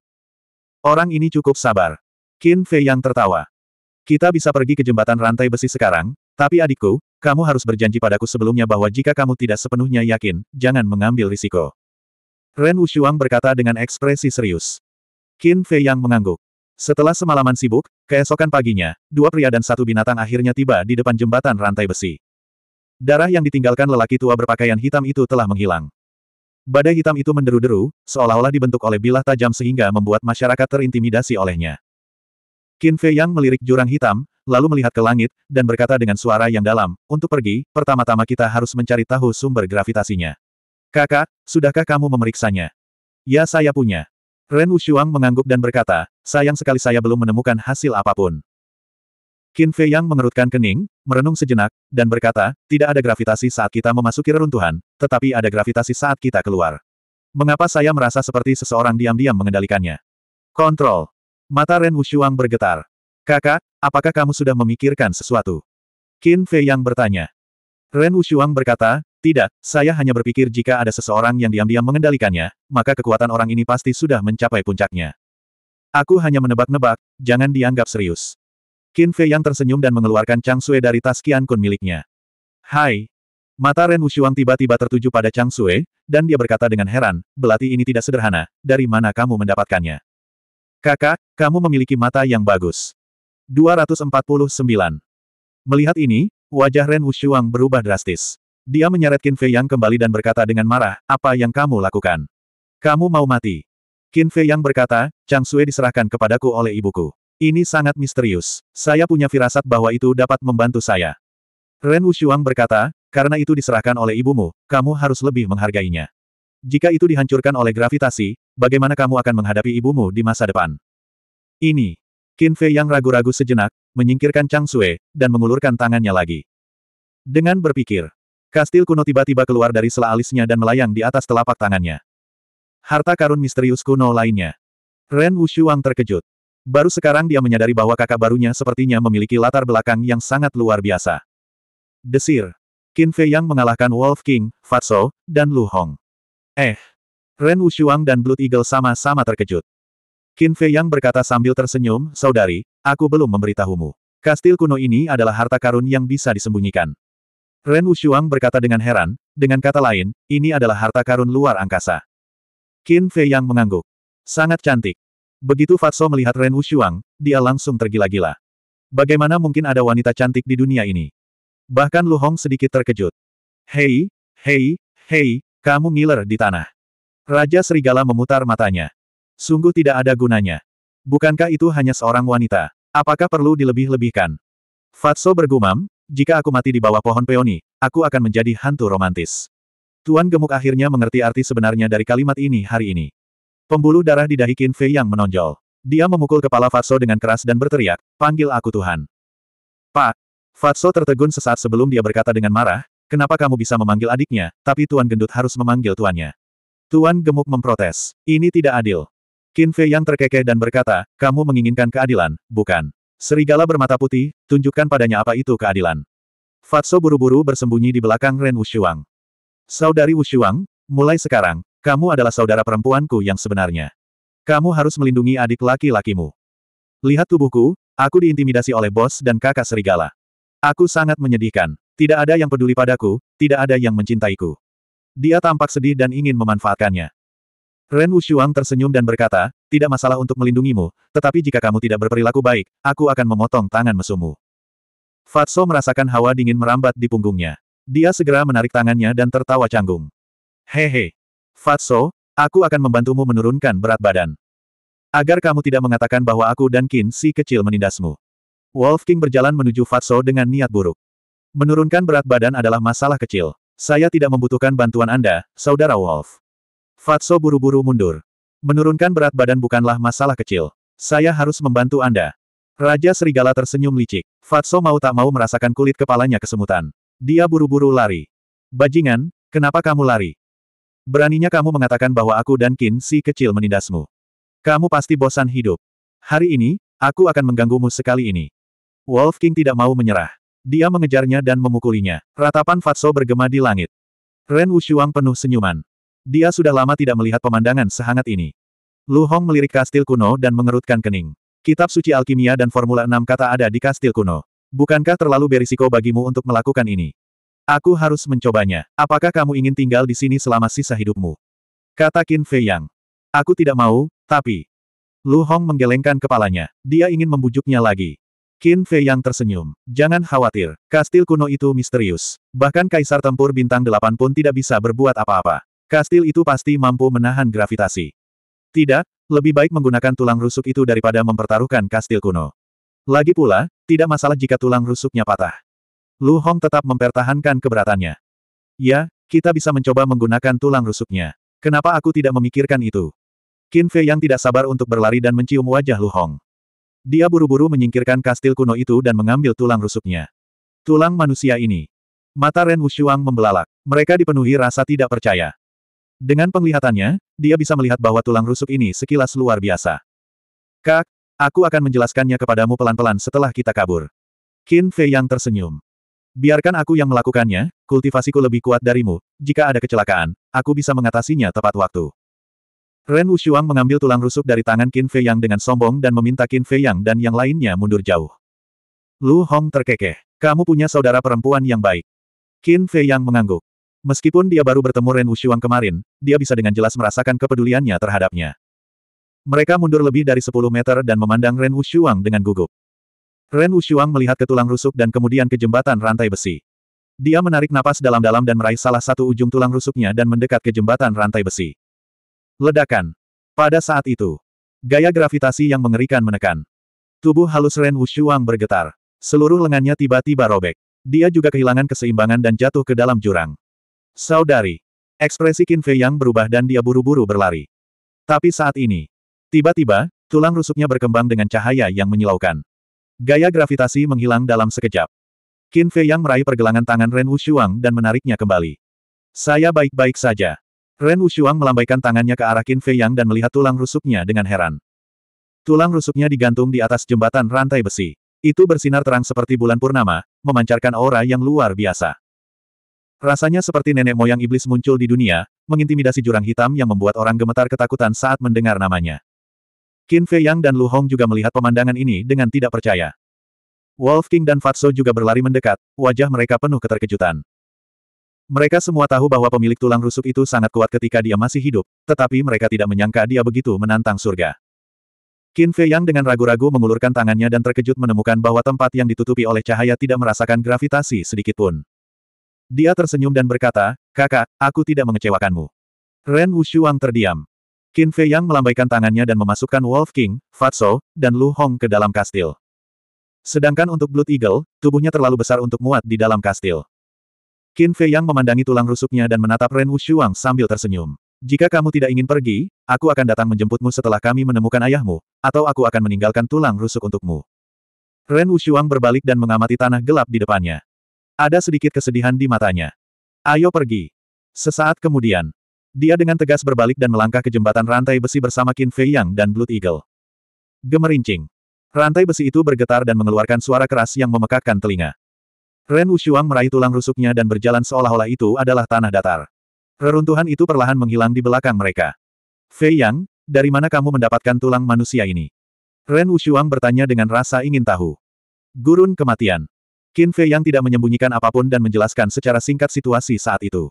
Orang ini cukup sabar. Qin Fei Yang tertawa. Kita bisa pergi ke jembatan rantai besi sekarang, tapi adikku, kamu harus berjanji padaku sebelumnya bahwa jika kamu tidak sepenuhnya yakin, jangan mengambil risiko. Ren Wushuang berkata dengan ekspresi serius. Qin Fei Yang mengangguk. Setelah semalaman sibuk, keesokan paginya, dua pria dan satu binatang akhirnya tiba di depan jembatan rantai besi. Darah yang ditinggalkan lelaki tua berpakaian hitam itu telah menghilang. Badai hitam itu menderu-deru, seolah-olah dibentuk oleh bilah tajam sehingga membuat masyarakat terintimidasi olehnya. Qin Fei Yang melirik jurang hitam, lalu melihat ke langit, dan berkata dengan suara yang dalam, untuk pergi, pertama-tama kita harus mencari tahu sumber gravitasinya. Kakak, sudahkah kamu memeriksanya? Ya saya punya. Ren Wushuang mengangguk dan berkata, sayang sekali saya belum menemukan hasil apapun. Qin Fei Yang mengerutkan kening, merenung sejenak, dan berkata, tidak ada gravitasi saat kita memasuki reruntuhan, tetapi ada gravitasi saat kita keluar. Mengapa saya merasa seperti seseorang diam-diam mengendalikannya? Kontrol. Mata Ren Wushuang bergetar. Kakak, apakah kamu sudah memikirkan sesuatu? Qin Fei yang bertanya. Ren Wushuang berkata, tidak, saya hanya berpikir jika ada seseorang yang diam-diam mengendalikannya, maka kekuatan orang ini pasti sudah mencapai puncaknya. Aku hanya menebak-nebak, jangan dianggap serius. Qin Fei yang tersenyum dan mengeluarkan Chang Sui dari tas Qian Kun miliknya. Hai, Mata Ren Wushuang tiba-tiba tertuju pada Chang Sui, dan dia berkata dengan heran, belati ini tidak sederhana, dari mana kamu mendapatkannya? Kakak, kamu memiliki mata yang bagus. 249. Melihat ini, wajah Ren Wushuang berubah drastis. Dia menyeret Qin Fei Yang kembali dan berkata dengan marah, apa yang kamu lakukan? Kamu mau mati. Qin Fei Yang berkata, Chang Sui diserahkan kepadaku oleh ibuku. Ini sangat misterius. Saya punya firasat bahwa itu dapat membantu saya. Ren Wushuang berkata, karena itu diserahkan oleh ibumu, kamu harus lebih menghargainya. Jika itu dihancurkan oleh gravitasi, bagaimana kamu akan menghadapi ibumu di masa depan? Ini. Qin Fei yang ragu-ragu sejenak, menyingkirkan Chang Sue, dan mengulurkan tangannya lagi. Dengan berpikir, kastil kuno tiba-tiba keluar dari sela alisnya dan melayang di atas telapak tangannya. Harta karun misterius kuno lainnya. Ren Wushuang terkejut. Baru sekarang dia menyadari bahwa kakak barunya sepertinya memiliki latar belakang yang sangat luar biasa. Desir. Qin Fei yang mengalahkan Wolf King, Fatso, dan Lu Hong. Eh. Ren Wushuang dan Blood Eagle sama-sama terkejut. Qin Fei Yang berkata sambil tersenyum, Saudari, aku belum memberitahumu. Kastil kuno ini adalah harta karun yang bisa disembunyikan. Ren Wushuang berkata dengan heran, dengan kata lain, ini adalah harta karun luar angkasa. Qin Fei Yang mengangguk. Sangat cantik. Begitu Fatso melihat Ren Wushuang, dia langsung tergila-gila. Bagaimana mungkin ada wanita cantik di dunia ini? Bahkan Lu Hong sedikit terkejut. Hei, hei, hei, kamu ngiler di tanah. Raja Serigala memutar matanya. Sungguh tidak ada gunanya. Bukankah itu hanya seorang wanita? Apakah perlu dilebih-lebihkan? Fatso bergumam, jika aku mati di bawah pohon peoni, aku akan menjadi hantu romantis. Tuan Gemuk akhirnya mengerti arti sebenarnya dari kalimat ini hari ini. Pembuluh darah di dahi Qin Fei yang menonjol. Dia memukul kepala Fatso dengan keras dan berteriak, panggil aku Tuhan. Pak! Fatso tertegun sesaat sebelum dia berkata dengan marah, Kenapa kamu bisa memanggil adiknya, tapi Tuan Gendut harus memanggil tuannya? Tuan Gemuk memprotes. Ini tidak adil. Qin Fei yang terkekeh dan berkata, kamu menginginkan keadilan, bukan? Serigala bermata putih, tunjukkan padanya apa itu keadilan. Fatso buru-buru bersembunyi di belakang Ren Wushuang. Saudari Wushuang, mulai sekarang, kamu adalah saudara perempuanku yang sebenarnya. Kamu harus melindungi adik laki-lakimu. Lihat tubuhku, aku diintimidasi oleh bos dan kakak serigala. Aku sangat menyedihkan. Tidak ada yang peduli padaku, tidak ada yang mencintaiku. Dia tampak sedih dan ingin memanfaatkannya. Ren Wushuang tersenyum dan berkata, tidak masalah untuk melindungimu, tetapi jika kamu tidak berperilaku baik, aku akan memotong tangan mesumu. Fatso merasakan hawa dingin merambat di punggungnya. Dia segera menarik tangannya dan tertawa canggung. Hehe. Fatso, aku akan membantumu menurunkan berat badan. Agar kamu tidak mengatakan bahwa aku dan Qin si kecil menindasmu. Wolf King berjalan menuju Fatso dengan niat buruk. Menurunkan berat badan adalah masalah kecil. Saya tidak membutuhkan bantuan Anda, Saudara Wolf. Fatso buru-buru mundur. Menurunkan berat badan bukanlah masalah kecil. Saya harus membantu Anda. Raja Serigala tersenyum licik. Fatso mau tak mau merasakan kulit kepalanya kesemutan. Dia buru-buru lari. Bajingan, kenapa kamu lari? Beraninya kamu mengatakan bahwa aku dan Kin si kecil menindasmu. Kamu pasti bosan hidup. Hari ini, aku akan mengganggumu sekali ini. Wolf King tidak mau menyerah. Dia mengejarnya dan memukulinya. Ratapan Fatso bergema di langit. Ren Wushuang penuh senyuman. Dia sudah lama tidak melihat pemandangan sehangat ini. Lu Hong melirik kastil kuno dan mengerutkan kening. Kitab suci alkimia dan Formula enam kata ada di kastil kuno. Bukankah terlalu berisiko bagimu untuk melakukan ini? Aku harus mencobanya. Apakah kamu ingin tinggal di sini selama sisa hidupmu? Kata Qin Fei Yang. Aku tidak mau, tapi... Lu Hong menggelengkan kepalanya. Dia ingin membujuknya lagi. Qin Fei yang tersenyum. Jangan khawatir, kastil kuno itu misterius. Bahkan kaisar tempur bintang delapan pun tidak bisa berbuat apa-apa. Kastil itu pasti mampu menahan gravitasi. Tidak, lebih baik menggunakan tulang rusuk itu daripada mempertaruhkan kastil kuno. Lagi pula, tidak masalah jika tulang rusuknya patah. Lu Hong tetap mempertahankan keberatannya. Ya, kita bisa mencoba menggunakan tulang rusuknya. Kenapa aku tidak memikirkan itu? Qin Fei yang tidak sabar untuk berlari dan mencium wajah Lu Hong. Dia buru-buru menyingkirkan kastil kuno itu dan mengambil tulang rusuknya. Tulang manusia ini. Mata Ren Wushuang membelalak. Mereka dipenuhi rasa tidak percaya. Dengan penglihatannya, dia bisa melihat bahwa tulang rusuk ini sekilas luar biasa. Kak, aku akan menjelaskannya kepadamu pelan-pelan setelah kita kabur. Qin Fei yang tersenyum. Biarkan aku yang melakukannya, kultivasiku lebih kuat darimu. Jika ada kecelakaan, aku bisa mengatasinya tepat waktu. Ren Wushuang mengambil tulang rusuk dari tangan Qin Fei Yang dengan sombong dan meminta Qin Fei Yang dan yang lainnya mundur jauh. Lu Hong terkekeh. Kamu punya saudara perempuan yang baik. Qin Fei Yang mengangguk. Meskipun dia baru bertemu Ren Wushuang kemarin, dia bisa dengan jelas merasakan kepeduliannya terhadapnya. Mereka mundur lebih dari 10 meter dan memandang Ren Wushuang dengan gugup. Ren Wushuang melihat ke tulang rusuk dan kemudian ke jembatan rantai besi. Dia menarik napas dalam-dalam dan meraih salah satu ujung tulang rusuknya dan mendekat ke jembatan rantai besi. Ledakan. Pada saat itu, gaya gravitasi yang mengerikan menekan. Tubuh halus Ren Wushuang bergetar. Seluruh lengannya tiba-tiba robek. Dia juga kehilangan keseimbangan dan jatuh ke dalam jurang. Saudari. Ekspresi Qin Fei yang berubah dan dia buru-buru berlari. Tapi saat ini, tiba-tiba, tulang rusuknya berkembang dengan cahaya yang menyilaukan. Gaya gravitasi menghilang dalam sekejap. Qin Fei yang meraih pergelangan tangan Ren Wushuang dan menariknya kembali. Saya baik-baik saja. Ren Wushuang melambaikan tangannya ke arah Qin Fei Yang dan melihat tulang rusuknya dengan heran. Tulang rusuknya digantung di atas jembatan rantai besi. Itu bersinar terang seperti bulan purnama, memancarkan aura yang luar biasa. Rasanya seperti nenek moyang iblis muncul di dunia, mengintimidasi jurang hitam yang membuat orang gemetar ketakutan saat mendengar namanya. Qin Fei Yang dan Lu Hong juga melihat pemandangan ini dengan tidak percaya. Wolf King dan Fatso juga berlari mendekat, wajah mereka penuh keterkejutan. Mereka semua tahu bahwa pemilik tulang rusuk itu sangat kuat ketika dia masih hidup, tetapi mereka tidak menyangka dia begitu menantang surga. Qin Fei Yang dengan ragu-ragu mengulurkan tangannya dan terkejut menemukan bahwa tempat yang ditutupi oleh cahaya tidak merasakan gravitasi sedikitpun. Dia tersenyum dan berkata, Kakak, aku tidak mengecewakanmu. Ren Wushuang terdiam. Qin Fei Yang melambaikan tangannya dan memasukkan Wolf King, Fatso, dan Lu Hong ke dalam kastil. Sedangkan untuk Blood Eagle, tubuhnya terlalu besar untuk muat di dalam kastil. Qin Fei yang memandangi tulang rusuknya dan menatap Ren Wushuang sambil tersenyum. Jika kamu tidak ingin pergi, aku akan datang menjemputmu setelah kami menemukan ayahmu, atau aku akan meninggalkan tulang rusuk untukmu. Ren Wushuang berbalik dan mengamati tanah gelap di depannya. Ada sedikit kesedihan di matanya. Ayo pergi. Sesaat kemudian, dia dengan tegas berbalik dan melangkah ke jembatan rantai besi bersama Qin Fei Yang dan Blood Eagle. Gemerincing. Rantai besi itu bergetar dan mengeluarkan suara keras yang memekakkan telinga. Ren Wushuang meraih tulang rusuknya dan berjalan seolah-olah itu adalah tanah datar. Reruntuhan itu perlahan menghilang di belakang mereka. Fei Yang, dari mana kamu mendapatkan tulang manusia ini? Ren Wushuang bertanya dengan rasa ingin tahu. Gurun kematian. Qin Fei Yang tidak menyembunyikan apapun dan menjelaskan secara singkat situasi saat itu.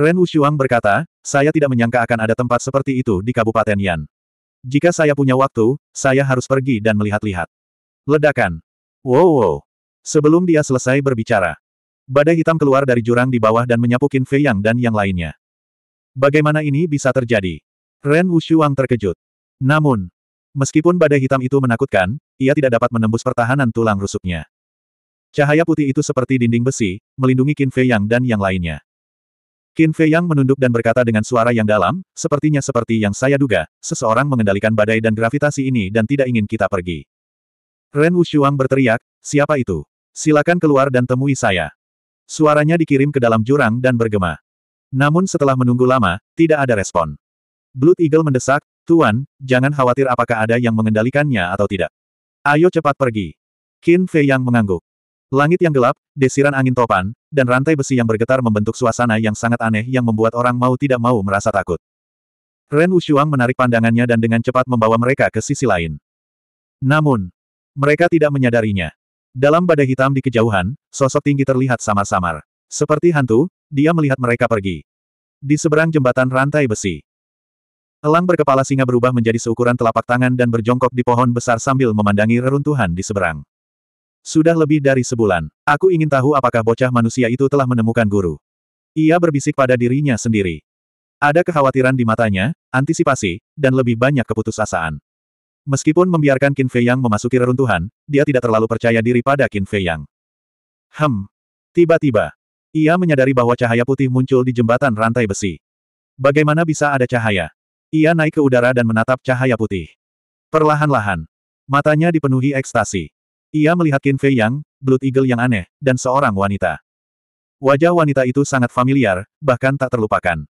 Ren Wushuang berkata, saya tidak menyangka akan ada tempat seperti itu di Kabupaten Yan. Jika saya punya waktu, saya harus pergi dan melihat-lihat. Ledakan. Wow, wow. Sebelum dia selesai berbicara, badai hitam keluar dari jurang di bawah dan menyapu Fei Yang dan yang lainnya. Bagaimana ini bisa terjadi? Ren Wushuang terkejut. Namun, meskipun badai hitam itu menakutkan, ia tidak dapat menembus pertahanan tulang rusuknya. Cahaya putih itu seperti dinding besi, melindungi Qin Fei Yang dan yang lainnya. Qin Fei Yang menunduk dan berkata dengan suara yang dalam, sepertinya seperti yang saya duga, seseorang mengendalikan badai dan gravitasi ini dan tidak ingin kita pergi. Ren Wushuang berteriak, siapa itu? Silakan keluar dan temui saya. Suaranya dikirim ke dalam jurang dan bergema. Namun setelah menunggu lama, tidak ada respon. Blood Eagle mendesak, Tuan, jangan khawatir apakah ada yang mengendalikannya atau tidak. Ayo cepat pergi. Qin Fei yang mengangguk. Langit yang gelap, desiran angin topan, dan rantai besi yang bergetar membentuk suasana yang sangat aneh yang membuat orang mau tidak mau merasa takut. Ren Wushuang menarik pandangannya dan dengan cepat membawa mereka ke sisi lain. Namun, mereka tidak menyadarinya. Dalam badai hitam di kejauhan, sosok tinggi terlihat samar-samar. Seperti hantu, dia melihat mereka pergi. Di seberang jembatan rantai besi. Elang berkepala singa berubah menjadi seukuran telapak tangan dan berjongkok di pohon besar sambil memandangi reruntuhan di seberang. Sudah lebih dari sebulan, aku ingin tahu apakah bocah manusia itu telah menemukan guru. Ia berbisik pada dirinya sendiri. Ada kekhawatiran di matanya, antisipasi, dan lebih banyak keputusasaan. Meskipun membiarkan Qin Fei Yang memasuki reruntuhan, dia tidak terlalu percaya diri pada Qin Fei Yang. Hem. Tiba-tiba, ia menyadari bahwa cahaya putih muncul di jembatan rantai besi. Bagaimana bisa ada cahaya? Ia naik ke udara dan menatap cahaya putih. Perlahan-lahan, matanya dipenuhi ekstasi. Ia melihat Qin Fei Yang, Blood Eagle yang aneh, dan seorang wanita. Wajah wanita itu sangat familiar, bahkan tak terlupakan.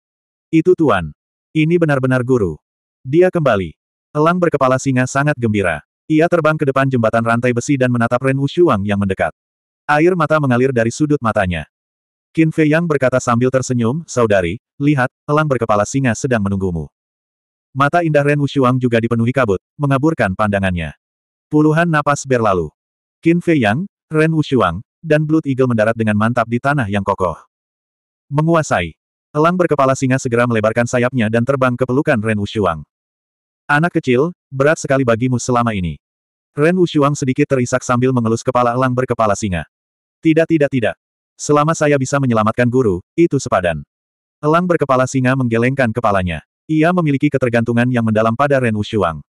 Itu Tuan. Ini benar-benar guru. Dia kembali. Elang berkepala singa sangat gembira. Ia terbang ke depan jembatan rantai besi dan menatap Ren Wushuang yang mendekat. Air mata mengalir dari sudut matanya. Qin Fei Yang berkata sambil tersenyum, Saudari, lihat, elang berkepala singa sedang menunggumu. Mata indah Ren Wushuang juga dipenuhi kabut, mengaburkan pandangannya. Puluhan napas berlalu. Qin Fei Yang, Ren Wushuang, dan Blood Eagle mendarat dengan mantap di tanah yang kokoh. Menguasai. Elang berkepala singa segera melebarkan sayapnya dan terbang ke pelukan Ren Wushuang. Anak kecil, berat sekali bagimu selama ini. Ren Wushuang sedikit terisak sambil mengelus kepala elang berkepala singa. Tidak tidak tidak. Selama saya bisa menyelamatkan guru, itu sepadan. Elang berkepala singa menggelengkan kepalanya. Ia memiliki ketergantungan yang mendalam pada Ren Wushuang.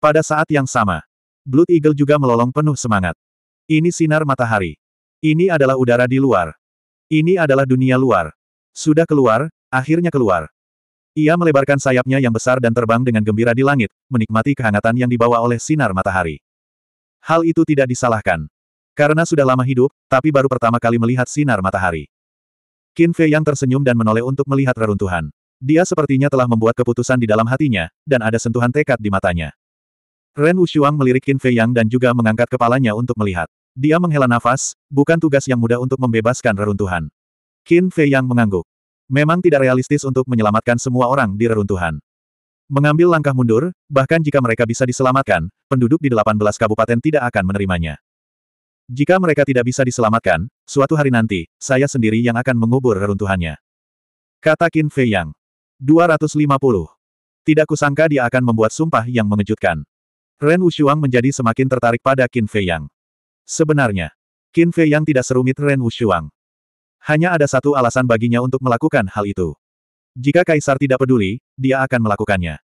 Pada saat yang sama, Blood Eagle juga melolong penuh semangat. Ini sinar matahari. Ini adalah udara di luar. Ini adalah dunia luar. Sudah keluar, akhirnya keluar. Ia melebarkan sayapnya yang besar dan terbang dengan gembira di langit, menikmati kehangatan yang dibawa oleh sinar matahari. Hal itu tidak disalahkan. Karena sudah lama hidup, tapi baru pertama kali melihat sinar matahari. Qin Fei yang tersenyum dan menoleh untuk melihat reruntuhan. Dia sepertinya telah membuat keputusan di dalam hatinya, dan ada sentuhan tekad di matanya. Ren Wushuang melirik Qin Fei yang dan juga mengangkat kepalanya untuk melihat. Dia menghela nafas, bukan tugas yang mudah untuk membebaskan reruntuhan. Qin Fei yang mengangguk. Memang tidak realistis untuk menyelamatkan semua orang di reruntuhan. Mengambil langkah mundur, bahkan jika mereka bisa diselamatkan, penduduk di 18 kabupaten tidak akan menerimanya. Jika mereka tidak bisa diselamatkan, suatu hari nanti, saya sendiri yang akan mengubur reruntuhannya. Kata Qin Fei Yang. 250. Tidak kusangka dia akan membuat sumpah yang mengejutkan. Ren Wushuang menjadi semakin tertarik pada Qin Fei Yang. Sebenarnya, Qin Fei Yang tidak serumit Ren Wushuang. Hanya ada satu alasan baginya untuk melakukan hal itu. Jika Kaisar tidak peduli, dia akan melakukannya.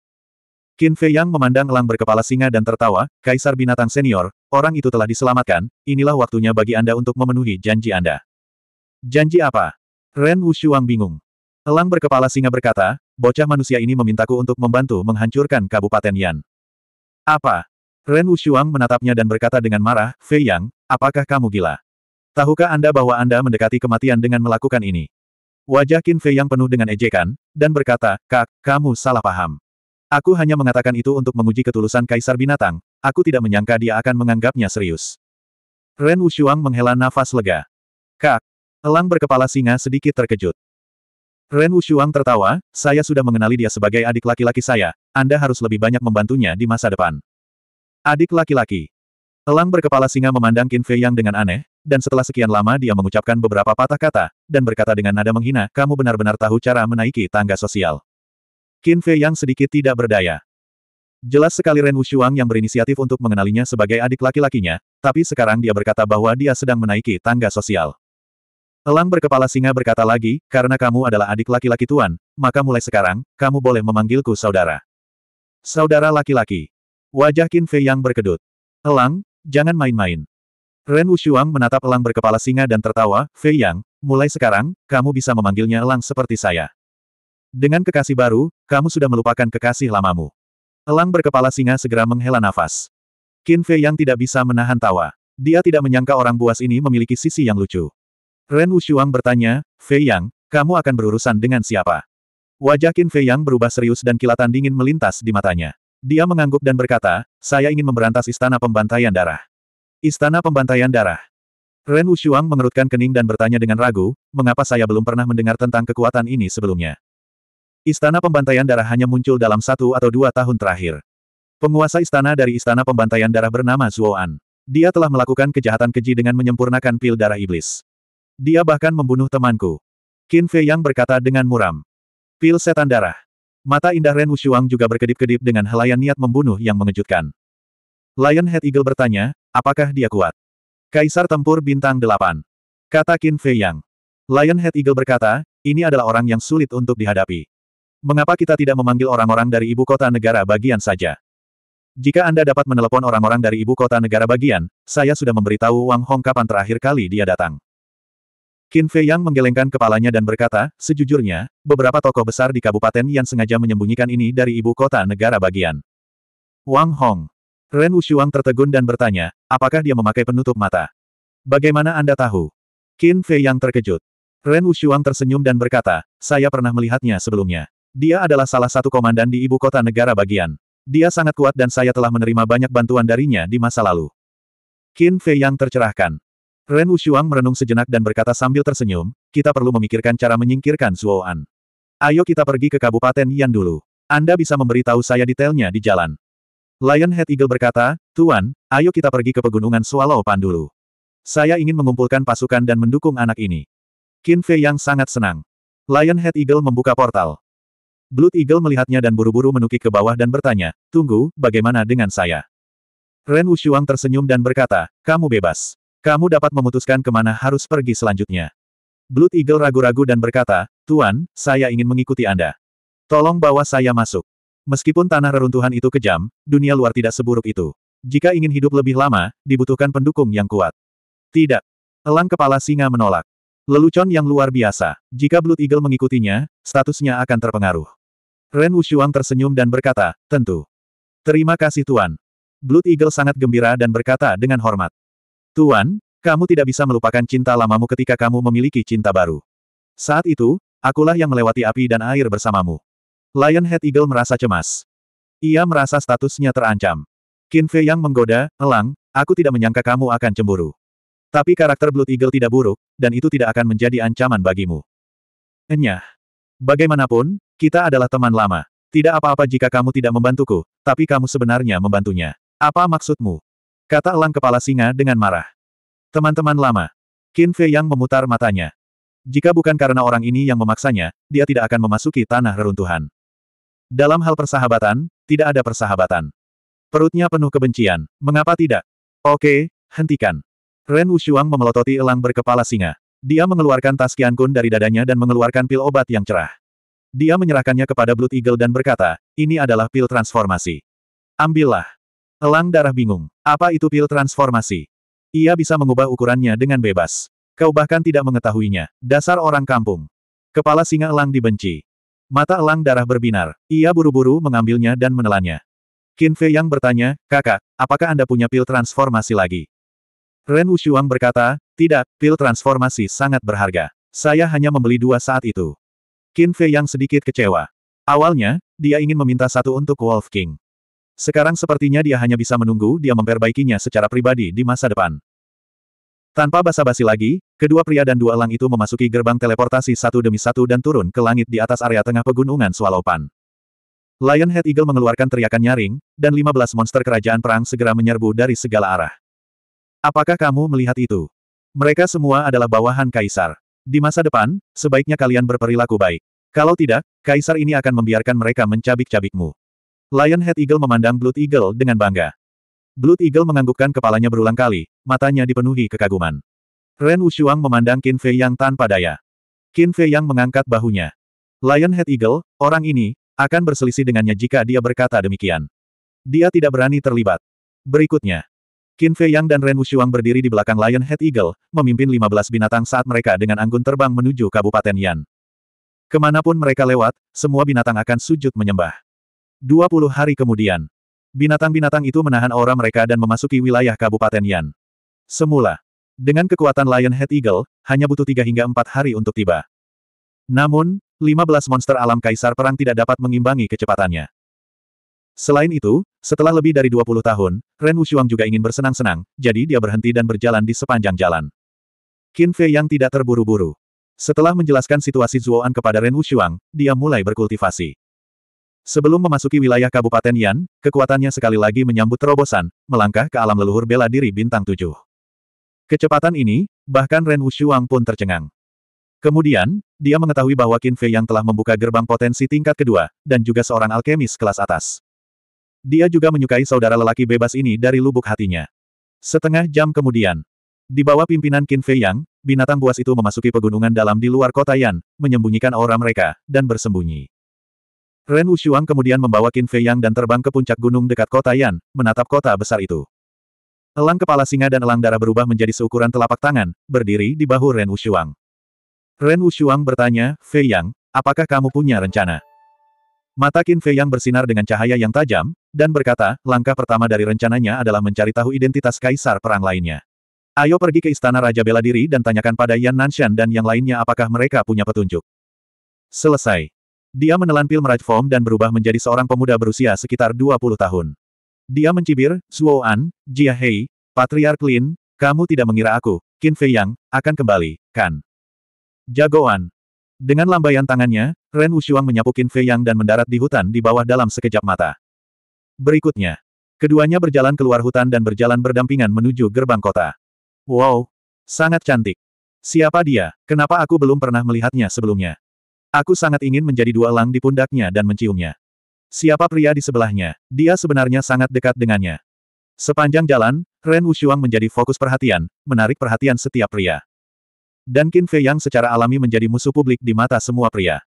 Qin Fei Yang memandang elang berkepala singa dan tertawa, Kaisar Binatang Senior, orang itu telah diselamatkan, inilah waktunya bagi Anda untuk memenuhi janji Anda. Janji apa? Ren Wushuang bingung. Elang berkepala singa berkata, bocah manusia ini memintaku untuk membantu menghancurkan Kabupaten Yan. Apa? Ren Wushuang menatapnya dan berkata dengan marah, Fei Yang, apakah kamu gila? Tahukah Anda bahwa Anda mendekati kematian dengan melakukan ini? Wajah Qin Fei yang penuh dengan ejekan, dan berkata, Kak, kamu salah paham. Aku hanya mengatakan itu untuk menguji ketulusan Kaisar Binatang, aku tidak menyangka dia akan menganggapnya serius. Ren Wushuang menghela nafas lega. Kak, Elang berkepala singa sedikit terkejut. Ren Wushuang tertawa, saya sudah mengenali dia sebagai adik laki-laki saya, Anda harus lebih banyak membantunya di masa depan. Adik laki-laki. Elang berkepala singa memandang Qin Fei Yang dengan aneh, dan setelah sekian lama dia mengucapkan beberapa patah kata, dan berkata dengan nada menghina, kamu benar-benar tahu cara menaiki tangga sosial. Qin Fei yang sedikit tidak berdaya. Jelas sekali Ren Wushuang yang berinisiatif untuk mengenalinya sebagai adik laki-lakinya, tapi sekarang dia berkata bahwa dia sedang menaiki tangga sosial. Elang berkepala singa berkata lagi, karena kamu adalah adik laki-laki tuan, maka mulai sekarang, kamu boleh memanggilku saudara. Saudara laki-laki. Wajah Qin Fei yang berkedut. Elang, jangan main-main. Ren Wushuang menatap elang berkepala singa dan tertawa, Fei Yang, mulai sekarang, kamu bisa memanggilnya elang seperti saya. Dengan kekasih baru, kamu sudah melupakan kekasih lamamu. Elang berkepala singa segera menghela nafas. Qin Fei Yang tidak bisa menahan tawa. Dia tidak menyangka orang buas ini memiliki sisi yang lucu. Ren Wushuang bertanya, Fei Yang, kamu akan berurusan dengan siapa? Wajah Qin Fei Yang berubah serius dan kilatan dingin melintas di matanya. Dia mengangguk dan berkata, saya ingin memberantas istana pembantaian darah. Istana Pembantaian Darah. Ren Wushuang mengerutkan kening dan bertanya dengan ragu, mengapa saya belum pernah mendengar tentang kekuatan ini sebelumnya. Istana Pembantaian Darah hanya muncul dalam satu atau dua tahun terakhir. Penguasa istana dari Istana Pembantaian Darah bernama Zuoan. Dia telah melakukan kejahatan keji dengan menyempurnakan pil darah iblis. Dia bahkan membunuh temanku. Qin Fei Yang berkata dengan muram. Pil setan darah. Mata indah Ren Wushuang juga berkedip-kedip dengan helaian niat membunuh yang mengejutkan. Lionhead Eagle bertanya, Apakah dia kuat? Kaisar Tempur Bintang 8. Kata Qin Fei Yang. Lionhead Eagle berkata, ini adalah orang yang sulit untuk dihadapi. Mengapa kita tidak memanggil orang-orang dari ibu kota negara bagian saja? Jika Anda dapat menelepon orang-orang dari ibu kota negara bagian, saya sudah memberitahu Wang Hong kapan terakhir kali dia datang. Qin Fei Yang menggelengkan kepalanya dan berkata, sejujurnya, beberapa tokoh besar di kabupaten yang sengaja menyembunyikan ini dari ibu kota negara bagian. Wang Hong, Ren Wushuang tertegun dan bertanya, apakah dia memakai penutup mata? Bagaimana Anda tahu? Qin Fei yang terkejut. Ren Wushuang tersenyum dan berkata, saya pernah melihatnya sebelumnya. Dia adalah salah satu komandan di ibu kota negara bagian. Dia sangat kuat dan saya telah menerima banyak bantuan darinya di masa lalu. Qin Fei yang tercerahkan. Ren Wushuang merenung sejenak dan berkata sambil tersenyum, kita perlu memikirkan cara menyingkirkan An. Ayo kita pergi ke Kabupaten Yan dulu. Anda bisa memberitahu saya detailnya di jalan. Lionhead Eagle berkata, Tuan, ayo kita pergi ke pegunungan Swallow Pan dulu. Saya ingin mengumpulkan pasukan dan mendukung anak ini. Qin Fei yang sangat senang. Lionhead Eagle membuka portal. Blood Eagle melihatnya dan buru-buru menukik ke bawah dan bertanya, Tunggu, bagaimana dengan saya? Ren Wushuang tersenyum dan berkata, Kamu bebas. Kamu dapat memutuskan kemana harus pergi selanjutnya. Blood Eagle ragu-ragu dan berkata, Tuan, saya ingin mengikuti Anda. Tolong bawa saya masuk. Meskipun tanah reruntuhan itu kejam, dunia luar tidak seburuk itu. Jika ingin hidup lebih lama, dibutuhkan pendukung yang kuat. Tidak. Elang kepala singa menolak. Lelucon yang luar biasa. Jika Blood Eagle mengikutinya, statusnya akan terpengaruh. Ren Wushuang tersenyum dan berkata, tentu. Terima kasih Tuan. Blood Eagle sangat gembira dan berkata dengan hormat. Tuan, kamu tidak bisa melupakan cinta lamamu ketika kamu memiliki cinta baru. Saat itu, akulah yang melewati api dan air bersamamu. Lionhead Eagle merasa cemas. Ia merasa statusnya terancam. Qin Fei yang menggoda, elang, aku tidak menyangka kamu akan cemburu. Tapi karakter Blood Eagle tidak buruk, dan itu tidak akan menjadi ancaman bagimu. Enyah. Bagaimanapun, kita adalah teman lama. Tidak apa-apa jika kamu tidak membantuku, tapi kamu sebenarnya membantunya. Apa maksudmu? Kata elang kepala singa dengan marah. Teman-teman lama. Qin Fei yang memutar matanya. Jika bukan karena orang ini yang memaksanya, dia tidak akan memasuki tanah reruntuhan. Dalam hal persahabatan, tidak ada persahabatan. Perutnya penuh kebencian, mengapa tidak? Oke, hentikan. Ren Wushuang memelototi elang berkepala singa. Dia mengeluarkan tas Qiankun dari dadanya dan mengeluarkan pil obat yang cerah. Dia menyerahkannya kepada Blood Eagle dan berkata, ini adalah pil transformasi. Ambillah. Elang darah bingung. Apa itu pil transformasi? Ia bisa mengubah ukurannya dengan bebas. Kau bahkan tidak mengetahuinya. Dasar orang kampung. Kepala singa elang dibenci. Mata elang darah berbinar. Ia buru-buru mengambilnya dan menelannya. Qin Fei yang bertanya, kakak, apakah Anda punya pil transformasi lagi? Ren Wushuang berkata, tidak, pil transformasi sangat berharga. Saya hanya membeli dua saat itu. Qin Fei yang sedikit kecewa. Awalnya, dia ingin meminta satu untuk Wolf King. Sekarang sepertinya dia hanya bisa menunggu dia memperbaikinya secara pribadi di masa depan. Tanpa basa-basi lagi, kedua pria dan dua elang itu memasuki gerbang teleportasi satu demi satu dan turun ke langit di atas area tengah pegunungan Swalopan. Lionhead Eagle mengeluarkan teriakan nyaring, dan 15 monster kerajaan perang segera menyerbu dari segala arah. Apakah kamu melihat itu? Mereka semua adalah bawahan Kaisar. Di masa depan, sebaiknya kalian berperilaku baik. Kalau tidak, Kaisar ini akan membiarkan mereka mencabik-cabikmu. Lionhead Eagle memandang Blood Eagle dengan bangga. Blood Eagle menganggukkan kepalanya berulang kali, matanya dipenuhi kekaguman. Ren Wushuang memandang Qin Fei Yang tanpa daya. Qin Fei Yang mengangkat bahunya. Lionhead Eagle, orang ini, akan berselisih dengannya jika dia berkata demikian. Dia tidak berani terlibat. Berikutnya, Qin Fei Yang dan Ren Wushuang berdiri di belakang Lionhead Eagle, memimpin 15 binatang saat mereka dengan anggun terbang menuju Kabupaten Yan. Kemanapun mereka lewat, semua binatang akan sujud menyembah. 20 hari kemudian, Binatang-binatang itu menahan aura mereka dan memasuki wilayah Kabupaten Yan. Semula, dengan kekuatan Lion Head Eagle, hanya butuh 3 hingga 4 hari untuk tiba. Namun, 15 monster alam kaisar perang tidak dapat mengimbangi kecepatannya. Selain itu, setelah lebih dari 20 tahun, Ren Wushuang juga ingin bersenang-senang, jadi dia berhenti dan berjalan di sepanjang jalan. Qin Fei yang tidak terburu-buru. Setelah menjelaskan situasi Zuoan kepada Ren Wushuang, dia mulai berkultivasi. Sebelum memasuki wilayah Kabupaten Yan, kekuatannya sekali lagi menyambut terobosan, melangkah ke alam leluhur bela diri bintang tujuh. Kecepatan ini, bahkan Ren Wushuang pun tercengang. Kemudian, dia mengetahui bahwa Qin Fei yang telah membuka gerbang potensi tingkat kedua, dan juga seorang alkemis kelas atas. Dia juga menyukai saudara lelaki bebas ini dari lubuk hatinya. Setengah jam kemudian, di bawah pimpinan Qin Fei Yang, binatang buas itu memasuki pegunungan dalam di luar kota Yan, menyembunyikan aura mereka, dan bersembunyi. Ren Wushuang kemudian membawa Qin Fei Yang dan terbang ke puncak gunung dekat kota Yan, menatap kota besar itu. Elang kepala singa dan elang darah berubah menjadi seukuran telapak tangan, berdiri di bahu Ren Wushuang. Ren Wushuang bertanya, Fei Yang, apakah kamu punya rencana? Mata Qin Fei Yang bersinar dengan cahaya yang tajam, dan berkata, langkah pertama dari rencananya adalah mencari tahu identitas kaisar perang lainnya. Ayo pergi ke istana Raja Bela Diri dan tanyakan pada Yan Nanshan dan yang lainnya apakah mereka punya petunjuk. Selesai. Dia menelan pil meraj form dan berubah menjadi seorang pemuda berusia sekitar 20 tahun. Dia mencibir, Suo An, Jia Hei, Patriark Lin, kamu tidak mengira aku, Qin Fei Yang, akan kembali, kan? Jagoan. Dengan lambaian tangannya, Ren Wuxiuang menyapu Qin Fei Yang dan mendarat di hutan di bawah dalam sekejap mata. Berikutnya. Keduanya berjalan keluar hutan dan berjalan berdampingan menuju gerbang kota. Wow! Sangat cantik. Siapa dia? Kenapa aku belum pernah melihatnya sebelumnya? Aku sangat ingin menjadi dua lang di pundaknya dan menciumnya. Siapa pria di sebelahnya, dia sebenarnya sangat dekat dengannya. Sepanjang jalan, Ren Wushuang menjadi fokus perhatian, menarik perhatian setiap pria. Dan Qin Fei Yang secara alami menjadi musuh publik di mata semua pria.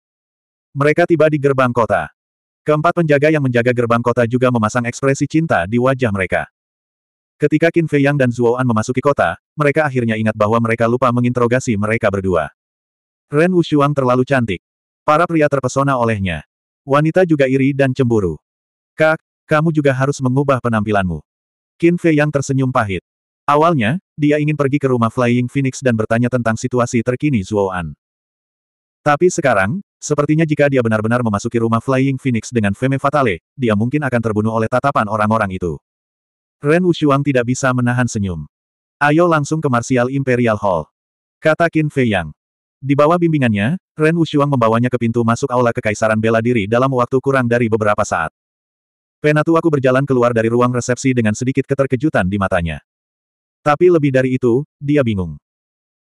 Mereka tiba di gerbang kota. Keempat penjaga yang menjaga gerbang kota juga memasang ekspresi cinta di wajah mereka. Ketika Qin Fei Yang dan Zhuo An memasuki kota, mereka akhirnya ingat bahwa mereka lupa menginterogasi mereka berdua. Ren Wushuang terlalu cantik. Para pria terpesona olehnya. Wanita juga iri dan cemburu. Kak, kamu juga harus mengubah penampilanmu. Qin Fei yang tersenyum pahit. Awalnya, dia ingin pergi ke rumah Flying Phoenix dan bertanya tentang situasi terkini Zuo An. Tapi sekarang, sepertinya jika dia benar-benar memasuki rumah Flying Phoenix dengan Femme Fatale, dia mungkin akan terbunuh oleh tatapan orang-orang itu. Ren Wushuang tidak bisa menahan senyum. Ayo langsung ke Martial Imperial Hall. Kata Qin Fei Yang. Di bawah bimbingannya, Ren Wushuang membawanya ke pintu masuk aula kekaisaran bela diri dalam waktu kurang dari beberapa saat. Penatuaku berjalan keluar dari ruang resepsi dengan sedikit keterkejutan di matanya. Tapi lebih dari itu, dia bingung.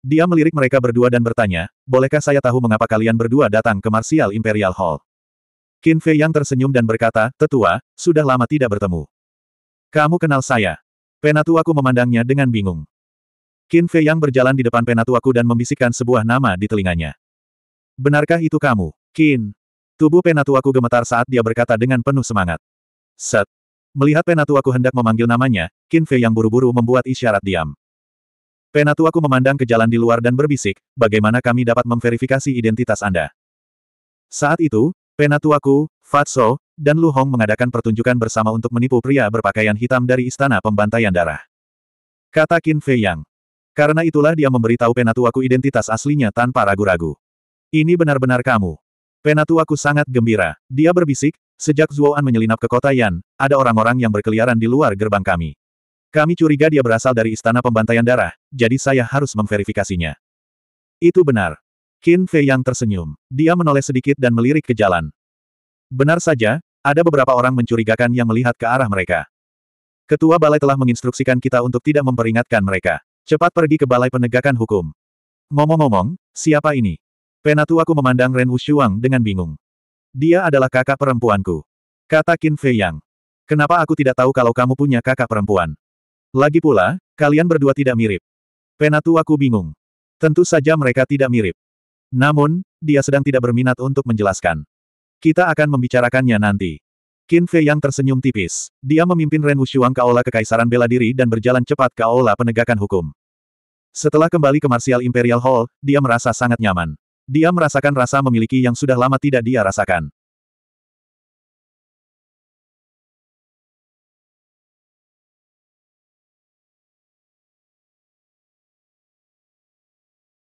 Dia melirik mereka berdua dan bertanya, bolehkah saya tahu mengapa kalian berdua datang ke Martial Imperial Hall? Qin Fei yang tersenyum dan berkata, tetua, sudah lama tidak bertemu. Kamu kenal saya. Penatuaku memandangnya dengan bingung. Qin Fei Yang berjalan di depan Penatuaku dan membisikkan sebuah nama di telinganya. Benarkah itu kamu, Qin? Tubuh Penatuaku gemetar saat dia berkata dengan penuh semangat. Set. Melihat Penatuaku hendak memanggil namanya, Qin Fei Yang buru-buru membuat isyarat diam. Penatuaku memandang ke jalan di luar dan berbisik, bagaimana kami dapat memverifikasi identitas Anda? Saat itu, Penatuaku, Fatso, dan Lu Hong mengadakan pertunjukan bersama untuk menipu pria berpakaian hitam dari Istana Pembantaian Darah. Kata Qin Fei Yang. Karena itulah dia memberitahu Penatuaku identitas aslinya tanpa ragu-ragu. Ini benar-benar kamu. Penatuaku sangat gembira. Dia berbisik, sejak Zuoan menyelinap ke kota Yan, ada orang-orang yang berkeliaran di luar gerbang kami. Kami curiga dia berasal dari Istana Pembantaian Darah, jadi saya harus memverifikasinya. Itu benar. Qin Fei yang tersenyum. Dia menoleh sedikit dan melirik ke jalan. Benar saja, ada beberapa orang mencurigakan yang melihat ke arah mereka. Ketua balai telah menginstruksikan kita untuk tidak memperingatkan mereka. Cepat pergi ke balai penegakan hukum. Ngomong-ngomong, siapa ini? Penatuaku memandang Ren Wushuang dengan bingung. Dia adalah kakak perempuanku. Kata Qin Fei Yang. Kenapa aku tidak tahu kalau kamu punya kakak perempuan? Lagi pula, kalian berdua tidak mirip. Penatuaku bingung. Tentu saja mereka tidak mirip. Namun, dia sedang tidak berminat untuk menjelaskan. Kita akan membicarakannya nanti. Qin Fei yang tersenyum tipis. Dia memimpin Ren Wushuang ke aula kekaisaran bela diri dan berjalan cepat ke aula penegakan hukum. Setelah kembali ke Martial Imperial Hall, dia merasa sangat nyaman. Dia merasakan rasa memiliki yang sudah lama tidak dia rasakan.